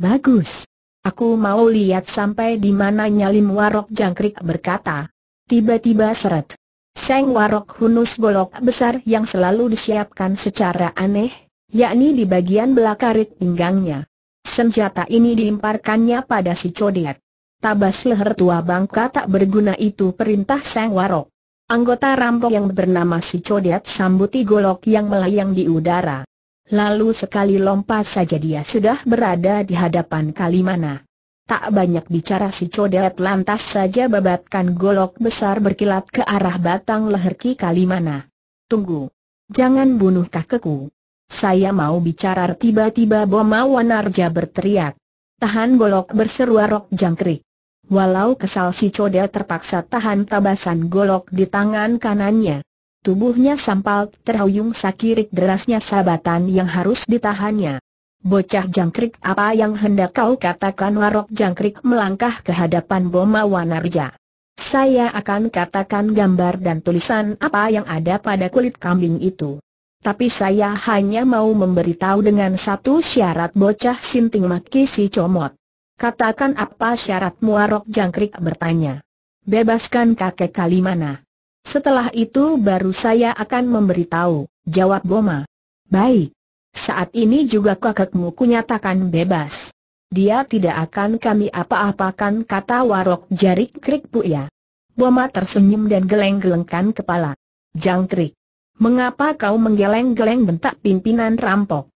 Bagus. Aku mau lihat sampai di mana nyalim warok jangkrik berkata. Tiba-tiba seret. Seng warok hunus golok besar yang selalu disiapkan secara aneh yakni di bagian belakarit pinggangnya. Senjata ini diimparkannya pada si codet. Tabas leher tua bangka tak berguna itu perintah Sang Warok. Anggota rampok yang bernama si codet sambuti golok yang melayang di udara. Lalu sekali lompat saja dia sudah berada di hadapan Kalimana. Tak banyak bicara si Codet lantas saja babatkan golok besar berkilat ke arah batang leher Ki Kalimana. Tunggu. Jangan bunuh kakekku. Saya mau bicara tiba-tiba Boma Wanarja berteriak. Tahan golok berseru Rok Jangkrik. Walau kesal si Coda terpaksa tahan tabasan golok di tangan kanannya. Tubuhnya sampal terhuyung sakirik derasnya sabatan yang harus ditahannya. Bocah jangkrik apa yang hendak kau katakan Warok jangkrik melangkah ke hadapan Boma Wanarja. Saya akan katakan gambar dan tulisan apa yang ada pada kulit kambing itu. Tapi saya hanya mau memberitahu dengan satu syarat bocah sinting maki si comot. Katakan apa syarat muarok Jangkrik bertanya. Bebaskan kakek Kalimana. Setelah itu baru saya akan memberitahu, jawab Boma. Baik. Saat ini juga kakekmu kunyatakan bebas. Dia tidak akan kami apa-apakan kata Warok Jarik Krik Puya. Boma tersenyum dan geleng-gelengkan kepala. Jangkrik. Mengapa kau menggeleng-geleng bentak pimpinan rampok?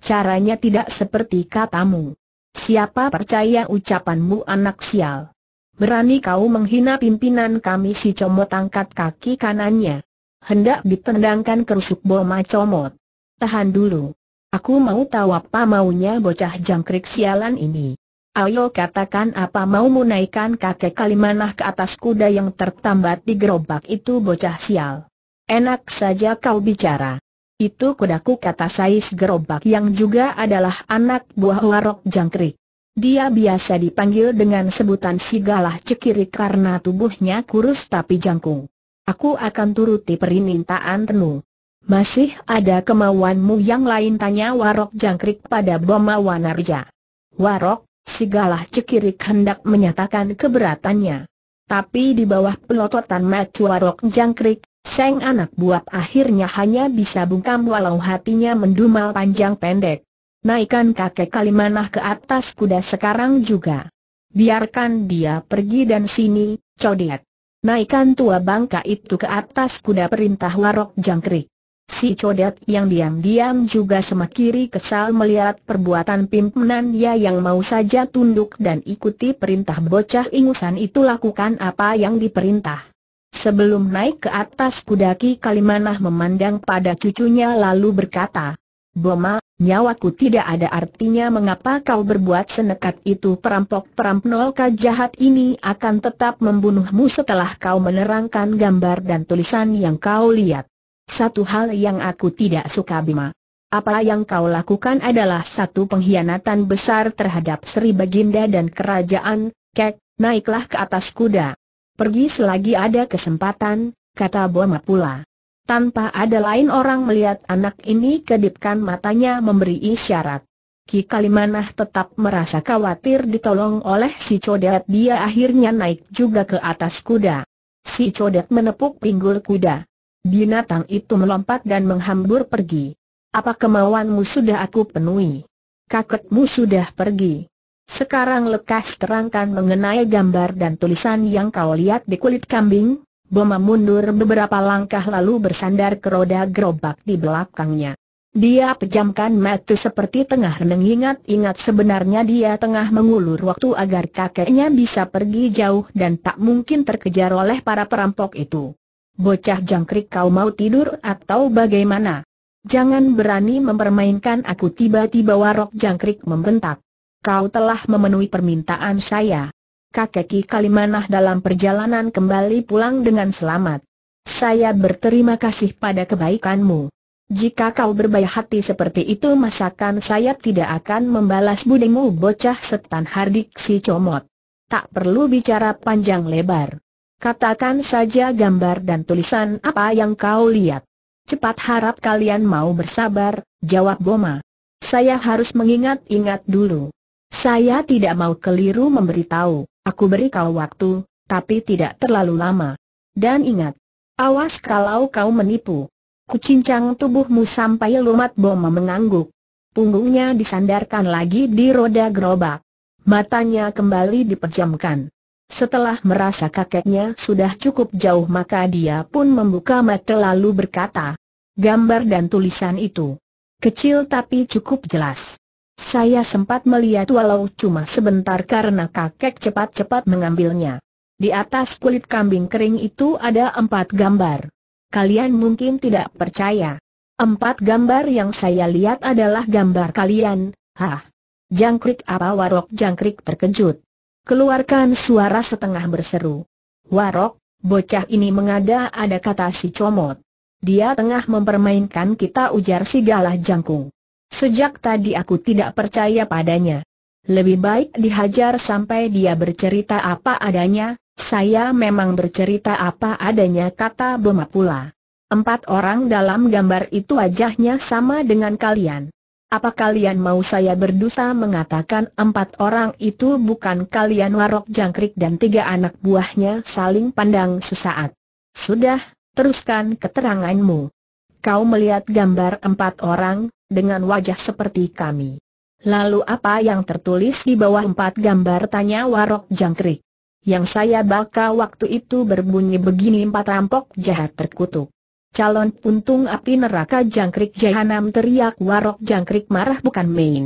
Caranya tidak seperti katamu. Siapa percaya ucapanmu anak sial? Berani kau menghina pimpinan kami si comot angkat kaki kanannya. Hendak ditendangkan kerusuk boma comot. Tahan dulu. Aku mau tahu apa maunya bocah jangkrik sialan ini. Ayo katakan apa mau menaikkan kakek Kalimanah ke atas kuda yang tertambat di gerobak itu bocah sial. Enak saja kau bicara. Itu kudaku kata Sais Gerobak yang juga adalah anak buah warok jangkrik. Dia biasa dipanggil dengan sebutan si galah cekiri karena tubuhnya kurus tapi jangkung. Aku akan turuti perintaan Renu. Masih ada kemauanmu yang lain tanya Warok Jangkrik pada Boma Wanarja. Warok, si galah cekirik hendak menyatakan keberatannya. Tapi di bawah pelototan macu Warok Jangkrik, Seng anak buat akhirnya hanya bisa bungkam walau hatinya mendumal panjang pendek. Naikkan kakek Kalimanah ke atas kuda sekarang juga. Biarkan dia pergi dan sini, codet. Naikkan tua bangka itu ke atas kuda perintah warok jangkrik. Si codet yang diam-diam juga semakiri kesal melihat perbuatan pimpinan dia yang mau saja tunduk dan ikuti perintah bocah ingusan itu lakukan apa yang diperintah. Sebelum naik ke atas kuda Ki Kalimanah memandang pada cucunya lalu berkata, Boma, nyawaku tidak ada artinya mengapa kau berbuat senekat itu perampok-perampnolka jahat ini akan tetap membunuhmu setelah kau menerangkan gambar dan tulisan yang kau lihat. Satu hal yang aku tidak suka Bima. Apa yang kau lakukan adalah satu pengkhianatan besar terhadap Sri Baginda dan kerajaan, kek, naiklah ke atas kuda. Pergi selagi ada kesempatan, kata Boma pula. Tanpa ada lain orang melihat anak ini kedipkan matanya memberi isyarat. Ki Kalimanah tetap merasa khawatir ditolong oleh si codet dia akhirnya naik juga ke atas kuda. Si codet menepuk pinggul kuda. Binatang itu melompat dan menghambur pergi. Apa kemauanmu sudah aku penuhi? Kakekmu sudah pergi. Sekarang lekas terangkan mengenai gambar dan tulisan yang kau lihat di kulit kambing. Boma mundur beberapa langkah lalu bersandar ke roda gerobak di belakangnya. Dia pejamkan mata seperti tengah mengingat-ingat sebenarnya dia tengah mengulur waktu agar kakeknya bisa pergi jauh dan tak mungkin terkejar oleh para perampok itu. Bocah jangkrik kau mau tidur atau bagaimana? Jangan berani mempermainkan aku tiba-tiba warok jangkrik membentak kau telah memenuhi permintaan saya. Kakek Kalimanah dalam perjalanan kembali pulang dengan selamat. Saya berterima kasih pada kebaikanmu. Jika kau berbaik hati seperti itu masakan saya tidak akan membalas budimu bocah setan hardik si comot. Tak perlu bicara panjang lebar. Katakan saja gambar dan tulisan apa yang kau lihat. Cepat harap kalian mau bersabar, jawab Boma. Saya harus mengingat-ingat dulu. Saya tidak mau keliru memberitahu, aku beri kau waktu, tapi tidak terlalu lama. Dan ingat, awas kalau kau menipu. Kucincang tubuhmu sampai lumat bom mengangguk. Punggungnya disandarkan lagi di roda gerobak. Matanya kembali diperjamkan. Setelah merasa kakeknya sudah cukup jauh maka dia pun membuka mata lalu berkata, gambar dan tulisan itu kecil tapi cukup jelas. Saya sempat melihat walau cuma sebentar karena kakek cepat-cepat mengambilnya. Di atas kulit kambing kering itu ada empat gambar. Kalian mungkin tidak percaya. Empat gambar yang saya lihat adalah gambar kalian, hah. Jangkrik apa warok jangkrik terkejut. Keluarkan suara setengah berseru. Warok, bocah ini mengada ada kata si comot. Dia tengah mempermainkan kita ujar si galah jangkung. Sejak tadi aku tidak percaya padanya. Lebih baik dihajar sampai dia bercerita apa adanya, saya memang bercerita apa adanya kata Boma pula. Empat orang dalam gambar itu wajahnya sama dengan kalian. Apa kalian mau saya berdosa mengatakan empat orang itu bukan kalian warok jangkrik dan tiga anak buahnya saling pandang sesaat? Sudah, teruskan keteranganmu. Kau melihat gambar empat orang, dengan wajah seperti kami. Lalu apa yang tertulis di bawah empat gambar tanya warok jangkrik. Yang saya baca waktu itu berbunyi begini empat rampok jahat terkutuk. Calon untung api neraka jangkrik jahanam teriak warok jangkrik marah bukan main.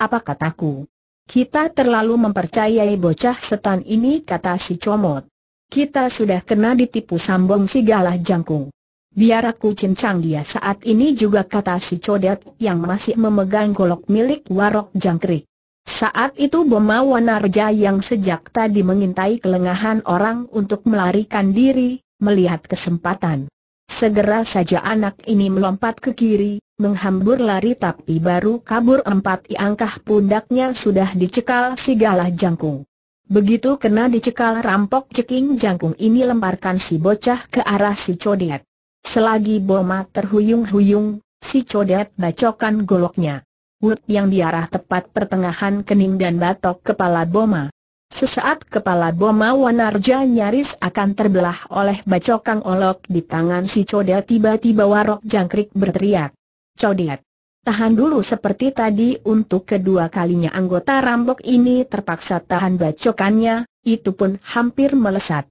Apa kataku? Kita terlalu mempercayai bocah setan ini kata si comot. Kita sudah kena ditipu sambong si galah jangkung. Biar aku cincang dia saat ini juga kata si codet yang masih memegang golok milik warok jangkrik. Saat itu Boma Wanarja yang sejak tadi mengintai kelengahan orang untuk melarikan diri, melihat kesempatan. Segera saja anak ini melompat ke kiri, menghambur lari tapi baru kabur empat iangkah pundaknya sudah dicekal si galah jangkung. Begitu kena dicekal rampok ceking jangkung ini lemparkan si bocah ke arah si codet. Selagi Boma terhuyung-huyung, si codet bacokan goloknya. Wut yang diarah tepat pertengahan kening dan batok kepala Boma. Sesaat kepala Boma Wanarja nyaris akan terbelah oleh bacokan olok di tangan si codet tiba-tiba warok jangkrik berteriak. Codet! Tahan dulu seperti tadi untuk kedua kalinya anggota rambok ini terpaksa tahan bacokannya, itu pun hampir melesat.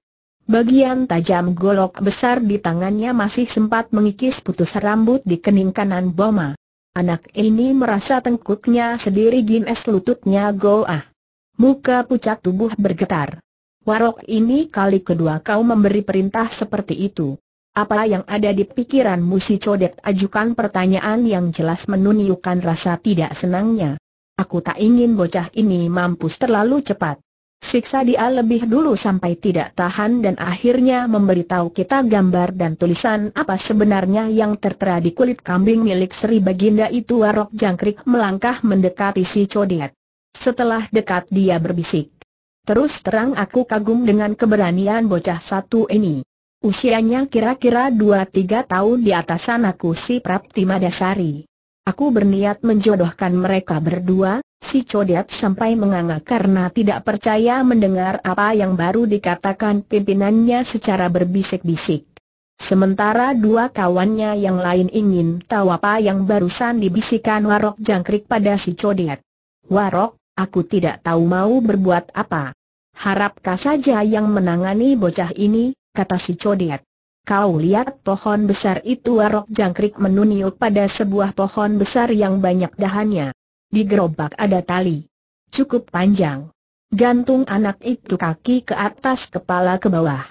Bagian tajam golok besar di tangannya masih sempat mengikis putus rambut di kening kanan Boma. Anak ini merasa tengkuknya sendiri gines lututnya goa. Muka pucat tubuh bergetar. Warok ini kali kedua kau memberi perintah seperti itu. Apa yang ada di pikiran musi codet ajukan pertanyaan yang jelas menunjukkan rasa tidak senangnya. Aku tak ingin bocah ini mampus terlalu cepat. Siksa dia lebih dulu sampai tidak tahan dan akhirnya memberitahu kita gambar dan tulisan apa sebenarnya yang tertera di kulit kambing milik Sri Baginda itu Warok Jangkrik melangkah mendekati si Codet. Setelah dekat dia berbisik. Terus terang aku kagum dengan keberanian bocah satu ini. Usianya kira-kira 2-3 tahun di atas anakku si Praptima Dasari. Aku berniat menjodohkan mereka berdua, Si Codet sampai menganga karena tidak percaya mendengar apa yang baru dikatakan pimpinannya secara berbisik-bisik. Sementara dua kawannya yang lain ingin tahu apa yang barusan dibisikkan Warok Jangkrik pada si Codet. Warok, aku tidak tahu mau berbuat apa. Harapkah saja yang menangani bocah ini, kata si Codet. Kau lihat pohon besar itu Warok Jangkrik menunjuk pada sebuah pohon besar yang banyak dahannya. Di gerobak ada tali. Cukup panjang. Gantung anak itu kaki ke atas kepala ke bawah.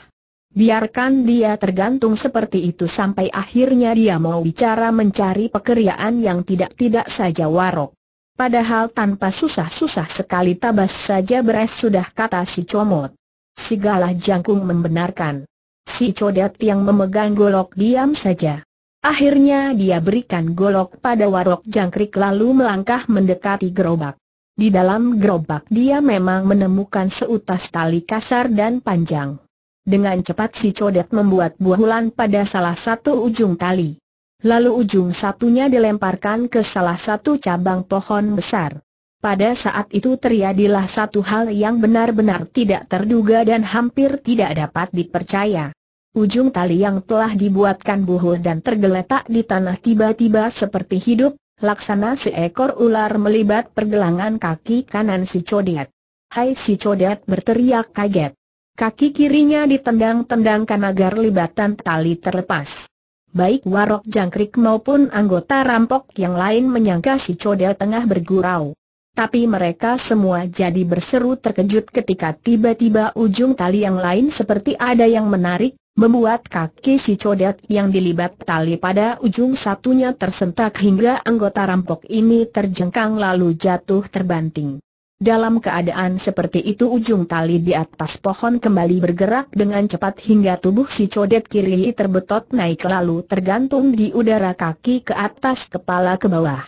Biarkan dia tergantung seperti itu sampai akhirnya dia mau bicara mencari pekerjaan yang tidak-tidak saja warok. Padahal tanpa susah-susah sekali tabas saja beres sudah kata si comot. Si jangkung membenarkan. Si codet yang memegang golok diam saja. Akhirnya dia berikan golok pada warok jangkrik lalu melangkah mendekati gerobak. Di dalam gerobak dia memang menemukan seutas tali kasar dan panjang. Dengan cepat si codet membuat buahulan pada salah satu ujung tali. Lalu ujung satunya dilemparkan ke salah satu cabang pohon besar. Pada saat itu terjadilah satu hal yang benar-benar tidak terduga dan hampir tidak dapat dipercaya. Ujung tali yang telah dibuatkan buhul dan tergeletak di tanah tiba-tiba seperti hidup, laksana seekor ular melibat pergelangan kaki kanan si Codet. Hai si Codet berteriak kaget. Kaki kirinya ditendang-tendangkan agar libatan tali terlepas. Baik warok jangkrik maupun anggota rampok yang lain menyangka si Codet tengah bergurau. Tapi mereka semua jadi berseru terkejut ketika tiba-tiba ujung tali yang lain seperti ada yang menarik, membuat kaki si codet yang dilibat tali pada ujung satunya tersentak hingga anggota rampok ini terjengkang lalu jatuh terbanting. Dalam keadaan seperti itu ujung tali di atas pohon kembali bergerak dengan cepat hingga tubuh si codet kiri terbetot naik lalu tergantung di udara kaki ke atas kepala ke bawah.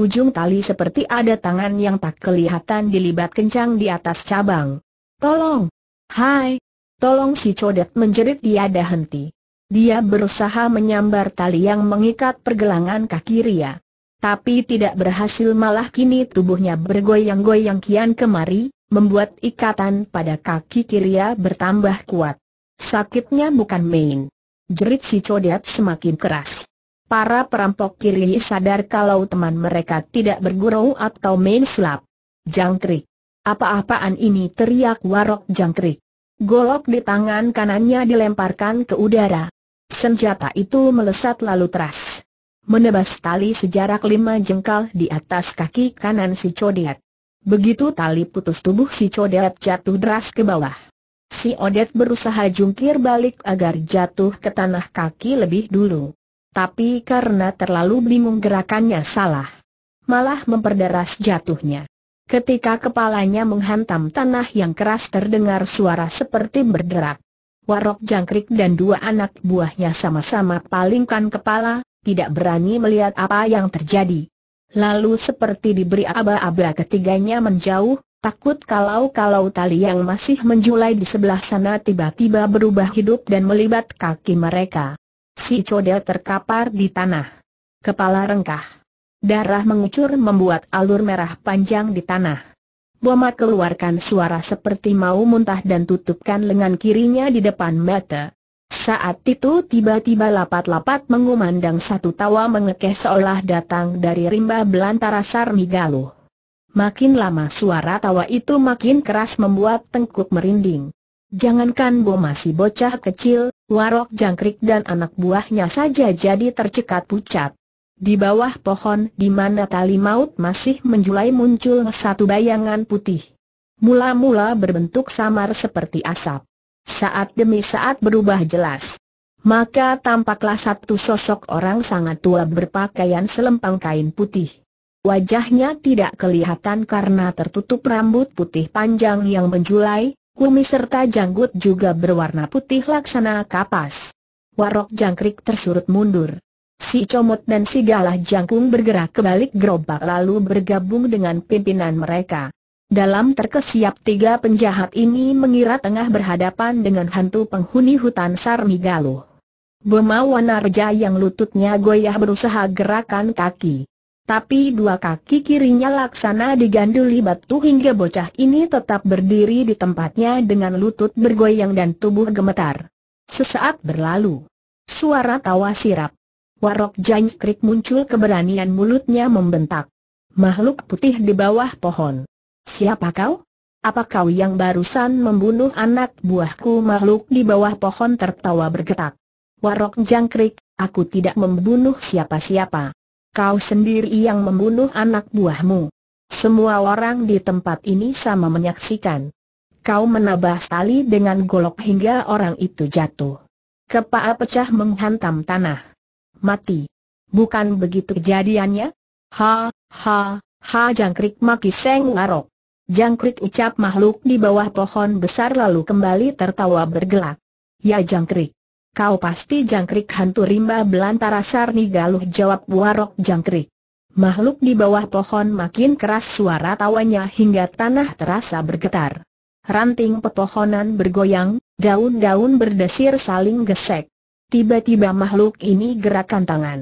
Ujung tali seperti ada tangan yang tak kelihatan dilibat kencang di atas cabang. Tolong! Hai, Tolong si codet menjerit dia dah henti. Dia berusaha menyambar tali yang mengikat pergelangan kaki Ria. Tapi tidak berhasil malah kini tubuhnya bergoyang-goyang kian kemari, membuat ikatan pada kaki Kiria bertambah kuat. Sakitnya bukan main. Jerit si codet semakin keras. Para perampok kiri sadar kalau teman mereka tidak bergurau atau main slap. Jangkrik. Apa-apaan ini teriak warok jangkrik. Golok di tangan kanannya dilemparkan ke udara. Senjata itu melesat lalu teras. Menebas tali sejarak lima jengkal di atas kaki kanan si Codet. Begitu tali putus tubuh si Codet jatuh deras ke bawah. Si Odet berusaha jungkir balik agar jatuh ke tanah kaki lebih dulu. Tapi karena terlalu bingung gerakannya salah. Malah memperderas jatuhnya. Ketika kepalanya menghantam tanah yang keras terdengar suara seperti berderak. Warok jangkrik dan dua anak buahnya sama-sama palingkan kepala, tidak berani melihat apa yang terjadi. Lalu seperti diberi aba-aba ketiganya menjauh, takut kalau-kalau tali yang masih menjulai di sebelah sana tiba-tiba berubah hidup dan melibat kaki mereka. Si Codel terkapar di tanah. Kepala rengkah. Darah mengucur membuat alur merah panjang di tanah. Boma keluarkan suara seperti mau muntah dan tutupkan lengan kirinya di depan mata. Saat itu tiba-tiba lapat-lapat mengumandang satu tawa mengekeh seolah datang dari rimba belantara Sarmi Galuh. Makin lama suara tawa itu makin keras membuat tengkuk merinding. Jangankan Boma si bocah kecil, warok jangkrik dan anak buahnya saja jadi tercekat pucat. Di bawah pohon di mana tali maut masih menjulai muncul satu bayangan putih. Mula-mula berbentuk samar seperti asap. Saat demi saat berubah jelas. Maka tampaklah satu sosok orang sangat tua berpakaian selempang kain putih. Wajahnya tidak kelihatan karena tertutup rambut putih panjang yang menjulai, kumis serta janggut juga berwarna putih laksana kapas. Warok jangkrik tersurut mundur. Si Comot dan si Galah Jangkung bergerak ke balik gerobak lalu bergabung dengan pimpinan mereka. Dalam terkesiap tiga penjahat ini mengira tengah berhadapan dengan hantu penghuni hutan Sarmi Galuh. Bemawa Narja yang lututnya goyah berusaha gerakan kaki. Tapi dua kaki kirinya laksana diganduli batu hingga bocah ini tetap berdiri di tempatnya dengan lutut bergoyang dan tubuh gemetar. Sesaat berlalu. Suara tawa sirap. Warok jangkrik muncul keberanian mulutnya membentak. Makhluk putih di bawah pohon. Siapa kau? Apa kau yang barusan membunuh anak buahku makhluk di bawah pohon tertawa bergetak. Warok jangkrik, aku tidak membunuh siapa-siapa. Kau sendiri yang membunuh anak buahmu. Semua orang di tempat ini sama menyaksikan. Kau menambah tali dengan golok hingga orang itu jatuh. Kepala pecah menghantam tanah mati. Bukan begitu kejadiannya? Ha, ha, ha jangkrik maki Seng Larok. Jangkrik ucap makhluk di bawah pohon besar lalu kembali tertawa bergelak. Ya jangkrik. Kau pasti jangkrik hantu rimba belantara sarni galuh jawab warok jangkrik. Makhluk di bawah pohon makin keras suara tawanya hingga tanah terasa bergetar. Ranting pepohonan bergoyang, daun-daun berdesir saling gesek. Tiba-tiba makhluk ini gerakan tangan.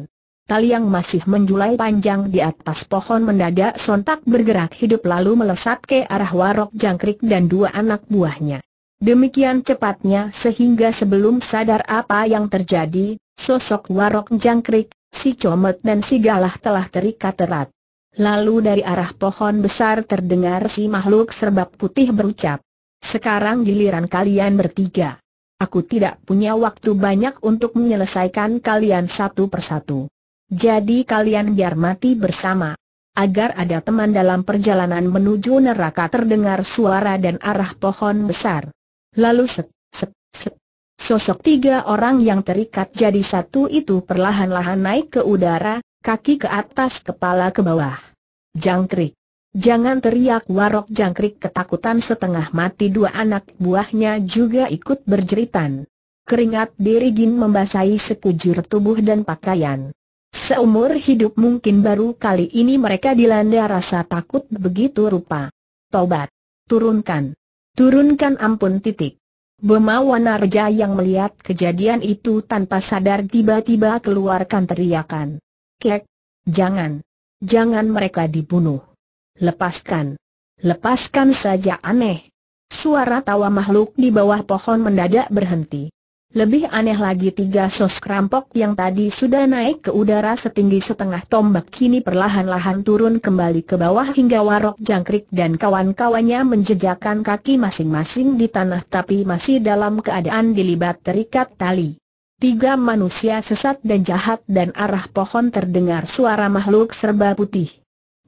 Tali yang masih menjulai panjang di atas pohon mendadak sontak bergerak hidup lalu melesat ke arah warok jangkrik dan dua anak buahnya. Demikian cepatnya sehingga sebelum sadar apa yang terjadi, sosok warok jangkrik, si comet dan si galah telah terikat erat. Lalu dari arah pohon besar terdengar si makhluk serbap putih berucap. Sekarang giliran kalian bertiga. Aku tidak punya waktu banyak untuk menyelesaikan kalian satu persatu. Jadi kalian biar mati bersama. Agar ada teman dalam perjalanan menuju neraka terdengar suara dan arah pohon besar. Lalu set, set, set. Sosok tiga orang yang terikat jadi satu itu perlahan-lahan naik ke udara, kaki ke atas kepala ke bawah. Jangkrik. Jangan teriak warok jangkrik ketakutan setengah mati dua anak buahnya juga ikut berjeritan. Keringat dirigin membasahi sekujur tubuh dan pakaian. Seumur hidup mungkin baru kali ini mereka dilanda rasa takut begitu rupa. Tobat. Turunkan. Turunkan ampun titik. Bemawana Reja yang melihat kejadian itu tanpa sadar tiba-tiba keluarkan teriakan. Kek. Jangan. Jangan mereka dibunuh. Lepaskan. Lepaskan saja aneh. Suara tawa makhluk di bawah pohon mendadak berhenti. Lebih aneh lagi tiga sos kerampok yang tadi sudah naik ke udara setinggi setengah tombak kini perlahan-lahan turun kembali ke bawah hingga warok jangkrik dan kawan-kawannya menjejakkan kaki masing-masing di tanah tapi masih dalam keadaan dilibat terikat tali. Tiga manusia sesat dan jahat dan arah pohon terdengar suara makhluk serba putih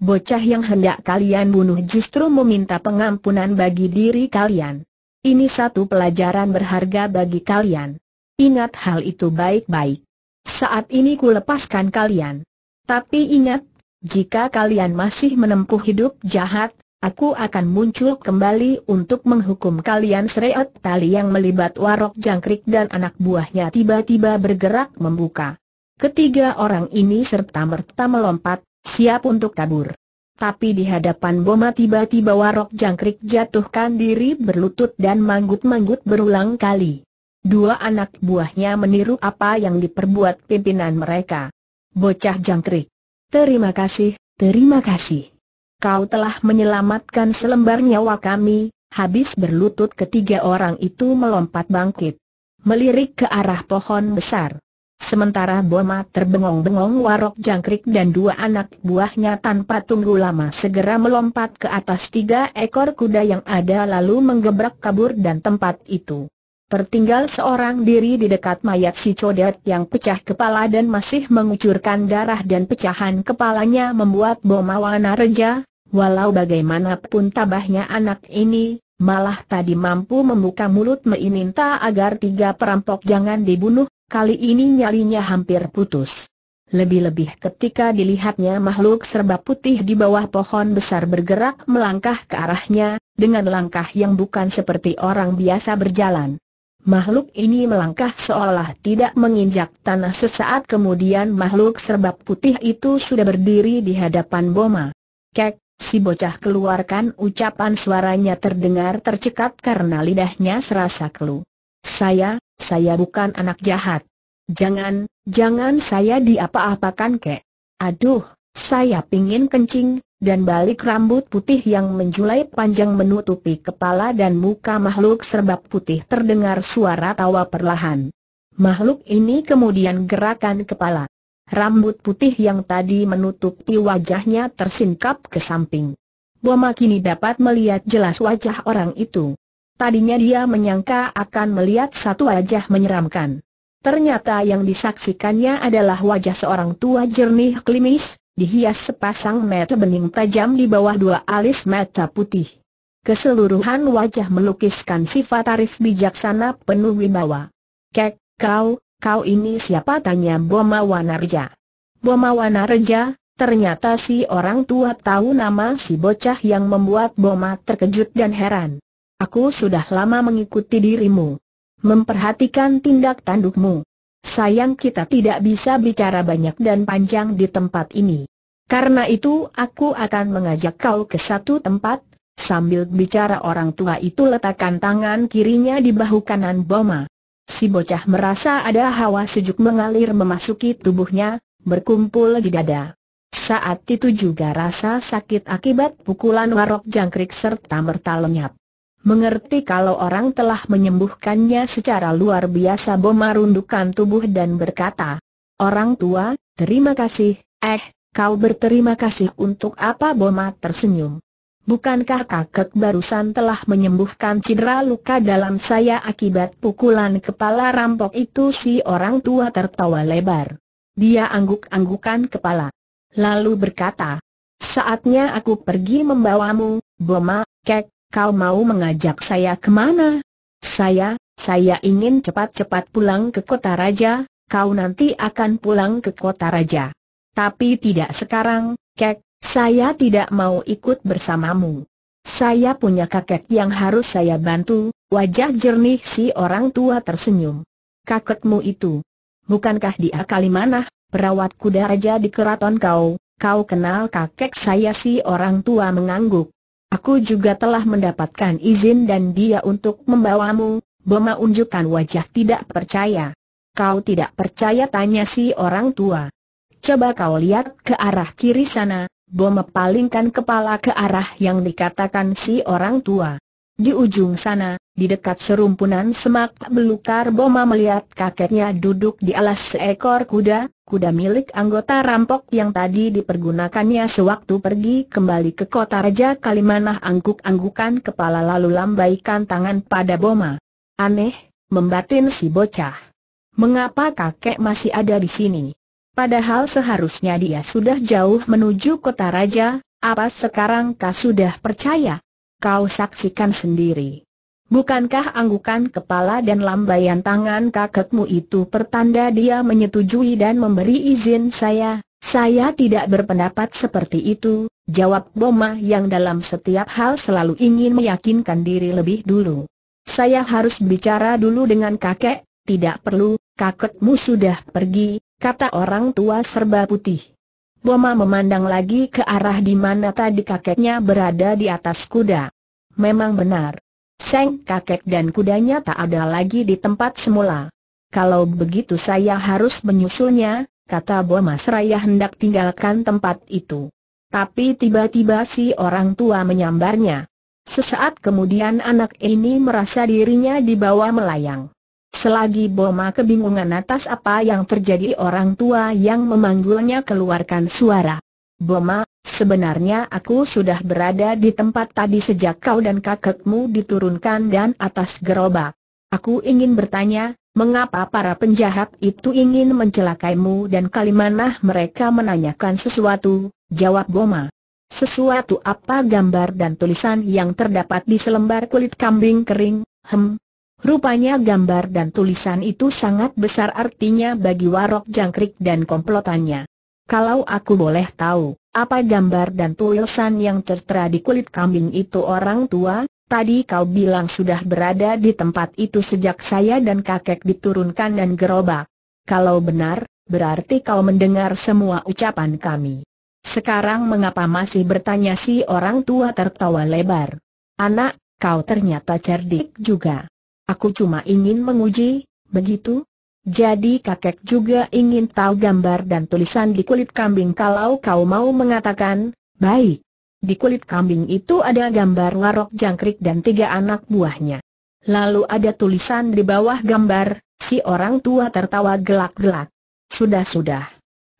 bocah yang hendak kalian bunuh justru meminta pengampunan bagi diri kalian. Ini satu pelajaran berharga bagi kalian. Ingat hal itu baik-baik. Saat ini ku lepaskan kalian. Tapi ingat, jika kalian masih menempuh hidup jahat, aku akan muncul kembali untuk menghukum kalian sereot tali yang melibat warok jangkrik dan anak buahnya tiba-tiba bergerak membuka. Ketiga orang ini serta merta melompat, siap untuk kabur. Tapi di hadapan Boma tiba-tiba warok jangkrik jatuhkan diri berlutut dan manggut-manggut berulang kali. Dua anak buahnya meniru apa yang diperbuat pimpinan mereka. Bocah jangkrik. Terima kasih, terima kasih. Kau telah menyelamatkan selembar nyawa kami, habis berlutut ketiga orang itu melompat bangkit. Melirik ke arah pohon besar. Sementara Boma terbengong-bengong warok jangkrik dan dua anak buahnya tanpa tunggu lama segera melompat ke atas tiga ekor kuda yang ada lalu menggebrak kabur dan tempat itu. Tertinggal seorang diri di dekat mayat si codet yang pecah kepala dan masih mengucurkan darah dan pecahan kepalanya membuat Boma Wana Reja, walau bagaimanapun tabahnya anak ini, Malah tadi mampu membuka mulut Meininta agar tiga perampok jangan dibunuh Kali ini nyalinya hampir putus. Lebih-lebih ketika dilihatnya makhluk serba putih di bawah pohon besar bergerak melangkah ke arahnya, dengan langkah yang bukan seperti orang biasa berjalan. Makhluk ini melangkah seolah tidak menginjak tanah sesaat kemudian makhluk serba putih itu sudah berdiri di hadapan Boma. Kek, si bocah keluarkan ucapan suaranya terdengar tercekat karena lidahnya serasa kelu. Saya, saya bukan anak jahat. Jangan, jangan saya diapa-apakan kek. Aduh, saya pingin kencing, dan balik rambut putih yang menjulai panjang menutupi kepala dan muka makhluk serbab putih terdengar suara tawa perlahan. Makhluk ini kemudian gerakan kepala. Rambut putih yang tadi menutupi wajahnya tersingkap ke samping. Boma kini dapat melihat jelas wajah orang itu. Tadinya dia menyangka akan melihat satu wajah menyeramkan. Ternyata yang disaksikannya adalah wajah seorang tua jernih klimis, dihias sepasang mata bening tajam di bawah dua alis mata putih. Keseluruhan wajah melukiskan sifat arif bijaksana penuh wibawa. Kek, kau, kau ini siapa tanya Boma Wanarja. Boma Wanarja, ternyata si orang tua tahu nama si bocah yang membuat Boma terkejut dan heran. Aku sudah lama mengikuti dirimu. Memperhatikan tindak tandukmu. Sayang kita tidak bisa bicara banyak dan panjang di tempat ini. Karena itu aku akan mengajak kau ke satu tempat, sambil bicara orang tua itu letakkan tangan kirinya di bahu kanan Boma. Si bocah merasa ada hawa sejuk mengalir memasuki tubuhnya, berkumpul di dada. Saat itu juga rasa sakit akibat pukulan warok jangkrik serta merta lenyap. Mengerti kalau orang telah menyembuhkannya secara luar biasa Bo rundukan tubuh dan berkata, Orang tua, terima kasih, eh, kau berterima kasih untuk apa Boma tersenyum. Bukankah kakek barusan telah menyembuhkan cedera luka dalam saya akibat pukulan kepala rampok itu si orang tua tertawa lebar. Dia angguk-anggukan kepala. Lalu berkata, saatnya aku pergi membawamu, Boma, kek, Kau mau mengajak saya kemana? Saya, saya ingin cepat-cepat pulang ke kota raja, kau nanti akan pulang ke kota raja. Tapi tidak sekarang, kek, saya tidak mau ikut bersamamu. Saya punya kakek yang harus saya bantu, wajah jernih si orang tua tersenyum. Kakekmu itu, bukankah dia Kalimanah, perawat kuda raja di keraton kau, kau kenal kakek saya si orang tua mengangguk. Aku juga telah mendapatkan izin dan dia untuk membawamu, Boma unjukkan wajah tidak percaya. Kau tidak percaya tanya si orang tua. Coba kau lihat ke arah kiri sana, Boma palingkan kepala ke arah yang dikatakan si orang tua. Di ujung sana, di dekat serumpunan semak belukar Boma melihat kakeknya duduk di alas seekor kuda, kuda milik anggota rampok yang tadi dipergunakannya sewaktu pergi kembali ke kota Raja Kalimanah angguk-anggukan kepala lalu lambaikan tangan pada Boma. Aneh, membatin si bocah. Mengapa kakek masih ada di sini? Padahal seharusnya dia sudah jauh menuju kota Raja, apa sekarang kau sudah percaya? kau saksikan sendiri. Bukankah anggukan kepala dan lambaian tangan kakekmu itu pertanda dia menyetujui dan memberi izin saya? Saya tidak berpendapat seperti itu, jawab Boma yang dalam setiap hal selalu ingin meyakinkan diri lebih dulu. Saya harus bicara dulu dengan kakek, tidak perlu, kakekmu sudah pergi, kata orang tua serba putih. Boma memandang lagi ke arah di mana tadi kakeknya berada di atas kuda. Memang benar. Seng kakek dan kudanya tak ada lagi di tempat semula. Kalau begitu saya harus menyusulnya, kata Boma seraya hendak tinggalkan tempat itu. Tapi tiba-tiba si orang tua menyambarnya. Sesaat kemudian anak ini merasa dirinya dibawa melayang. Selagi Boma kebingungan atas apa yang terjadi orang tua yang memanggilnya keluarkan suara. Boma, sebenarnya aku sudah berada di tempat tadi sejak kau dan kakekmu diturunkan dan atas gerobak. Aku ingin bertanya, mengapa para penjahat itu ingin mencelakaimu dan kalimanah mereka menanyakan sesuatu, jawab Boma. Sesuatu apa gambar dan tulisan yang terdapat di selembar kulit kambing kering, hem, Rupanya gambar dan tulisan itu sangat besar artinya bagi warok jangkrik dan komplotannya. Kalau aku boleh tahu, apa gambar dan tulisan yang tertera di kulit kambing itu orang tua? Tadi kau bilang sudah berada di tempat itu sejak saya dan kakek diturunkan dan gerobak. Kalau benar, berarti kau mendengar semua ucapan kami. Sekarang mengapa masih bertanya si orang tua tertawa lebar? Anak, kau ternyata cerdik juga. Aku cuma ingin menguji, begitu? Jadi kakek juga ingin tahu gambar dan tulisan di kulit kambing kalau kau mau mengatakan, baik. Di kulit kambing itu ada gambar warok jangkrik dan tiga anak buahnya. Lalu ada tulisan di bawah gambar, si orang tua tertawa gelak-gelak. Sudah-sudah.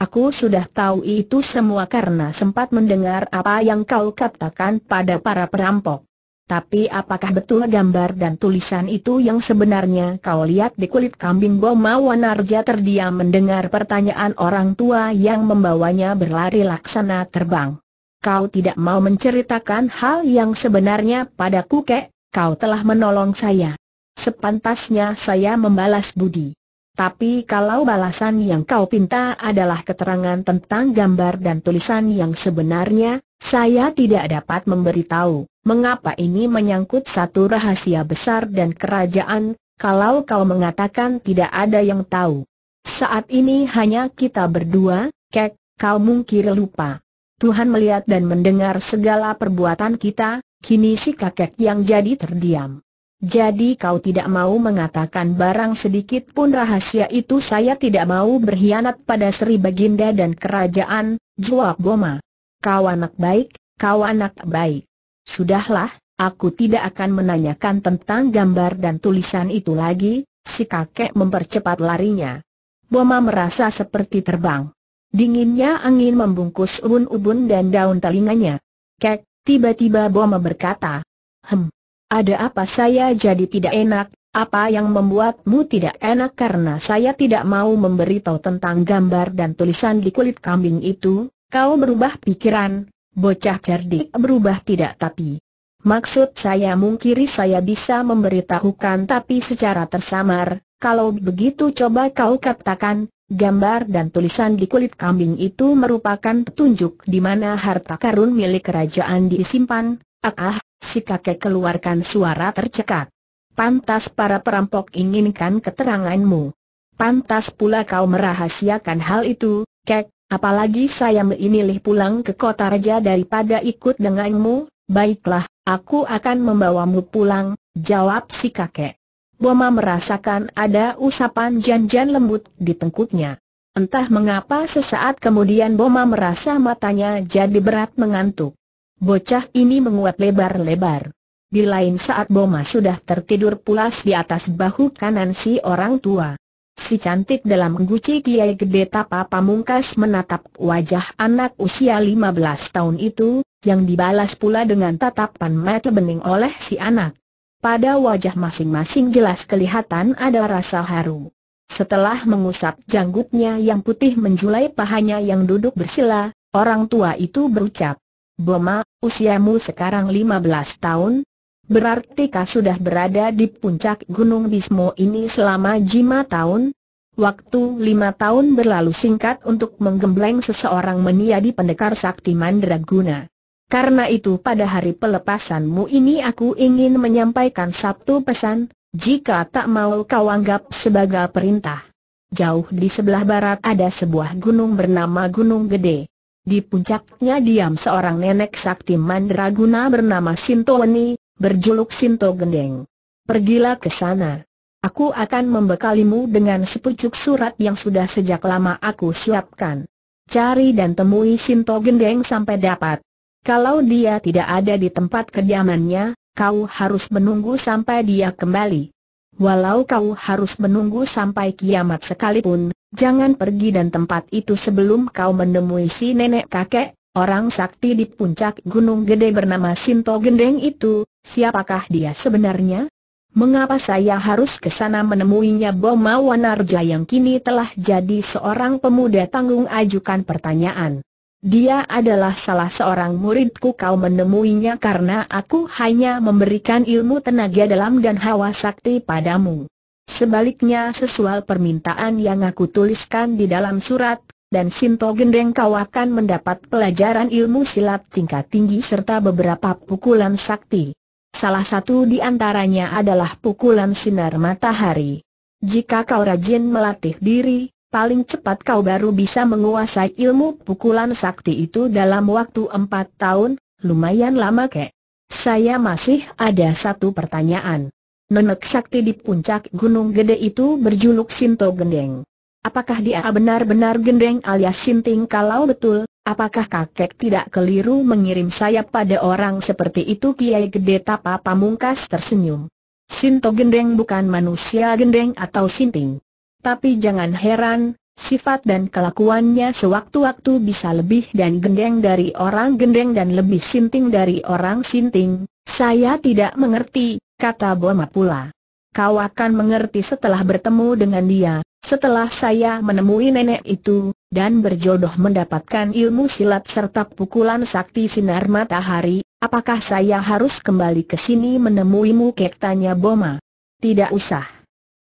Aku sudah tahu itu semua karena sempat mendengar apa yang kau katakan pada para perampok. Tapi apakah betul gambar dan tulisan itu yang sebenarnya kau lihat di kulit kambing Boma Wanarja terdiam mendengar pertanyaan orang tua yang membawanya berlari laksana terbang. Kau tidak mau menceritakan hal yang sebenarnya padaku kek, kau telah menolong saya. Sepantasnya saya membalas budi. Tapi kalau balasan yang kau pinta adalah keterangan tentang gambar dan tulisan yang sebenarnya, saya tidak dapat memberitahu mengapa ini menyangkut satu rahasia besar dan kerajaan, kalau kau mengatakan tidak ada yang tahu. Saat ini hanya kita berdua, kek, kau mungkin lupa. Tuhan melihat dan mendengar segala perbuatan kita, kini si kakek yang jadi terdiam. Jadi kau tidak mau mengatakan barang sedikit pun rahasia itu saya tidak mau berkhianat pada Sri Baginda dan kerajaan, jawab Boma. Kau anak baik, kau anak baik. Sudahlah, aku tidak akan menanyakan tentang gambar dan tulisan itu lagi, si kakek mempercepat larinya. Boma merasa seperti terbang. Dinginnya angin membungkus ubun-ubun dan daun telinganya. Kek, tiba-tiba Boma berkata, Hem, ada apa saya jadi tidak enak, apa yang membuatmu tidak enak karena saya tidak mau memberitahu tentang gambar dan tulisan di kulit kambing itu? Kau berubah pikiran, Bocah cerdik berubah tidak tapi. Maksud saya mungkiri saya bisa memberitahukan tapi secara tersamar, kalau begitu coba kau katakan, gambar dan tulisan di kulit kambing itu merupakan petunjuk di mana harta karun milik kerajaan disimpan, ah, ah si kakek keluarkan suara tercekat. Pantas para perampok inginkan keteranganmu. Pantas pula kau merahasiakan hal itu, kek, Apalagi saya memilih pulang ke kota raja daripada ikut denganmu, baiklah, aku akan membawamu pulang, jawab si kakek. Boma merasakan ada usapan janjian lembut di tengkuknya. Entah mengapa sesaat kemudian Boma merasa matanya jadi berat mengantuk. Bocah ini menguat lebar-lebar. Di lain saat Boma sudah tertidur pulas di atas bahu kanan si orang tua. Si cantik dalam guci Kiai Gede Tapa Pamungkas menatap wajah anak usia 15 tahun itu, yang dibalas pula dengan tatapan mata bening oleh si anak. Pada wajah masing-masing jelas kelihatan ada rasa haru. Setelah mengusap janggutnya yang putih menjulai pahanya yang duduk bersila, orang tua itu berucap, Boma, usiamu sekarang 15 tahun, Berarti kau sudah berada di puncak Gunung Bismo ini selama lima tahun? Waktu lima tahun berlalu singkat untuk menggembleng seseorang menjadi pendekar sakti mandraguna. Karena itu pada hari pelepasanmu ini aku ingin menyampaikan satu pesan, jika tak mau kau anggap sebagai perintah. Jauh di sebelah barat ada sebuah gunung bernama Gunung Gede. Di puncaknya diam seorang nenek sakti mandraguna bernama Sintoni berjuluk Sinto Gendeng. Pergilah ke sana. Aku akan membekalimu dengan sepucuk surat yang sudah sejak lama aku siapkan. Cari dan temui Sinto Gendeng sampai dapat. Kalau dia tidak ada di tempat kediamannya, kau harus menunggu sampai dia kembali. Walau kau harus menunggu sampai kiamat sekalipun, jangan pergi dan tempat itu sebelum kau menemui si nenek kakek, Orang sakti di puncak Gunung Gede bernama Sinto Gendeng itu, siapakah dia sebenarnya? Mengapa saya harus ke sana menemuinya Boma Wanarja yang kini telah jadi seorang pemuda tanggung ajukan pertanyaan? Dia adalah salah seorang muridku kau menemuinya karena aku hanya memberikan ilmu tenaga dalam dan hawa sakti padamu. Sebaliknya sesuai permintaan yang aku tuliskan di dalam surat dan Sinto Gendeng kau akan mendapat pelajaran ilmu silat tingkat tinggi serta beberapa pukulan sakti. Salah satu di antaranya adalah pukulan sinar matahari. Jika kau rajin melatih diri, paling cepat kau baru bisa menguasai ilmu pukulan sakti itu dalam waktu empat tahun, lumayan lama kek. Saya masih ada satu pertanyaan. Nenek sakti di puncak Gunung Gede itu berjuluk Sinto Gendeng. Apakah dia benar-benar gendeng alias sinting kalau betul, apakah kakek tidak keliru mengirim sayap pada orang seperti itu Kiai Gede Tapa Pamungkas tersenyum. Sinto gendeng bukan manusia gendeng atau sinting. Tapi jangan heran, sifat dan kelakuannya sewaktu-waktu bisa lebih dan gendeng dari orang gendeng dan lebih sinting dari orang sinting. Saya tidak mengerti, kata Boma pula kau akan mengerti setelah bertemu dengan dia, setelah saya menemui nenek itu, dan berjodoh mendapatkan ilmu silat serta pukulan sakti sinar matahari, apakah saya harus kembali ke sini menemuimu kek tanya Boma? Tidak usah.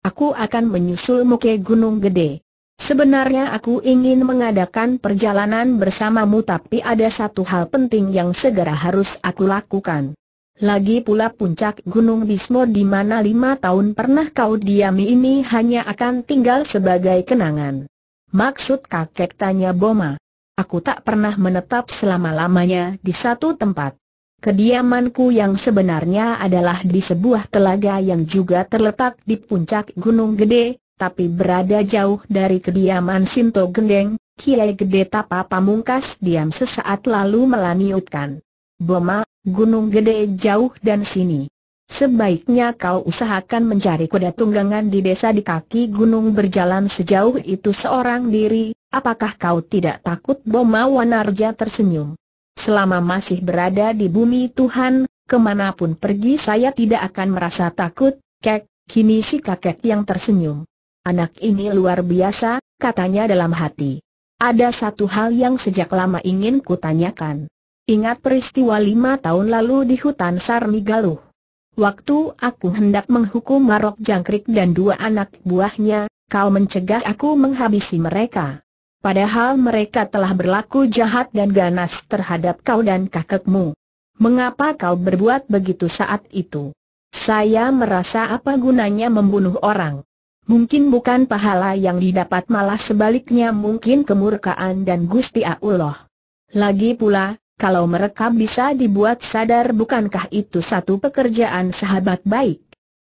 Aku akan menyusulmu ke Gunung Gede. Sebenarnya aku ingin mengadakan perjalanan bersamamu tapi ada satu hal penting yang segera harus aku lakukan. Lagi pula puncak Gunung Bismo di mana lima tahun pernah kau diami ini hanya akan tinggal sebagai kenangan. Maksud kakek tanya Boma. Aku tak pernah menetap selama-lamanya di satu tempat. Kediamanku yang sebenarnya adalah di sebuah telaga yang juga terletak di puncak Gunung Gede, tapi berada jauh dari kediaman Sinto Gendeng, Kiai Gede Tapa Pamungkas diam sesaat lalu melaniutkan. Boma gunung gede jauh dan sini. Sebaiknya kau usahakan mencari kuda tunggangan di desa di kaki gunung berjalan sejauh itu seorang diri, apakah kau tidak takut Boma Wanarja tersenyum? Selama masih berada di bumi Tuhan, kemanapun pergi saya tidak akan merasa takut, kek, kini si kakek yang tersenyum. Anak ini luar biasa, katanya dalam hati. Ada satu hal yang sejak lama ingin kutanyakan. Ingat peristiwa lima tahun lalu di hutan Sarmi Galuh. Waktu aku hendak menghukum Marok Jangkrik dan dua anak buahnya, kau mencegah aku menghabisi mereka. Padahal mereka telah berlaku jahat dan ganas terhadap kau dan kakekmu. Mengapa kau berbuat begitu saat itu? Saya merasa apa gunanya membunuh orang? Mungkin bukan pahala yang didapat malah sebaliknya mungkin kemurkaan dan gusti Allah. Lagi pula, kalau mereka bisa dibuat sadar bukankah itu satu pekerjaan sahabat baik?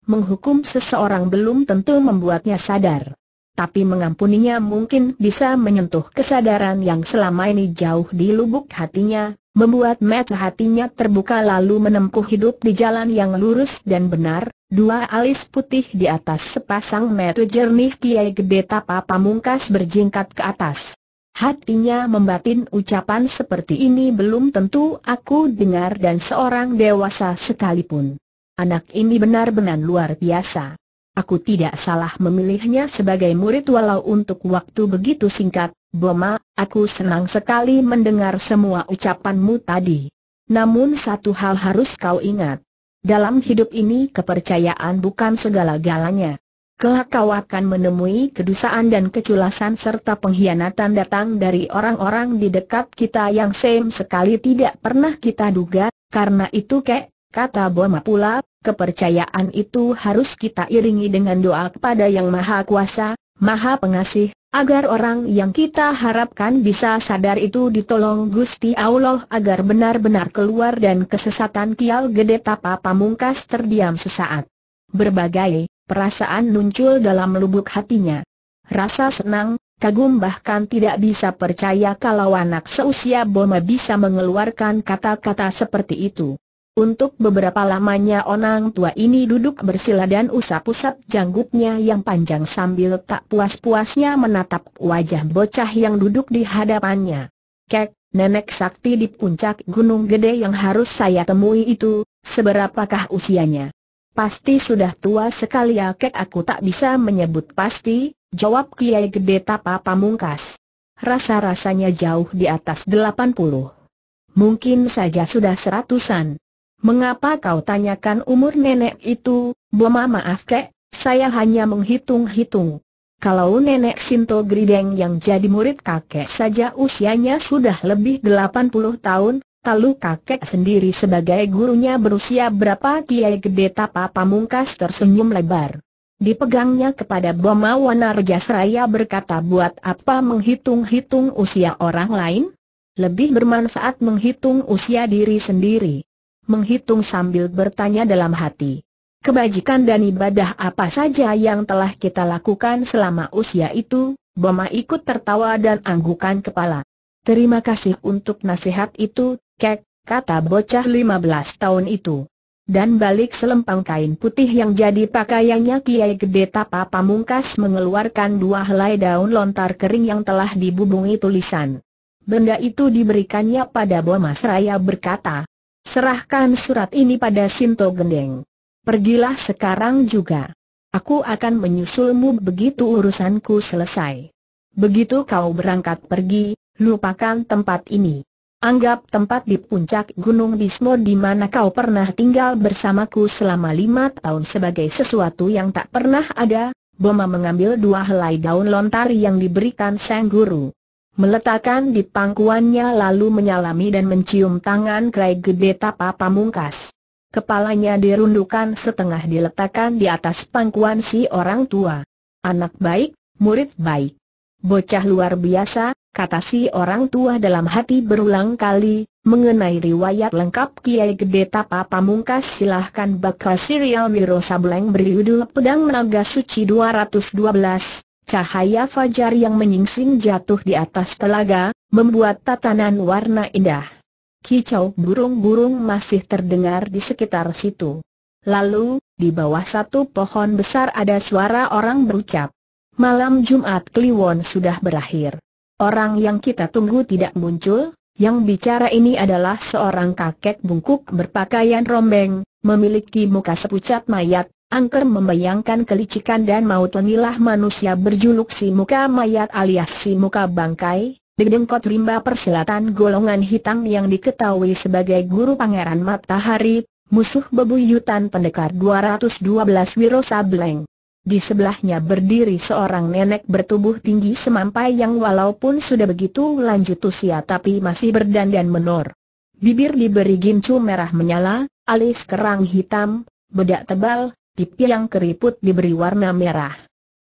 Menghukum seseorang belum tentu membuatnya sadar. Tapi mengampuninya mungkin bisa menyentuh kesadaran yang selama ini jauh di lubuk hatinya, membuat mata hatinya terbuka lalu menempuh hidup di jalan yang lurus dan benar, dua alis putih di atas sepasang mata jernih Kiai Gede Tapa Pamungkas berjingkat ke atas. Hatinya membatin ucapan seperti ini belum tentu aku dengar dan seorang dewasa sekalipun. Anak ini benar-benar luar biasa. Aku tidak salah memilihnya sebagai murid walau untuk waktu begitu singkat, Boma, aku senang sekali mendengar semua ucapanmu tadi. Namun satu hal harus kau ingat. Dalam hidup ini kepercayaan bukan segala-galanya kelak kau akan menemui kedusaan dan keculasan serta pengkhianatan datang dari orang-orang di dekat kita yang sem sekali tidak pernah kita duga, karena itu kek, kata Boma pula, kepercayaan itu harus kita iringi dengan doa kepada Yang Maha Kuasa, Maha Pengasih, agar orang yang kita harapkan bisa sadar itu ditolong Gusti Allah agar benar-benar keluar dan kesesatan Kial Gede Tapa Pamungkas terdiam sesaat. Berbagai perasaan muncul dalam lubuk hatinya. Rasa senang, kagum bahkan tidak bisa percaya kalau anak seusia Boma bisa mengeluarkan kata-kata seperti itu. Untuk beberapa lamanya orang tua ini duduk bersila dan usap-usap janggutnya yang panjang sambil tak puas-puasnya menatap wajah bocah yang duduk di hadapannya. Kek, nenek sakti di puncak gunung gede yang harus saya temui itu, seberapakah usianya? Pasti sudah tua sekali ya kek aku tak bisa menyebut pasti, jawab Kiai Gede Tapa Pamungkas. Rasa-rasanya jauh di atas delapan puluh. Mungkin saja sudah seratusan. Mengapa kau tanyakan umur nenek itu, Boma maaf kek, saya hanya menghitung-hitung. Kalau nenek Sinto Grideng yang jadi murid kakek saja usianya sudah lebih delapan puluh tahun, Lalu kakek sendiri sebagai gurunya berusia berapa Kiai Gede Tapa Pamungkas tersenyum lebar. Dipegangnya kepada Boma Wanarja Seraya berkata buat apa menghitung-hitung usia orang lain? Lebih bermanfaat menghitung usia diri sendiri. Menghitung sambil bertanya dalam hati. Kebajikan dan ibadah apa saja yang telah kita lakukan selama usia itu? Boma ikut tertawa dan anggukan kepala. Terima kasih untuk nasihat itu, Kek, kata bocah 15 tahun itu. Dan balik selempang kain putih yang jadi pakaiannya Kiai Gede Tapa Pamungkas mengeluarkan dua helai daun lontar kering yang telah dibubungi tulisan. Benda itu diberikannya pada Bomas Raya berkata, serahkan surat ini pada Sinto Gendeng. Pergilah sekarang juga. Aku akan menyusulmu begitu urusanku selesai. Begitu kau berangkat pergi, lupakan tempat ini. Anggap tempat di puncak Gunung Bismo di mana kau pernah tinggal bersamaku selama lima tahun sebagai sesuatu yang tak pernah ada. Boma mengambil dua helai daun lontar yang diberikan sang guru. Meletakkan di pangkuannya lalu menyalami dan mencium tangan Klai Gede Tapa Pamungkas. Kepalanya dirundukan setengah diletakkan di atas pangkuan si orang tua. Anak baik, murid baik. Bocah luar biasa, kata si orang tua dalam hati berulang kali, mengenai riwayat lengkap Kiai Gede Tapa Pamungkas silahkan baca serial Wiro Sableng berjudul Pedang Naga Suci 212, cahaya fajar yang menyingsing jatuh di atas telaga, membuat tatanan warna indah. Kicau burung-burung masih terdengar di sekitar situ. Lalu, di bawah satu pohon besar ada suara orang berucap. Malam Jumat Kliwon sudah berakhir. Orang yang kita tunggu tidak muncul, yang bicara ini adalah seorang kakek bungkuk berpakaian rombeng, memiliki muka sepucat mayat, angker membayangkan kelicikan dan maut lenilah manusia berjuluk si muka mayat alias si muka bangkai, Dedengkot rimba persilatan golongan hitam yang diketahui sebagai guru pangeran matahari, musuh bebuyutan pendekar 212 Wiro Sableng. Di sebelahnya berdiri seorang nenek bertubuh tinggi semampai yang walaupun sudah begitu lanjut usia tapi masih berdandan menor. Bibir diberi gincu merah menyala, alis kerang hitam, bedak tebal, pipi yang keriput diberi warna merah.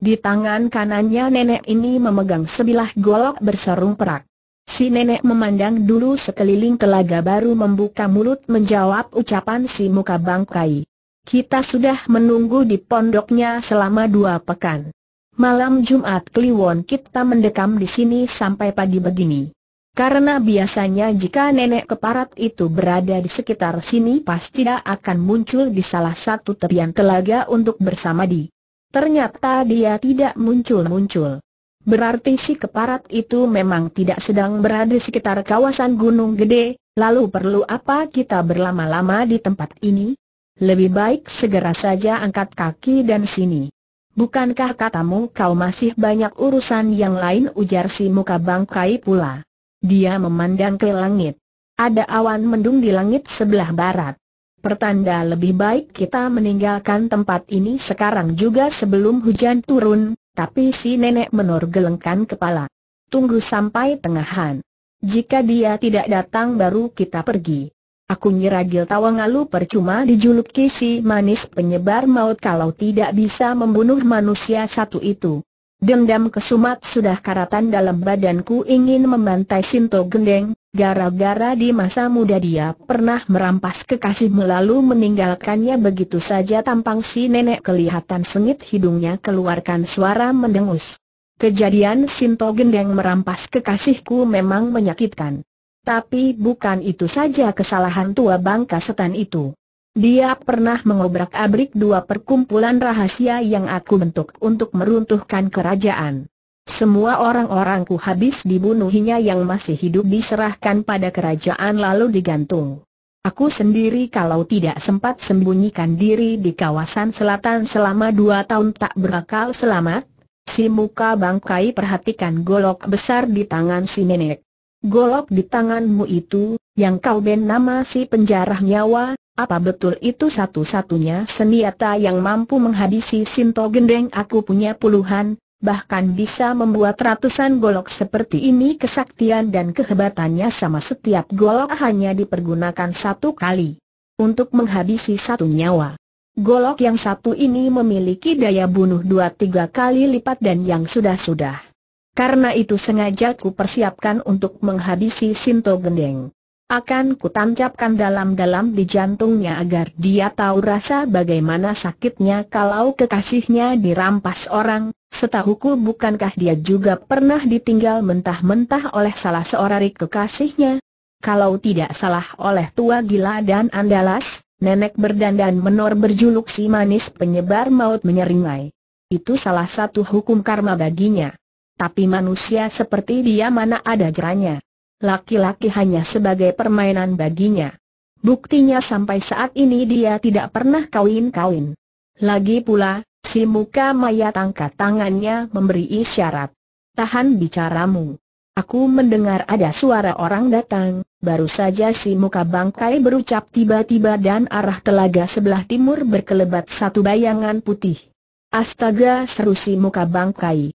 Di tangan kanannya nenek ini memegang sebilah golok bersarung perak. Si nenek memandang dulu sekeliling telaga baru membuka mulut menjawab ucapan si muka bangkai. Kita sudah menunggu di pondoknya selama dua pekan. Malam Jumat Kliwon kita mendekam di sini sampai pagi begini. Karena biasanya jika nenek keparat itu berada di sekitar sini pasti tidak akan muncul di salah satu tepian telaga untuk bersamadi. Ternyata dia tidak muncul-muncul. Berarti si keparat itu memang tidak sedang berada di sekitar kawasan Gunung Gede, lalu perlu apa kita berlama-lama di tempat ini? Lebih baik segera saja angkat kaki dan sini. Bukankah katamu kau masih banyak urusan yang lain ujar si muka bangkai pula. Dia memandang ke langit. Ada awan mendung di langit sebelah barat. Pertanda lebih baik kita meninggalkan tempat ini sekarang juga sebelum hujan turun, tapi si nenek gelengkan kepala. Tunggu sampai tengahan. Jika dia tidak datang baru kita pergi. Aku nyeragil Tawangalu percuma dijuluki si manis penyebar maut kalau tidak bisa membunuh manusia satu itu. Dendam kesumat sudah karatan dalam badanku ingin membantai Sinto Gendeng, gara-gara di masa muda dia pernah merampas kekasih melalui meninggalkannya begitu saja tampang si nenek kelihatan sengit hidungnya keluarkan suara mendengus. Kejadian Sinto Gendeng merampas kekasihku memang menyakitkan. Tapi bukan itu saja kesalahan tua bangka setan itu. Dia pernah mengobrak-abrik dua perkumpulan rahasia yang aku bentuk untuk meruntuhkan kerajaan. Semua orang-orangku habis dibunuhnya yang masih hidup diserahkan pada kerajaan lalu digantung. Aku sendiri kalau tidak sempat sembunyikan diri di kawasan selatan selama dua tahun tak berakal selamat, si muka bangkai perhatikan golok besar di tangan si nenek golok di tanganmu itu, yang kau ben nama si penjarah nyawa, apa betul itu satu-satunya senjata yang mampu menghabisi Sinto Gendeng aku punya puluhan, bahkan bisa membuat ratusan golok seperti ini kesaktian dan kehebatannya sama setiap golok hanya dipergunakan satu kali untuk menghabisi satu nyawa. Golok yang satu ini memiliki daya bunuh dua tiga kali lipat dan yang sudah-sudah karena itu sengaja ku persiapkan untuk menghabisi Sinto Gendeng. Akan kutancapkan dalam-dalam di jantungnya agar dia tahu rasa bagaimana sakitnya kalau kekasihnya dirampas orang, setahuku bukankah dia juga pernah ditinggal mentah-mentah oleh salah seorang kekasihnya? Kalau tidak salah oleh tua gila dan andalas, nenek berdandan menor berjuluk si manis penyebar maut menyeringai. Itu salah satu hukum karma baginya. Tapi manusia seperti dia mana ada jeranya. Laki-laki hanya sebagai permainan baginya. Buktinya sampai saat ini dia tidak pernah kawin-kawin. Lagi pula, si muka mayat angkat tangannya memberi isyarat. Tahan bicaramu. Aku mendengar ada suara orang datang, baru saja si muka bangkai berucap tiba-tiba dan arah telaga sebelah timur berkelebat satu bayangan putih. Astaga seru si muka bangkai.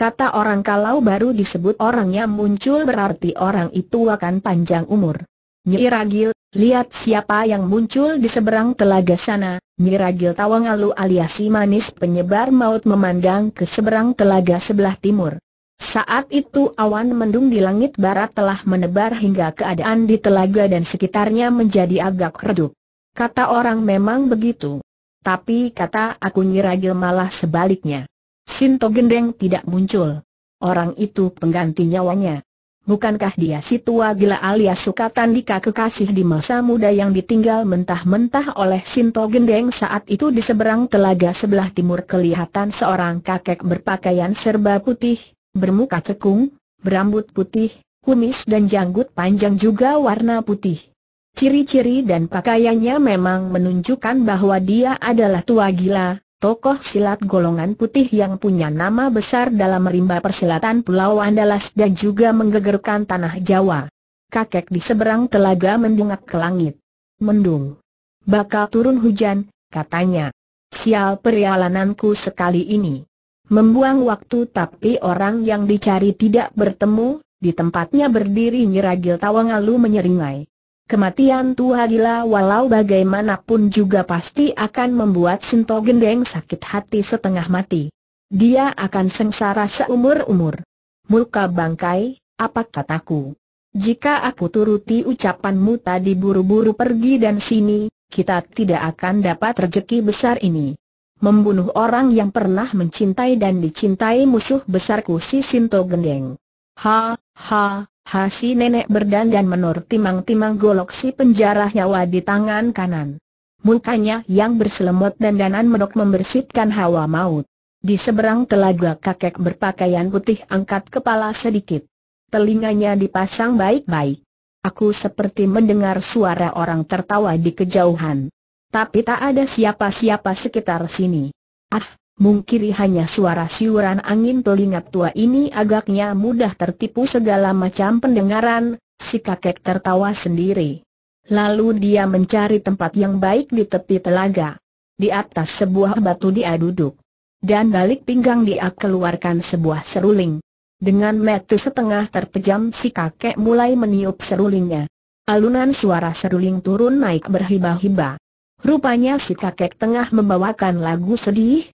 Kata orang kalau baru disebut orangnya muncul berarti orang itu akan panjang umur. Nyi Ragil, lihat siapa yang muncul di seberang telaga sana. Nyi Ragil Tawangalu alias manis penyebar maut memandang ke seberang telaga sebelah timur. Saat itu awan mendung di langit barat telah menebar hingga keadaan di telaga dan sekitarnya menjadi agak redup. Kata orang memang begitu. Tapi kata aku Nyi Ragil malah sebaliknya. Sinto Gendeng tidak muncul. Orang itu pengganti nyawanya. Bukankah dia si tua gila alias Sukatandika kekasih di masa muda yang ditinggal mentah-mentah oleh Sinto Gendeng saat itu di seberang telaga sebelah timur kelihatan seorang kakek berpakaian serba putih, bermuka cekung, berambut putih, kumis dan janggut panjang juga warna putih. Ciri-ciri dan pakaiannya memang menunjukkan bahwa dia adalah tua gila, tokoh silat golongan putih yang punya nama besar dalam merimba persilatan Pulau Andalas dan juga menggegerkan tanah Jawa. Kakek di seberang telaga mendungak ke langit. Mendung. Bakal turun hujan, katanya. Sial perjalananku sekali ini. Membuang waktu tapi orang yang dicari tidak bertemu, di tempatnya berdiri nyiragil Tawangalu menyeringai. Kematian tua gila walau bagaimanapun juga pasti akan membuat Sinto Gendeng sakit hati setengah mati. Dia akan sengsara seumur-umur. Muka bangkai, apa kataku? Jika aku turuti ucapanmu tadi buru-buru pergi dan sini, kita tidak akan dapat rejeki besar ini. Membunuh orang yang pernah mencintai dan dicintai musuh besarku si Sinto Gendeng. Ha, ha, Hasi nenek berdandan menur timang-timang golok si penjarah nyawa di tangan kanan. Mukanya yang berselemot dandanan menok membersihkan hawa maut. Di seberang telaga kakek berpakaian putih angkat kepala sedikit. Telinganya dipasang baik-baik. Aku seperti mendengar suara orang tertawa di kejauhan. Tapi tak ada siapa-siapa sekitar sini. Ah, mungkiri hanya suara siuran angin telinga tua ini agaknya mudah tertipu segala macam pendengaran, si kakek tertawa sendiri. Lalu dia mencari tempat yang baik di tepi telaga. Di atas sebuah batu dia duduk. Dan balik pinggang dia keluarkan sebuah seruling. Dengan metu setengah terpejam si kakek mulai meniup serulingnya. Alunan suara seruling turun naik berhibah-hibah. Rupanya si kakek tengah membawakan lagu sedih,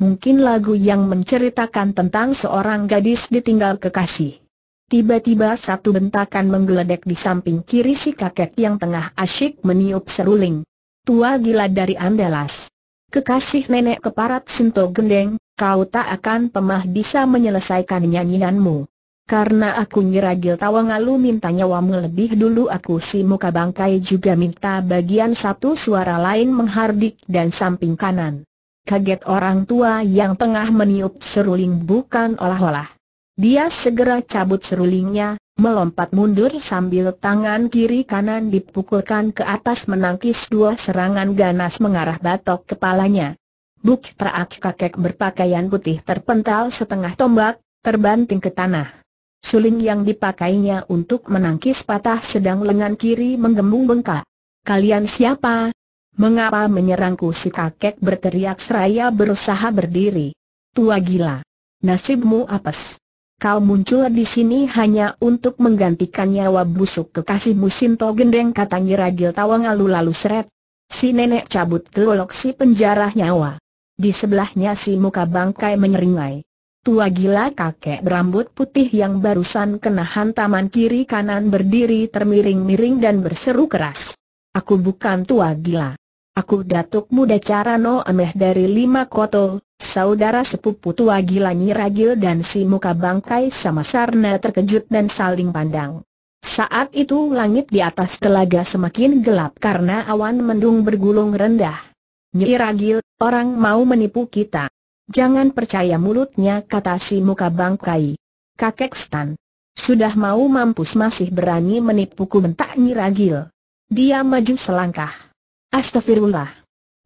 mungkin lagu yang menceritakan tentang seorang gadis ditinggal kekasih. Tiba-tiba satu bentakan menggeledek di samping kiri si kakek yang tengah asyik meniup seruling. Tua gila dari Andalas. Kekasih nenek keparat Sinto Gendeng, kau tak akan pemah bisa menyelesaikan nyanyianmu. Karena aku nyiragil tawangalu minta nyawamu lebih dulu aku si muka bangkai juga minta bagian satu suara lain menghardik dan samping kanan kaget orang tua yang tengah meniup seruling bukan olah-olah. Dia segera cabut serulingnya, melompat mundur sambil tangan kiri kanan dipukulkan ke atas menangkis dua serangan ganas mengarah batok kepalanya. Buk Praak kakek berpakaian putih terpental setengah tombak, terbanting ke tanah. Suling yang dipakainya untuk menangkis patah sedang lengan kiri menggembung bengkak. Kalian siapa? Mengapa menyerangku si kakek berteriak seraya berusaha berdiri? Tua gila. Nasibmu apes. Kau muncul di sini hanya untuk menggantikan nyawa busuk kekasihmu Sinto Gendeng kata Nyiragil Tawang lalu lalu seret. Si nenek cabut ke si penjara nyawa. Di sebelahnya si muka bangkai menyeringai. Tua gila kakek berambut putih yang barusan kena hantaman kiri kanan berdiri termiring-miring dan berseru keras. Aku bukan tua gila. Aku datuk muda cara no ameh dari lima koto, saudara sepupu tua gila nyiragil dan si muka bangkai sama sarna terkejut dan saling pandang. Saat itu langit di atas telaga semakin gelap karena awan mendung bergulung rendah. Nyiragil, orang mau menipu kita. Jangan percaya mulutnya kata si muka bangkai. Kakek Stan. Sudah mau mampus masih berani menipuku bentak Nyiragil. Dia maju selangkah. Astagfirullah.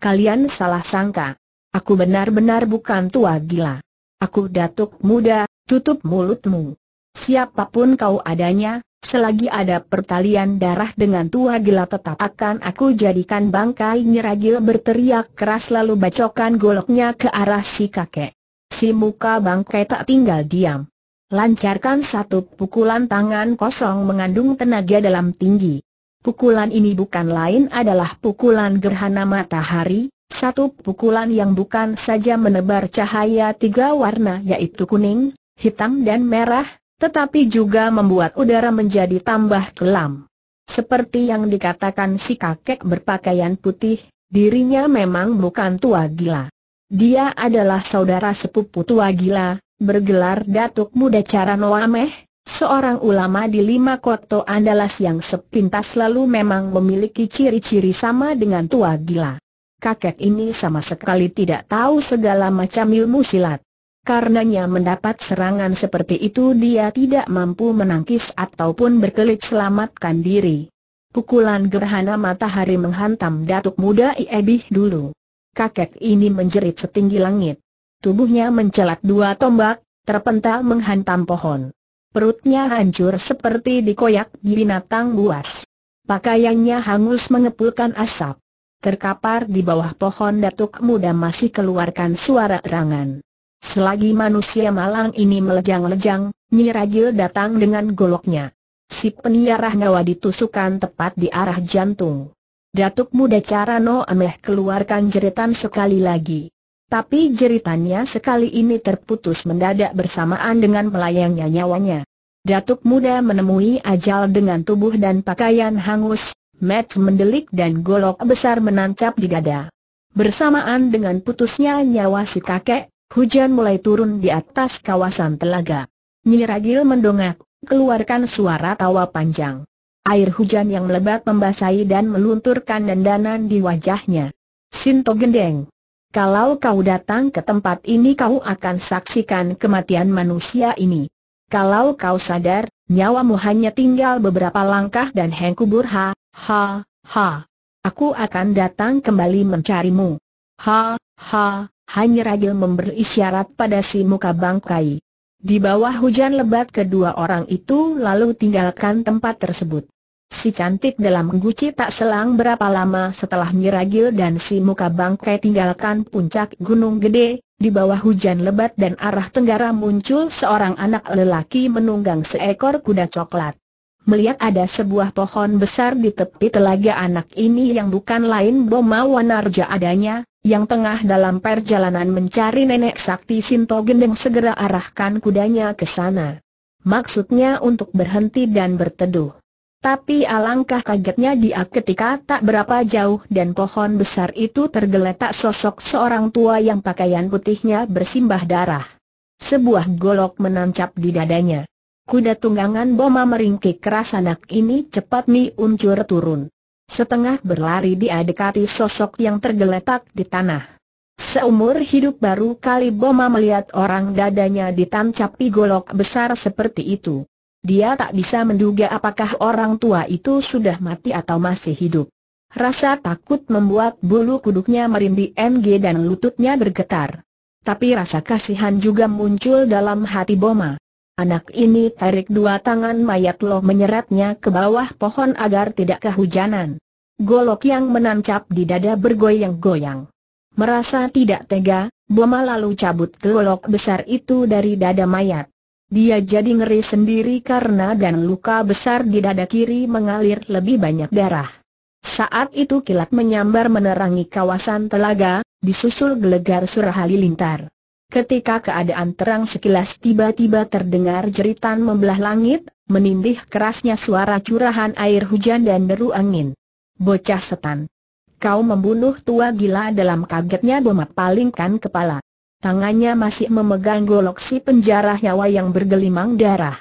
Kalian salah sangka. Aku benar-benar bukan tua gila. Aku datuk muda, tutup mulutmu. Siapapun kau adanya, selagi ada pertalian darah dengan tua gila tetap akan aku jadikan bangkai nyeragil berteriak keras lalu bacokan goloknya ke arah si kakek. Si muka bangkai tak tinggal diam. Lancarkan satu pukulan tangan kosong mengandung tenaga dalam tinggi. Pukulan ini bukan lain adalah pukulan gerhana matahari, satu pukulan yang bukan saja menebar cahaya tiga warna yaitu kuning, hitam dan merah, tetapi juga membuat udara menjadi tambah kelam. Seperti yang dikatakan si kakek berpakaian putih, dirinya memang bukan tua gila. Dia adalah saudara sepupu tua gila, bergelar Datuk Muda Caran Seorang ulama di lima koto andalas yang sepintas lalu memang memiliki ciri-ciri sama dengan tua gila. Kakek ini sama sekali tidak tahu segala macam ilmu silat. Karenanya mendapat serangan seperti itu dia tidak mampu menangkis ataupun berkelit selamatkan diri. Pukulan gerhana matahari menghantam datuk muda Iebih dulu. Kakek ini menjerit setinggi langit. Tubuhnya mencelat dua tombak, terpental menghantam pohon. Perutnya hancur seperti dikoyak binatang buas. Pakaiannya hangus mengepulkan asap. Terkapar di bawah pohon datuk muda masih keluarkan suara erangan. Selagi manusia malang ini melejang-lejang, Nyiragil datang dengan goloknya. Si penyiarah nyawa ditusukan tepat di arah jantung. Datuk muda Carano Ameh keluarkan jeritan sekali lagi. Tapi jeritannya sekali ini terputus mendadak bersamaan dengan melayangnya nyawanya. Datuk muda menemui ajal dengan tubuh dan pakaian hangus, mat mendelik dan golok besar menancap di dada. Bersamaan dengan putusnya nyawa si kakek, hujan mulai turun di atas kawasan telaga. Nyiragil mendongak, keluarkan suara tawa panjang. Air hujan yang melebat membasahi dan melunturkan dandanan di wajahnya. Sinto gendeng. Kalau kau datang ke tempat ini kau akan saksikan kematian manusia ini. Kalau kau sadar, nyawamu hanya tinggal beberapa langkah dan Heng Kubur ha, ha, ha. Aku akan datang kembali mencarimu. Ha, ha, hanya ragil memberi isyarat pada si muka bangkai. Di bawah hujan lebat kedua orang itu lalu tinggalkan tempat tersebut. Si cantik dalam guci tak selang berapa lama setelah Miragil dan si muka bangkai tinggalkan puncak gunung gede, di bawah hujan lebat dan arah tenggara muncul seorang anak lelaki menunggang seekor kuda coklat. Melihat ada sebuah pohon besar di tepi telaga anak ini yang bukan lain Boma Wanarja adanya, yang tengah dalam perjalanan mencari nenek sakti Sinto Gendeng segera arahkan kudanya ke sana. Maksudnya untuk berhenti dan berteduh. Tapi alangkah kagetnya dia ketika tak berapa jauh dan pohon besar itu tergeletak sosok seorang tua yang pakaian putihnya bersimbah darah. Sebuah golok menancap di dadanya. Kuda tunggangan boma meringkik keras anak ini cepat mi uncur turun. Setengah berlari dia dekati sosok yang tergeletak di tanah. Seumur hidup baru kali Boma melihat orang dadanya ditancapi golok besar seperti itu. Dia tak bisa menduga apakah orang tua itu sudah mati atau masih hidup. Rasa takut membuat bulu kuduknya merinding NG dan lututnya bergetar. Tapi rasa kasihan juga muncul dalam hati Boma. Anak ini tarik dua tangan mayat loh menyeretnya ke bawah pohon agar tidak kehujanan. Golok yang menancap di dada bergoyang-goyang. Merasa tidak tega, Boma lalu cabut golok besar itu dari dada mayat. Dia jadi ngeri sendiri karena dan luka besar di dada kiri mengalir lebih banyak darah. Saat itu kilat menyambar menerangi kawasan telaga, disusul gelegar surah halilintar. Ketika keadaan terang sekilas tiba-tiba terdengar jeritan membelah langit, menindih kerasnya suara curahan air hujan dan deru angin. Bocah setan. Kau membunuh tua gila dalam kagetnya Bomat palingkan kepala tangannya masih memegang golok si penjara nyawa yang bergelimang darah.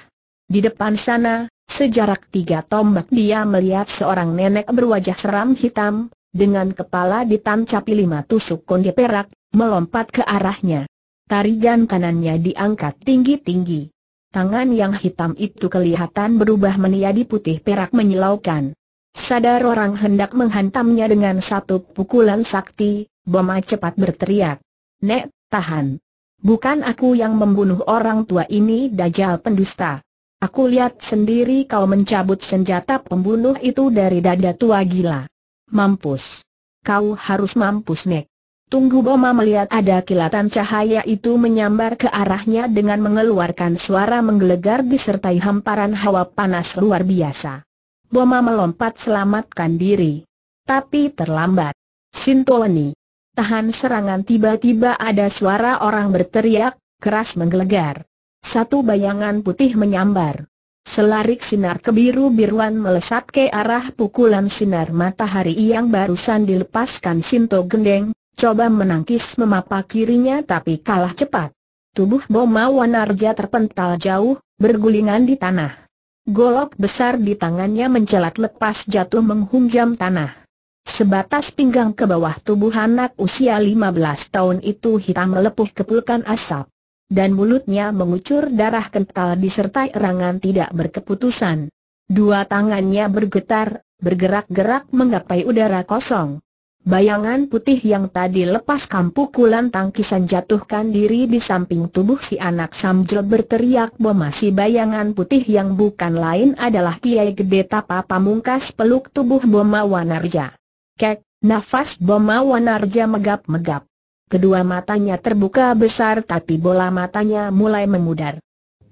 Di depan sana, sejarak tiga tombak dia melihat seorang nenek berwajah seram hitam, dengan kepala ditancapi lima tusuk konde perak, melompat ke arahnya. Tarigan kanannya diangkat tinggi-tinggi. Tangan yang hitam itu kelihatan berubah menjadi putih perak menyilaukan. Sadar orang hendak menghantamnya dengan satu pukulan sakti, Boma cepat berteriak. Nek, tahan. Bukan aku yang membunuh orang tua ini Dajjal pendusta. Aku lihat sendiri kau mencabut senjata pembunuh itu dari dada tua gila. Mampus. Kau harus mampus Nek. Tunggu Boma melihat ada kilatan cahaya itu menyambar ke arahnya dengan mengeluarkan suara menggelegar disertai hamparan hawa panas luar biasa. Boma melompat selamatkan diri. Tapi terlambat. Sintoni, Tahan serangan tiba-tiba ada suara orang berteriak, keras menggelegar. Satu bayangan putih menyambar. Selarik sinar kebiru-biruan melesat ke arah pukulan sinar matahari yang barusan dilepaskan Sinto Gendeng, coba menangkis memapa kirinya tapi kalah cepat. Tubuh Boma Wanarja terpental jauh, bergulingan di tanah. Golok besar di tangannya mencelat lepas jatuh menghunjam tanah. Sebatas pinggang ke bawah tubuh anak usia 15 tahun itu hitam melepuh kepulkan asap. Dan mulutnya mengucur darah kental disertai erangan tidak berkeputusan. Dua tangannya bergetar, bergerak-gerak menggapai udara kosong. Bayangan putih yang tadi lepas kampukulan tangkisan jatuhkan diri di samping tubuh si anak samjel berteriak bahwa si bayangan putih yang bukan lain adalah Kiai Gede Tapa Pamungkas peluk tubuh Boma Wanarja. Kek, nafas Boma Wanarja megap-megap. Kedua matanya terbuka besar tapi bola matanya mulai memudar.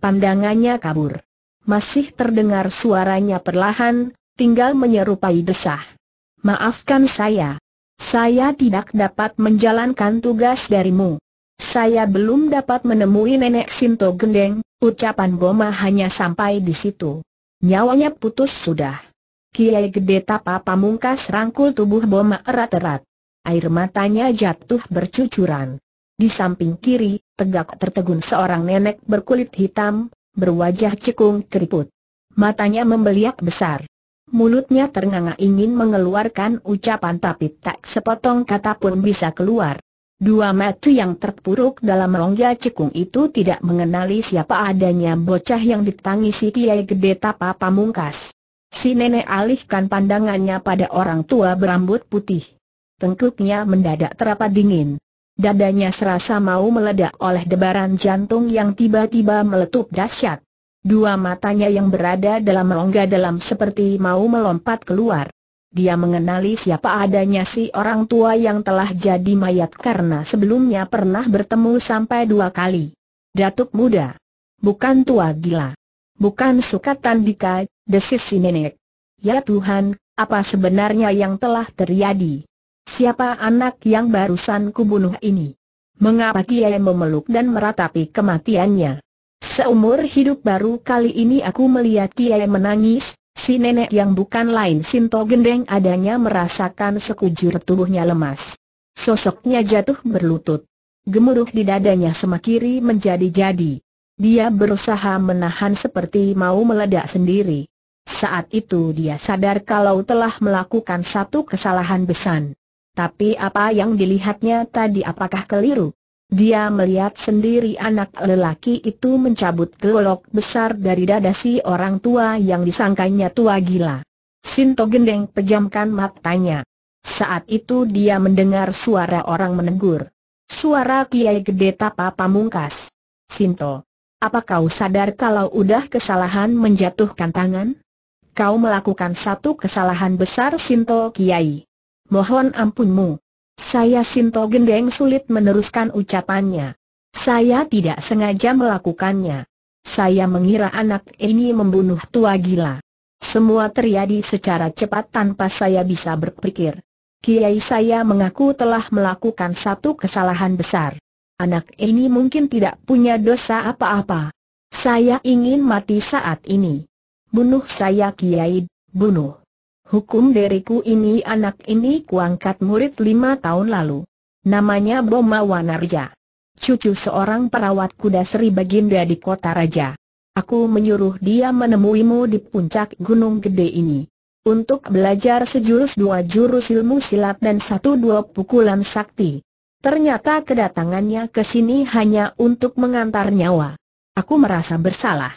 Pandangannya kabur. Masih terdengar suaranya perlahan, tinggal menyerupai desah. Maafkan saya. Saya tidak dapat menjalankan tugas darimu. Saya belum dapat menemui nenek Sinto Gendeng, ucapan Boma hanya sampai di situ. Nyawanya putus sudah. Kiai Gede Tapa Pamungkas rangkul tubuh Boma erat-erat. Air matanya jatuh bercucuran. Di samping kiri, tegak tertegun seorang nenek berkulit hitam, berwajah cekung keriput. Matanya membeliak besar. Mulutnya ternganga ingin mengeluarkan ucapan tapi tak sepotong kata pun bisa keluar. Dua mata yang terpuruk dalam rongga cekung itu tidak mengenali siapa adanya bocah yang ditangisi Kiai Gede Tapa Pamungkas. Si nenek alihkan pandangannya pada orang tua berambut putih. Tengkuknya mendadak terapa dingin. Dadanya serasa mau meledak oleh debaran jantung yang tiba-tiba meletup dahsyat. Dua matanya yang berada dalam rongga dalam seperti mau melompat keluar. Dia mengenali siapa adanya si orang tua yang telah jadi mayat karena sebelumnya pernah bertemu sampai dua kali. Datuk muda. Bukan tua gila. Bukan Sukatandika, desis si nenek. Ya Tuhan, apa sebenarnya yang telah terjadi? Siapa anak yang barusan kubunuh ini? Mengapa Kiai memeluk dan meratapi kematiannya? Seumur hidup baru kali ini aku melihat Kiai menangis, si nenek yang bukan lain Sinto Gendeng adanya merasakan sekujur tubuhnya lemas. Sosoknya jatuh berlutut. Gemuruh di dadanya semakiri menjadi-jadi. Dia berusaha menahan seperti mau meledak sendiri. Saat itu dia sadar kalau telah melakukan satu kesalahan besar. Tapi apa yang dilihatnya tadi apakah keliru? Dia melihat sendiri anak lelaki itu mencabut gelok besar dari dada si orang tua yang disangkanya tua gila. Sinto Gendeng pejamkan matanya. Saat itu dia mendengar suara orang menegur. Suara Kiai Gede Tapa Pamungkas. Sinto, apa kau sadar kalau udah kesalahan menjatuhkan tangan? kau melakukan satu kesalahan besar Sinto Kiai. Mohon ampunmu. Saya Sinto Gendeng sulit meneruskan ucapannya. Saya tidak sengaja melakukannya. Saya mengira anak ini membunuh tua gila. Semua terjadi secara cepat tanpa saya bisa berpikir. Kiai saya mengaku telah melakukan satu kesalahan besar. Anak ini mungkin tidak punya dosa apa-apa. Saya ingin mati saat ini. Bunuh saya Kiai, bunuh. Hukum deriku ini anak ini kuangkat murid lima tahun lalu. Namanya Boma Wanarja. Cucu seorang perawat kuda Sri Baginda di kota Raja. Aku menyuruh dia menemuimu di puncak gunung gede ini. Untuk belajar sejurus dua jurus ilmu silat dan satu dua pukulan sakti. Ternyata kedatangannya ke sini hanya untuk mengantar nyawa. Aku merasa bersalah.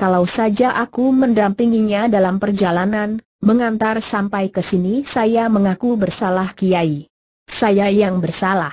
Kalau saja aku mendampinginya dalam perjalanan, mengantar sampai ke sini saya mengaku bersalah Kiai. Saya yang bersalah.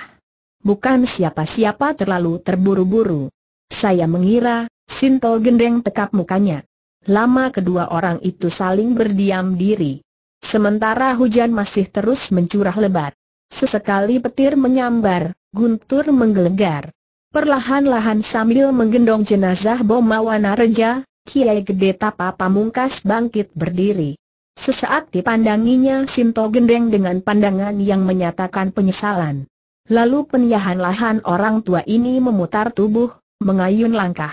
Bukan siapa-siapa terlalu terburu-buru. Saya mengira, Sinto Gendeng tekap mukanya. Lama kedua orang itu saling berdiam diri. Sementara hujan masih terus mencurah lebat. Sesekali petir menyambar, guntur menggelegar. Perlahan-lahan sambil menggendong jenazah Bomawana Reja, Kiai Gede Tapa Pamungkas bangkit berdiri. Sesaat dipandanginya Sinto Gendeng dengan pandangan yang menyatakan penyesalan. Lalu penyahan lahan orang tua ini memutar tubuh, mengayun langkah.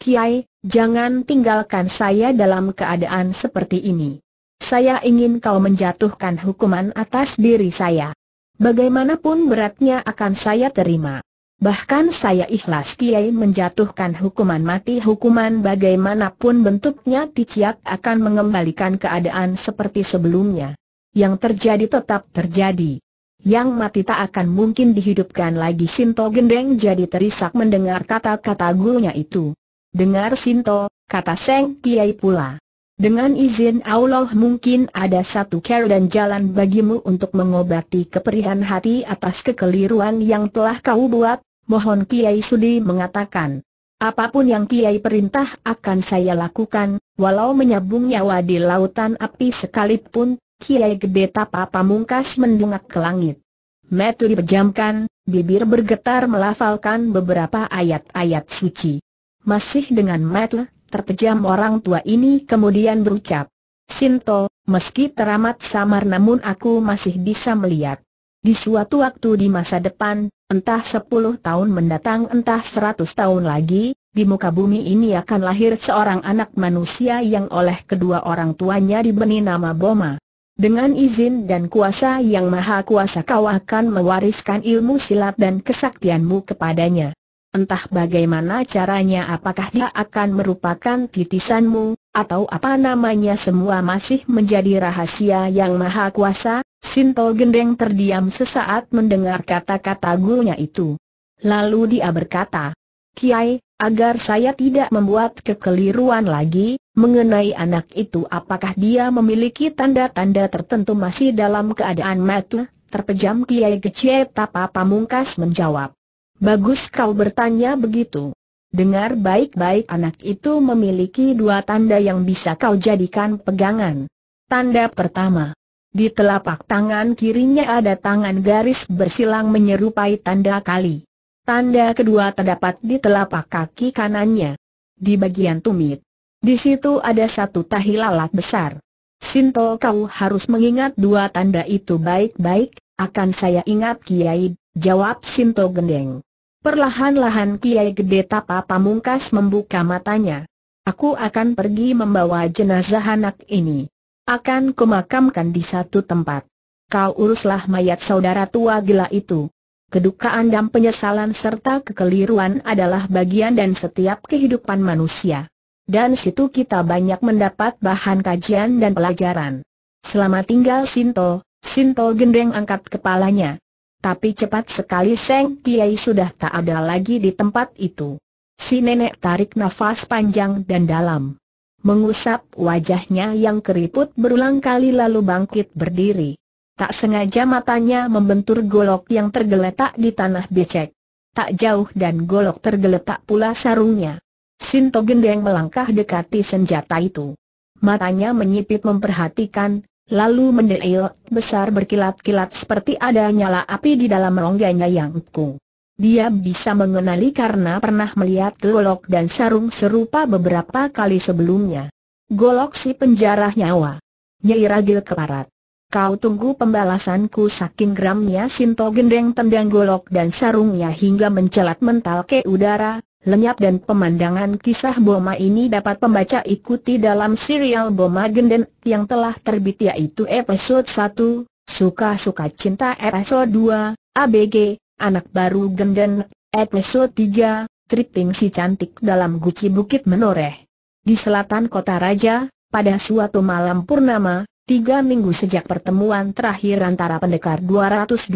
Kiai, jangan tinggalkan saya dalam keadaan seperti ini. Saya ingin kau menjatuhkan hukuman atas diri saya. Bagaimanapun beratnya akan saya terima. Bahkan saya ikhlas Kiai menjatuhkan hukuman mati hukuman bagaimanapun bentuknya Ticiak akan mengembalikan keadaan seperti sebelumnya. Yang terjadi tetap terjadi. Yang mati tak akan mungkin dihidupkan lagi Sinto Gendeng jadi terisak mendengar kata-kata gurunya itu. Dengar Sinto, kata Seng Kiai pula. Dengan izin Allah mungkin ada satu cara dan jalan bagimu untuk mengobati keperihan hati atas kekeliruan yang telah kau buat, Mohon Kiai Sudi mengatakan, apapun yang Kiai perintah akan saya lakukan, walau menyabung nyawa di lautan api sekalipun, Kiai Gede Tapa Pamungkas mendungak ke langit. Metu dipejamkan, bibir bergetar melafalkan beberapa ayat-ayat suci. Masih dengan metu, terpejam orang tua ini kemudian berucap, Sinto, meski teramat samar namun aku masih bisa melihat. Di suatu waktu di masa depan, entah 10 tahun mendatang entah 100 tahun lagi, di muka bumi ini akan lahir seorang anak manusia yang oleh kedua orang tuanya diberi nama Boma. Dengan izin dan kuasa yang maha kuasa kau akan mewariskan ilmu silat dan kesaktianmu kepadanya. Entah bagaimana caranya apakah dia akan merupakan titisanmu, atau apa namanya semua masih menjadi rahasia yang maha kuasa, Sintol Gendeng terdiam sesaat mendengar kata-kata gurunya itu. Lalu dia berkata, Kiai, agar saya tidak membuat kekeliruan lagi, mengenai anak itu apakah dia memiliki tanda-tanda tertentu masih dalam keadaan mati? Terpejam Kiai Kecil Tapa Pamungkas menjawab. Bagus kau bertanya begitu. Dengar baik-baik anak itu memiliki dua tanda yang bisa kau jadikan pegangan. Tanda pertama, di telapak tangan kirinya ada tangan garis bersilang menyerupai tanda kali. Tanda kedua terdapat di telapak kaki kanannya. Di bagian tumit. Di situ ada satu tahi lalat besar. Sinto kau harus mengingat dua tanda itu baik-baik, akan saya ingat Kiai, jawab Sinto gendeng. Perlahan-lahan Kiai Gede Tapa Pamungkas membuka matanya. Aku akan pergi membawa jenazah anak ini. Akan kumakamkan di satu tempat. Kau uruslah mayat saudara tua gila itu. Kedukaan dan penyesalan serta kekeliruan adalah bagian dan setiap kehidupan manusia. Dan situ kita banyak mendapat bahan kajian dan pelajaran. Selama tinggal Sinto, Sinto gendeng angkat kepalanya. Tapi cepat sekali Seng Kiai sudah tak ada lagi di tempat itu. Si nenek tarik nafas panjang dan dalam mengusap wajahnya yang keriput berulang kali lalu bangkit berdiri. Tak sengaja matanya membentur golok yang tergeletak di tanah becek. Tak jauh dan golok tergeletak pula sarungnya. Sinto Gendeng melangkah dekati senjata itu. Matanya menyipit memperhatikan, lalu mendeil, besar berkilat-kilat seperti ada nyala api di dalam rongganya yang utuh. Dia bisa mengenali karena pernah melihat golok dan sarung serupa beberapa kali sebelumnya. Golok si penjara nyawa. Nyai Ragil keparat. Kau tunggu pembalasanku saking geramnya Sinto gendeng tendang golok dan sarungnya hingga mencelat mental ke udara, Lenyap dan pemandangan kisah Boma ini dapat pembaca ikuti dalam serial Boma Genden yang telah terbit yaitu episode 1, Suka-Suka Cinta episode 2, ABG, anak baru Genden, episode 3, Tripping si cantik dalam guci bukit menoreh. Di selatan kota raja, pada suatu malam purnama, tiga minggu sejak pertemuan terakhir antara pendekar 212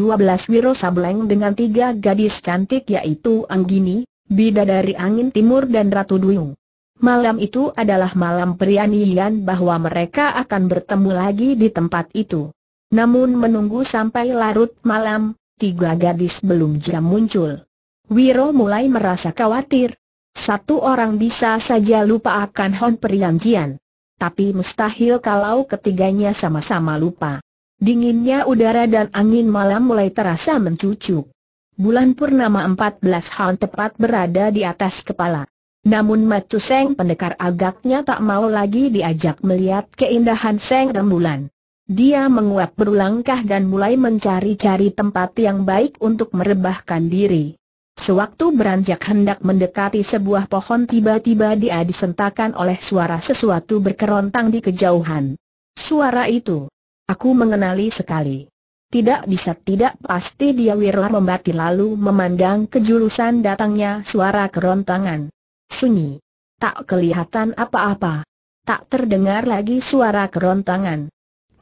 Wiro Sableng dengan tiga gadis cantik yaitu Anggini, Bida dari Angin Timur dan Ratu Duyung. Malam itu adalah malam perianian bahwa mereka akan bertemu lagi di tempat itu. Namun menunggu sampai larut malam, tiga gadis belum jam muncul. Wiro mulai merasa khawatir. Satu orang bisa saja lupa akan hon perjanjian. Tapi mustahil kalau ketiganya sama-sama lupa. Dinginnya udara dan angin malam mulai terasa mencucuk. Bulan purnama 14 hon tepat berada di atas kepala. Namun Matu Seng pendekar agaknya tak mau lagi diajak melihat keindahan Seng Rembulan. Dia menguap berulangkah dan mulai mencari-cari tempat yang baik untuk merebahkan diri. Sewaktu beranjak hendak mendekati sebuah pohon tiba-tiba dia disentakan oleh suara sesuatu berkerontang di kejauhan. Suara itu. Aku mengenali sekali. Tidak bisa tidak pasti dia wirlah membati lalu memandang kejulusan datangnya suara kerontangan. Sunyi. Tak kelihatan apa-apa. Tak terdengar lagi suara kerontangan.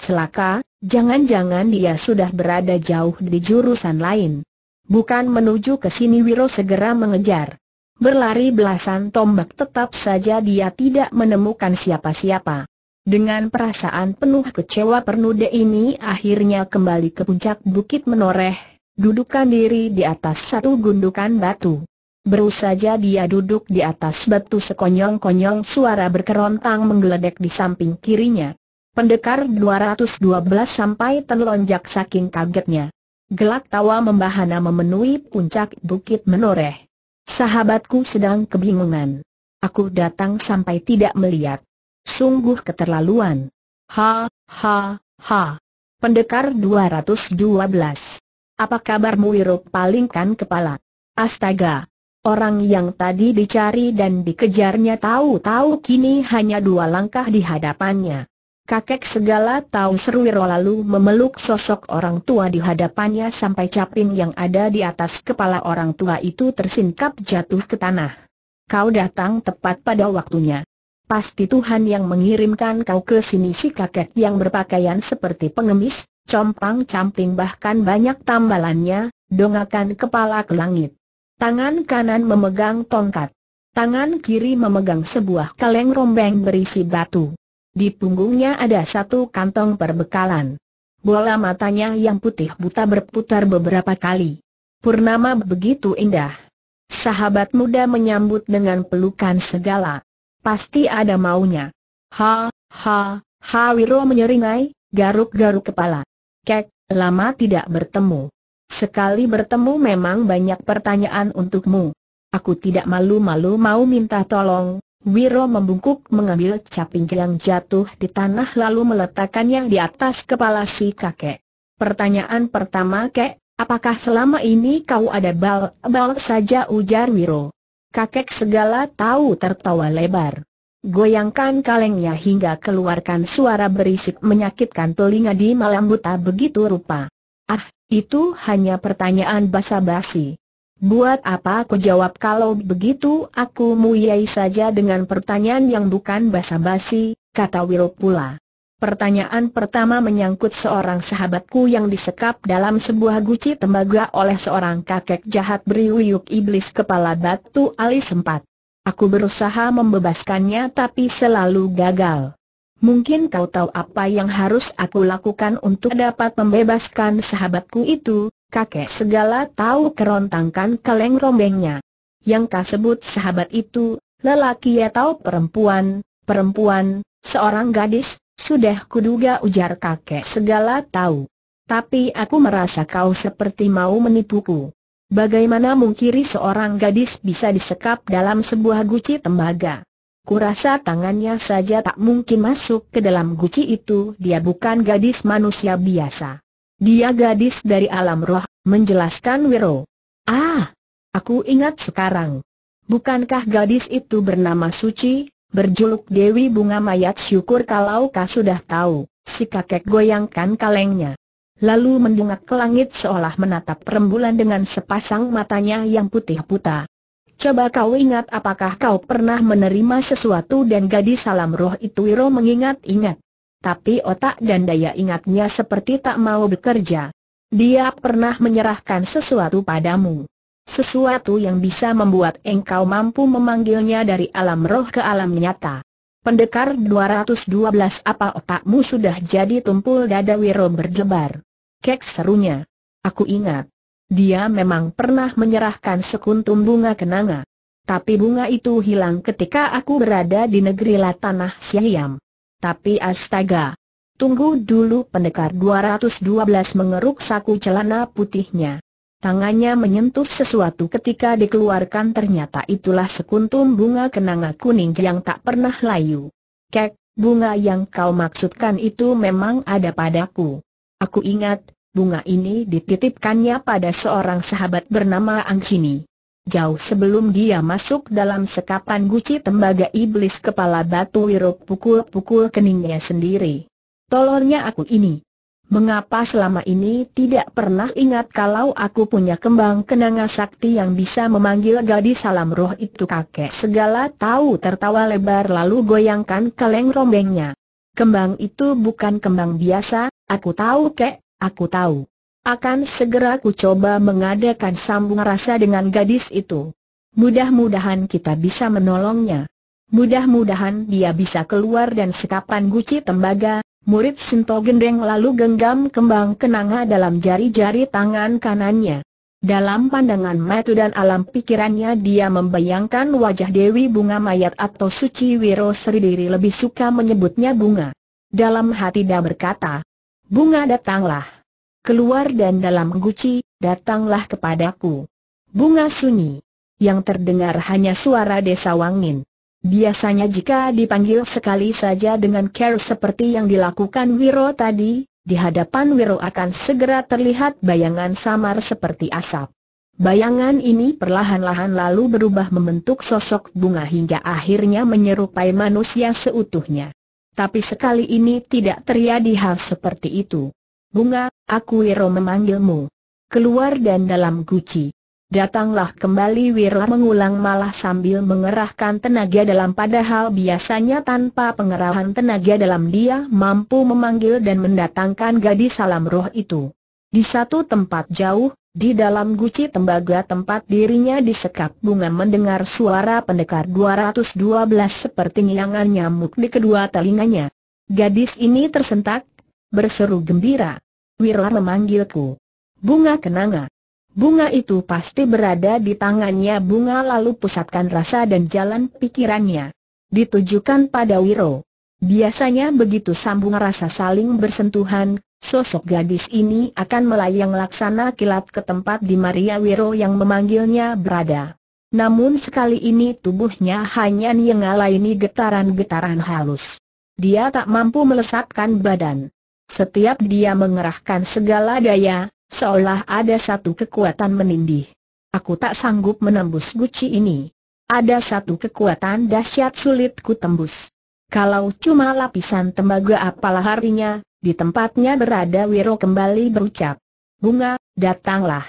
Celaka, jangan-jangan dia sudah berada jauh di jurusan lain. Bukan menuju ke sini Wiro segera mengejar. Berlari belasan tombak tetap saja dia tidak menemukan siapa-siapa. Dengan perasaan penuh kecewa pernude ini akhirnya kembali ke puncak bukit menoreh, dudukan diri di atas satu gundukan batu. Baru saja dia duduk di atas batu sekonyong-konyong suara berkerontang menggeledek di samping kirinya. Pendekar 212 sampai terlonjak saking kagetnya. Gelak tawa membahana memenuhi puncak bukit menoreh. Sahabatku sedang kebingungan. Aku datang sampai tidak melihat. Sungguh keterlaluan. Ha, ha, ha. Pendekar 212. Apa kabarmu Wiro palingkan kepala? Astaga. Orang yang tadi dicari dan dikejarnya tahu-tahu kini hanya dua langkah di hadapannya. Kakek segala tahu Serwiro lalu memeluk sosok orang tua di hadapannya sampai caping yang ada di atas kepala orang tua itu tersingkap jatuh ke tanah. Kau datang tepat pada waktunya. Pasti Tuhan yang mengirimkan kau ke sini si kakek yang berpakaian seperti pengemis, compang-camping bahkan banyak tambalannya, dongakan kepala ke langit. Tangan kanan memegang tongkat. Tangan kiri memegang sebuah kaleng rombeng berisi batu. Di punggungnya ada satu kantong perbekalan. Bola matanya yang putih buta berputar beberapa kali. Purnama begitu indah. Sahabat muda menyambut dengan pelukan segala. Pasti ada maunya. Ha, ha, ha Wiro menyeringai, garuk-garuk kepala. Kek, lama tidak bertemu. Sekali bertemu memang banyak pertanyaan untukmu. Aku tidak malu-malu mau minta tolong, Wiro membungkuk mengambil caping yang jatuh di tanah lalu meletakkannya di atas kepala si kakek. Pertanyaan pertama kek, apakah selama ini kau ada bal-bal saja ujar Wiro. Kakek segala tahu tertawa lebar. Goyangkan kalengnya hingga keluarkan suara berisik menyakitkan telinga di malam buta begitu rupa. Ah, itu hanya pertanyaan basa-basi. Buat apa aku jawab kalau begitu aku muyai saja dengan pertanyaan yang bukan basa-basi, kata Will pula. Pertanyaan pertama menyangkut seorang sahabatku yang disekap dalam sebuah guci tembaga oleh seorang kakek jahat beriuyuk iblis kepala batu alis sempat. Aku berusaha membebaskannya tapi selalu gagal. Mungkin kau tahu apa yang harus aku lakukan untuk dapat membebaskan sahabatku itu, kakek segala tahu kerontangkan kaleng rombengnya. Yang sebut sahabat itu, lelaki atau perempuan, perempuan, seorang gadis, sudah kuduga ujar kakek segala tahu. Tapi aku merasa kau seperti mau menipuku. Bagaimana mungkiri seorang gadis bisa disekap dalam sebuah guci tembaga? Kurasa tangannya saja tak mungkin masuk ke dalam guci itu, dia bukan gadis manusia biasa. Dia gadis dari alam roh, menjelaskan Wiro. Ah, aku ingat sekarang. Bukankah gadis itu bernama Suci, berjuluk Dewi Bunga Mayat syukur kalau kau sudah tahu, si kakek goyangkan kalengnya. Lalu mendungak ke langit seolah menatap rembulan dengan sepasang matanya yang putih puta. Coba kau ingat apakah kau pernah menerima sesuatu dan gadis alam roh itu Wiro mengingat-ingat tapi otak dan daya ingatnya seperti tak mau bekerja. Dia pernah menyerahkan sesuatu padamu. Sesuatu yang bisa membuat engkau mampu memanggilnya dari alam roh ke alam nyata. Pendekar 212 apa otakmu sudah jadi tumpul dada Wiro berdebar. Kek serunya. Aku ingat. Dia memang pernah menyerahkan sekuntum bunga kenanga. Tapi bunga itu hilang ketika aku berada di negeri La Tanah Siam. Tapi astaga! Tunggu dulu pendekar 212 mengeruk saku celana putihnya. Tangannya menyentuh sesuatu ketika dikeluarkan ternyata itulah sekuntum bunga kenanga kuning yang tak pernah layu. Kek, bunga yang kau maksudkan itu memang ada padaku. Aku ingat, bunga ini dititipkannya pada seorang sahabat bernama Angcini. Jauh sebelum dia masuk dalam sekapan guci tembaga iblis kepala batu wiruk pukul-pukul keningnya sendiri. Tolornya aku ini. Mengapa selama ini tidak pernah ingat kalau aku punya kembang kenanga sakti yang bisa memanggil gadis salam roh itu kakek segala tahu tertawa lebar lalu goyangkan kaleng rombengnya. Kembang itu bukan kembang biasa, aku tahu kek, aku tahu. Akan segera ku coba mengadakan sambung rasa dengan gadis itu. Mudah-mudahan kita bisa menolongnya. Mudah-mudahan dia bisa keluar dan sekapan guci tembaga, murid Sinto Gendeng lalu genggam kembang kenanga dalam jari-jari tangan kanannya. Dalam pandangan matu dan alam pikirannya dia membayangkan wajah Dewi Bunga Mayat atau Suci Wiro Sridiri lebih suka menyebutnya bunga. Dalam hati dia berkata, Bunga datanglah keluar dan dalam guci, datanglah kepadaku. Bunga sunyi. Yang terdengar hanya suara desa wangin. Biasanya jika dipanggil sekali saja dengan care seperti yang dilakukan Wiro tadi, di hadapan Wiro akan segera terlihat bayangan samar seperti asap. Bayangan ini perlahan-lahan lalu berubah membentuk sosok bunga hingga akhirnya menyerupai manusia seutuhnya. Tapi sekali ini tidak terjadi hal seperti itu. Bunga, aku Wiro memanggilmu. Keluar dan dalam guci. Datanglah kembali Wiro mengulang malah sambil mengerahkan tenaga dalam padahal biasanya tanpa pengerahan tenaga dalam dia mampu memanggil dan mendatangkan gadis salam roh itu. Di satu tempat jauh, di dalam guci tembaga tempat dirinya disekap bunga mendengar suara pendekar 212 seperti ngilangan nyamuk di kedua telinganya. Gadis ini tersentak, berseru gembira. Wirla memanggilku. Bunga kenanga. Bunga itu pasti berada di tangannya bunga lalu pusatkan rasa dan jalan pikirannya. Ditujukan pada Wiro. Biasanya begitu sambung rasa saling bersentuhan, sosok gadis ini akan melayang laksana kilat ke tempat di Maria Wiro yang memanggilnya berada. Namun sekali ini tubuhnya hanya nyengalaini getaran-getaran halus. Dia tak mampu melesatkan badan. Setiap dia mengerahkan segala daya, seolah ada satu kekuatan menindih. Aku tak sanggup menembus guci ini. Ada satu kekuatan dahsyat sulit ku tembus. Kalau cuma lapisan tembaga apalah harinya, di tempatnya berada Wiro kembali berucap. Bunga, datanglah.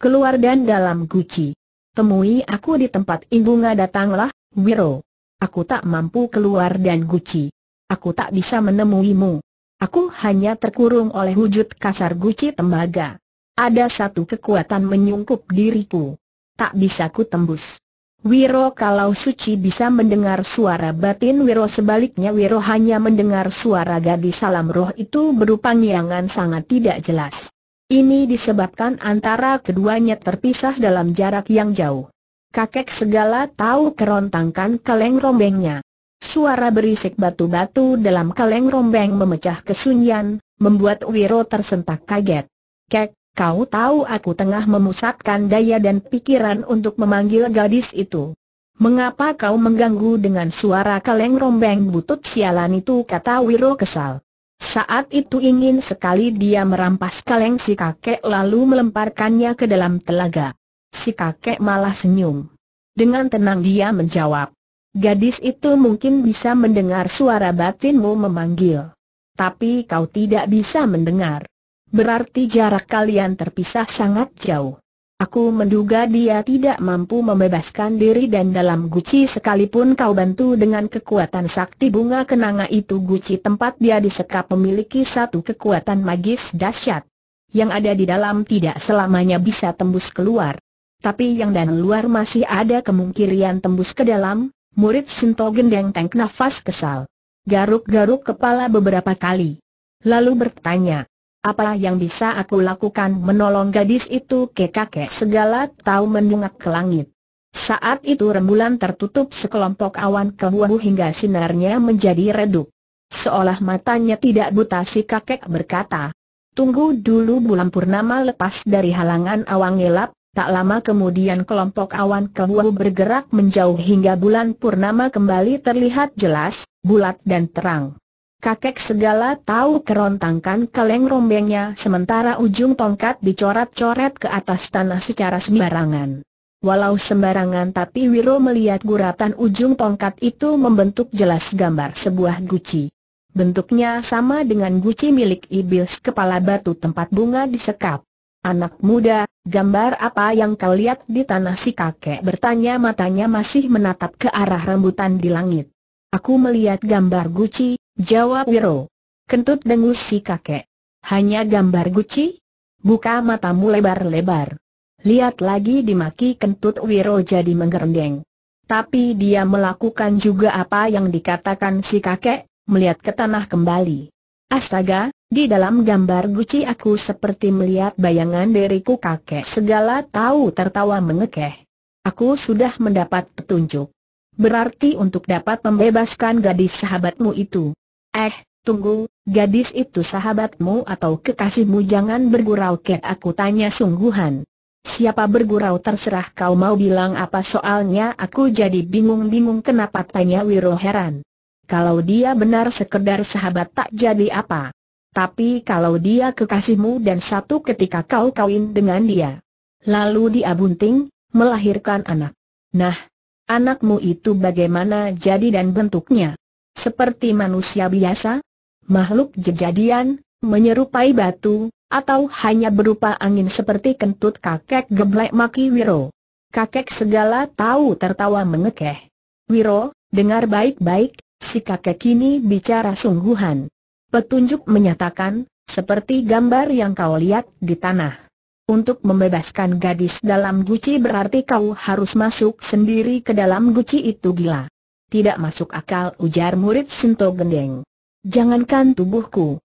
Keluar dan dalam guci. Temui aku di tempat Ibunga datanglah, Wiro. Aku tak mampu keluar dan guci. Aku tak bisa menemuimu. Aku hanya terkurung oleh wujud kasar guci tembaga. Ada satu kekuatan menyungkup diriku. Tak bisa ku tembus. Wiro kalau suci bisa mendengar suara batin Wiro sebaliknya Wiro hanya mendengar suara gadis salam roh itu berupa ngiangan sangat tidak jelas. Ini disebabkan antara keduanya terpisah dalam jarak yang jauh. Kakek segala tahu kerontangkan kaleng rombengnya. Suara berisik batu-batu dalam kaleng rombeng memecah kesunyian, membuat Wiro tersentak kaget. Kek, kau tahu aku tengah memusatkan daya dan pikiran untuk memanggil gadis itu. Mengapa kau mengganggu dengan suara kaleng rombeng butut sialan itu kata Wiro kesal. Saat itu ingin sekali dia merampas kaleng si kakek lalu melemparkannya ke dalam telaga. Si kakek malah senyum. Dengan tenang dia menjawab, Gadis itu mungkin bisa mendengar suara batinmu memanggil. Tapi kau tidak bisa mendengar. Berarti jarak kalian terpisah sangat jauh. Aku menduga dia tidak mampu membebaskan diri dan dalam guci sekalipun kau bantu dengan kekuatan sakti bunga kenanga itu guci tempat dia disekap memiliki satu kekuatan magis dahsyat. Yang ada di dalam tidak selamanya bisa tembus keluar. Tapi yang dan luar masih ada kemungkinan tembus ke dalam, Murid Sinto Gendeng Tank nafas kesal. Garuk-garuk kepala beberapa kali. Lalu bertanya, apa yang bisa aku lakukan menolong gadis itu ke kakek segala tahu mendungak ke langit. Saat itu rembulan tertutup sekelompok awan kehuahu hingga sinarnya menjadi redup. Seolah matanya tidak buta si kakek berkata, Tunggu dulu bulan purnama lepas dari halangan awang gelap, Tak lama kemudian kelompok awan kewu bergerak menjauh hingga bulan purnama kembali terlihat jelas, bulat dan terang. Kakek segala tahu kerontangkan kaleng rombengnya sementara ujung tongkat dicoret-coret ke atas tanah secara sembarangan. Walau sembarangan tapi Wiro melihat guratan ujung tongkat itu membentuk jelas gambar sebuah guci. Bentuknya sama dengan guci milik iblis kepala batu tempat bunga disekap. Anak muda, gambar apa yang kau lihat di tanah si kakek bertanya matanya masih menatap ke arah rambutan di langit. Aku melihat gambar Guci, jawab Wiro. Kentut dengus si kakek. Hanya gambar Guci? Buka matamu lebar-lebar. Lihat lagi dimaki kentut Wiro jadi menggerendeng. Tapi dia melakukan juga apa yang dikatakan si kakek, melihat ke tanah kembali. Astaga, di dalam gambar guci aku seperti melihat bayangan diriku kakek segala tahu tertawa mengekeh. Aku sudah mendapat petunjuk. Berarti untuk dapat membebaskan gadis sahabatmu itu. Eh, tunggu, gadis itu sahabatmu atau kekasihmu jangan bergurau kek aku tanya sungguhan. Siapa bergurau terserah kau mau bilang apa soalnya aku jadi bingung-bingung kenapa tanya Wiro heran. Kalau dia benar sekedar sahabat tak jadi apa. Tapi kalau dia kekasihmu dan satu ketika kau kawin dengan dia. Lalu dia bunting, melahirkan anak. Nah, anakmu itu bagaimana jadi dan bentuknya? Seperti manusia biasa? Makhluk jejadian, menyerupai batu, atau hanya berupa angin seperti kentut kakek geblek maki Wiro? Kakek segala tahu tertawa mengekeh. Wiro, dengar baik-baik, Si kakek kini bicara sungguhan. Petunjuk menyatakan, seperti gambar yang kau lihat di tanah. Untuk membebaskan gadis dalam guci berarti kau harus masuk sendiri ke dalam guci itu gila. Tidak masuk akal ujar murid Sinto Gendeng. Jangankan tubuhku.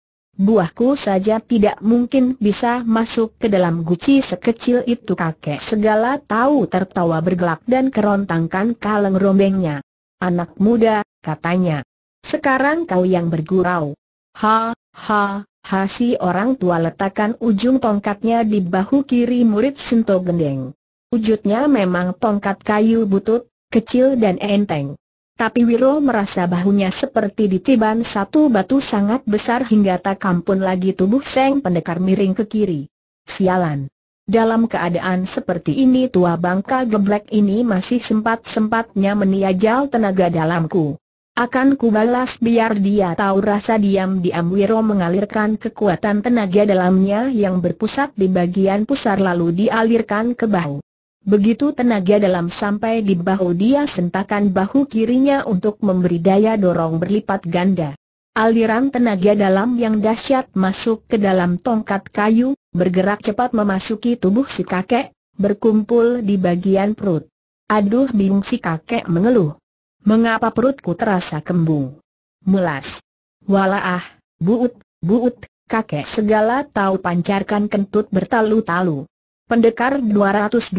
Buahku saja tidak mungkin bisa masuk ke dalam guci sekecil itu kakek segala tahu tertawa bergelak dan kerontangkan kaleng rombengnya anak muda, katanya. Sekarang kau yang bergurau. Ha, ha, ha si orang tua letakkan ujung tongkatnya di bahu kiri murid Sento Gendeng. Wujudnya memang tongkat kayu butut, kecil dan enteng. Tapi Wiro merasa bahunya seperti ditiban satu batu sangat besar hingga tak kampun lagi tubuh Seng Pendekar miring ke kiri. Sialan. Dalam keadaan seperti ini tua bangka geblek ini masih sempat-sempatnya meniajal tenaga dalamku. Akan kubalas biar dia tahu rasa diam-diam Wiro mengalirkan kekuatan tenaga dalamnya yang berpusat di bagian pusar lalu dialirkan ke bahu. Begitu tenaga dalam sampai di bahu dia sentakan bahu kirinya untuk memberi daya dorong berlipat ganda. Aliran tenaga dalam yang dahsyat masuk ke dalam tongkat kayu, bergerak cepat memasuki tubuh si kakek, berkumpul di bagian perut. Aduh bingung si kakek mengeluh. Mengapa perutku terasa kembung? Mulas. Walaah, buut, buut, kakek segala tahu pancarkan kentut bertalu-talu. Pendekar 212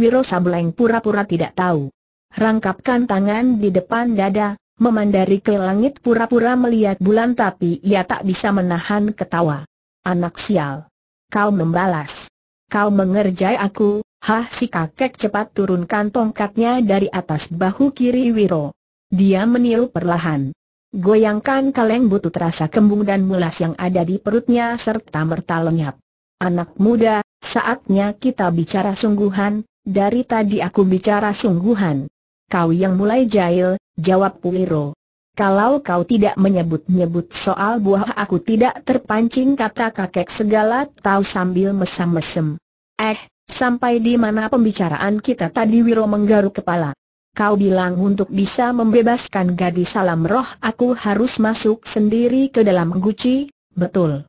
Wiro Sableng pura-pura tidak tahu. Rangkapkan tangan di depan dada, memandari ke langit pura-pura melihat bulan tapi ia tak bisa menahan ketawa. Anak sial. Kau membalas. Kau mengerjai aku, hah si kakek cepat turunkan tongkatnya dari atas bahu kiri Wiro. Dia meniru perlahan. Goyangkan kaleng butuh rasa kembung dan mulas yang ada di perutnya serta merta lenyap. Anak muda, saatnya kita bicara sungguhan, dari tadi aku bicara sungguhan. Kau yang mulai jahil, jawab Puliro. Kalau kau tidak menyebut-nyebut soal buah aku tidak terpancing kata kakek segala tahu sambil mesam-mesem. Eh, sampai di mana pembicaraan kita tadi Wiro menggaruk kepala. Kau bilang untuk bisa membebaskan gadis salam roh aku harus masuk sendiri ke dalam guci, betul.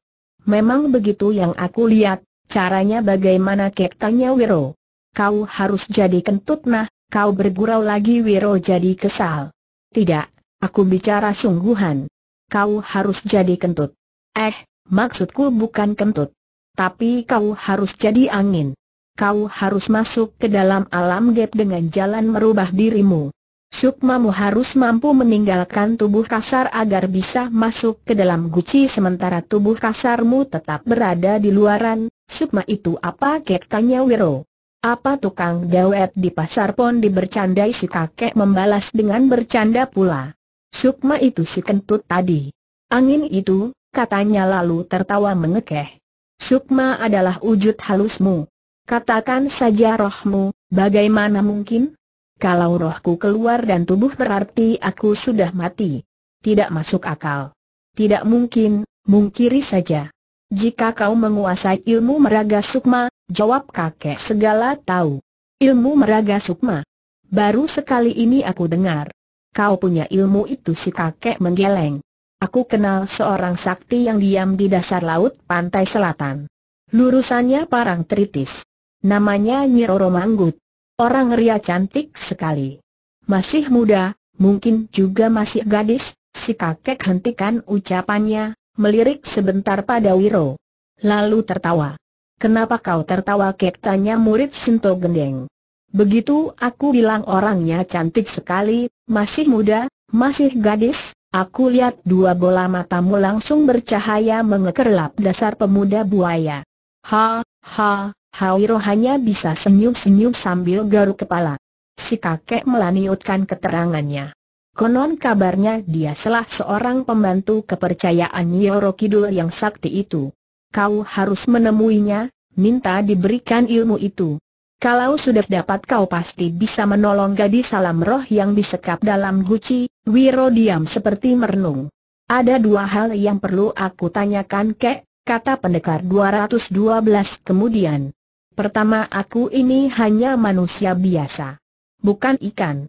Memang begitu yang aku lihat, caranya bagaimana kek tanya Wiro. Kau harus jadi kentut nah, kau bergurau lagi Wiro jadi kesal. Tidak, aku bicara sungguhan. Kau harus jadi kentut. Eh, maksudku bukan kentut. Tapi kau harus jadi angin. Kau harus masuk ke dalam alam gap dengan jalan merubah dirimu. Sukmamu harus mampu meninggalkan tubuh kasar agar bisa masuk ke dalam guci sementara tubuh kasarmu tetap berada di luaran. Sukma itu apa tanya Wiro? Apa tukang dawet di pasar pon? dibercandai si kakek membalas dengan bercanda pula. Sukma itu si kentut tadi. Angin itu, katanya lalu tertawa mengekeh. Sukma adalah wujud halusmu. Katakan saja rohmu, bagaimana mungkin? Kalau rohku keluar dan tubuh berarti aku sudah mati. Tidak masuk akal. Tidak mungkin, mungkiri saja. Jika kau menguasai ilmu meraga sukma, Jawab kakek segala tahu. Ilmu meraga sukma. Baru sekali ini aku dengar. Kau punya ilmu itu si kakek menggeleng. Aku kenal seorang sakti yang diam di dasar laut pantai selatan. Lurusannya parang tritis. Namanya Nyiroro Manggut. Orang ria cantik sekali. Masih muda, mungkin juga masih gadis, si kakek hentikan ucapannya, melirik sebentar pada Wiro. Lalu tertawa. Kenapa kau tertawa kek tanya murid Sinto Gendeng. Begitu aku bilang orangnya cantik sekali, masih muda, masih gadis, aku lihat dua bola matamu langsung bercahaya mengekerlap dasar pemuda buaya. Ha, ha, Hawiro hanya bisa senyum-senyum sambil garuk kepala. Si kakek melaniutkan keterangannya. Konon kabarnya dia salah seorang pembantu kepercayaan Nyoro Kidul yang sakti itu. Kau harus menemuinya, minta diberikan ilmu itu. Kalau sudah dapat kau pasti bisa menolong gadis salam roh yang disekap dalam guci, Wiro diam seperti merenung. Ada dua hal yang perlu aku tanyakan kek, kata pendekar 212 kemudian. Pertama aku ini hanya manusia biasa. Bukan ikan.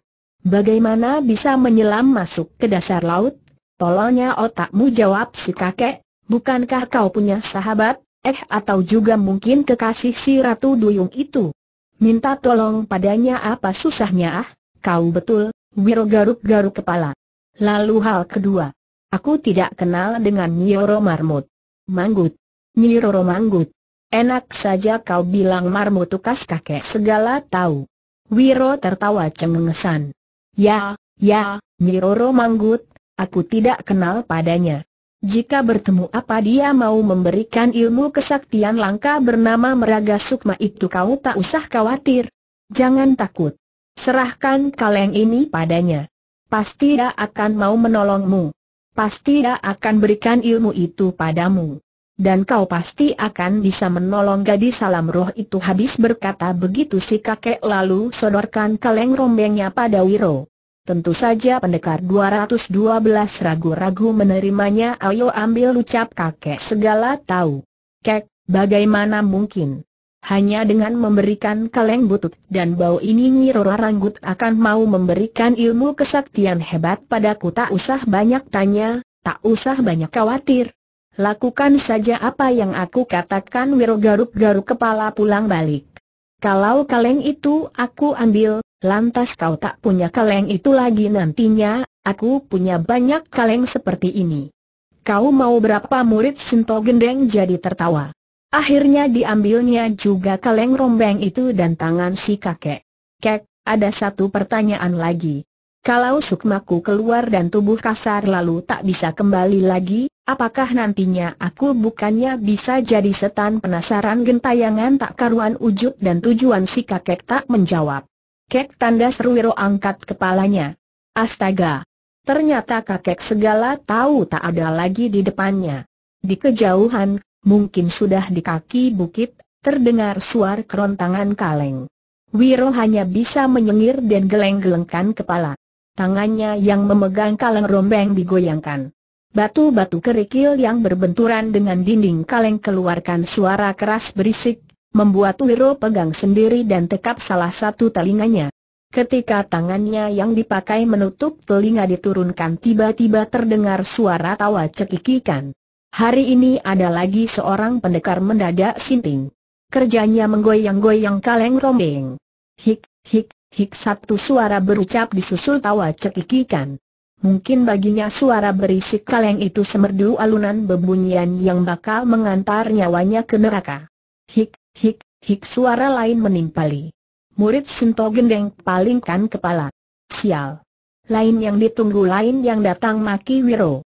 Bagaimana bisa menyelam masuk ke dasar laut? Tolongnya otakmu jawab si kakek, Bukankah kau punya sahabat, eh atau juga mungkin kekasih si Ratu Duyung itu? Minta tolong padanya apa susahnya ah? Kau betul, Wiro garuk-garuk kepala. Lalu hal kedua. Aku tidak kenal dengan Nyiro Marmut. Manggut. Nyiroro Manggut. Enak saja kau bilang Marmut tukas kakek segala tahu. Wiro tertawa cengengesan. Ya, ya, Nyiroro Manggut, aku tidak kenal padanya. Jika bertemu apa dia mau memberikan ilmu kesaktian langka bernama Meraga Sukma itu kau tak usah khawatir. Jangan takut. Serahkan kaleng ini padanya. Pasti dia akan mau menolongmu. Pasti dia akan berikan ilmu itu padamu. Dan kau pasti akan bisa menolong gadis salam roh itu habis berkata begitu si kakek lalu sodorkan kaleng rombengnya pada Wiro. Tentu saja pendekar 212 ragu-ragu menerimanya ayo ambil ucap kakek segala tahu. Kek, bagaimana mungkin? Hanya dengan memberikan kaleng butut dan bau ini Nyirora Ranggut akan mau memberikan ilmu kesaktian hebat padaku tak usah banyak tanya, tak usah banyak khawatir. Lakukan saja apa yang aku katakan Wiro garuk-garuk kepala pulang balik. Kalau kaleng itu aku ambil, lantas kau tak punya kaleng itu lagi nantinya, aku punya banyak kaleng seperti ini. Kau mau berapa murid Sinto Gendeng jadi tertawa. Akhirnya diambilnya juga kaleng rombeng itu dan tangan si kakek. Kek, ada satu pertanyaan lagi. Kalau sukmaku keluar dan tubuh kasar lalu tak bisa kembali lagi, Apakah nantinya aku bukannya bisa jadi setan penasaran gentayangan tak karuan ujud dan tujuan si kakek tak menjawab. Kek tanda Wiro angkat kepalanya. Astaga! Ternyata kakek segala tahu tak ada lagi di depannya. Di kejauhan, mungkin sudah di kaki bukit, terdengar suar kerontangan kaleng. Wiro hanya bisa menyengir dan geleng-gelengkan kepala. Tangannya yang memegang kaleng rombeng digoyangkan. Batu-batu kerikil yang berbenturan dengan dinding kaleng keluarkan suara keras berisik, membuat Wiro pegang sendiri dan tekap salah satu telinganya. Ketika tangannya yang dipakai menutup telinga diturunkan tiba-tiba terdengar suara tawa cekikikan. Hari ini ada lagi seorang pendekar mendadak sinting. Kerjanya menggoyang-goyang kaleng rombeng. Hik, hik, hik satu suara berucap disusul tawa cekikikan. Mungkin baginya suara berisik kaleng itu semerdu alunan bebunyian yang bakal mengantar nyawanya ke neraka. Hik, hik, hik suara lain menimpali. Murid Sento Gendeng palingkan kepala. Sial. Lain yang ditunggu lain yang datang maki Wiro.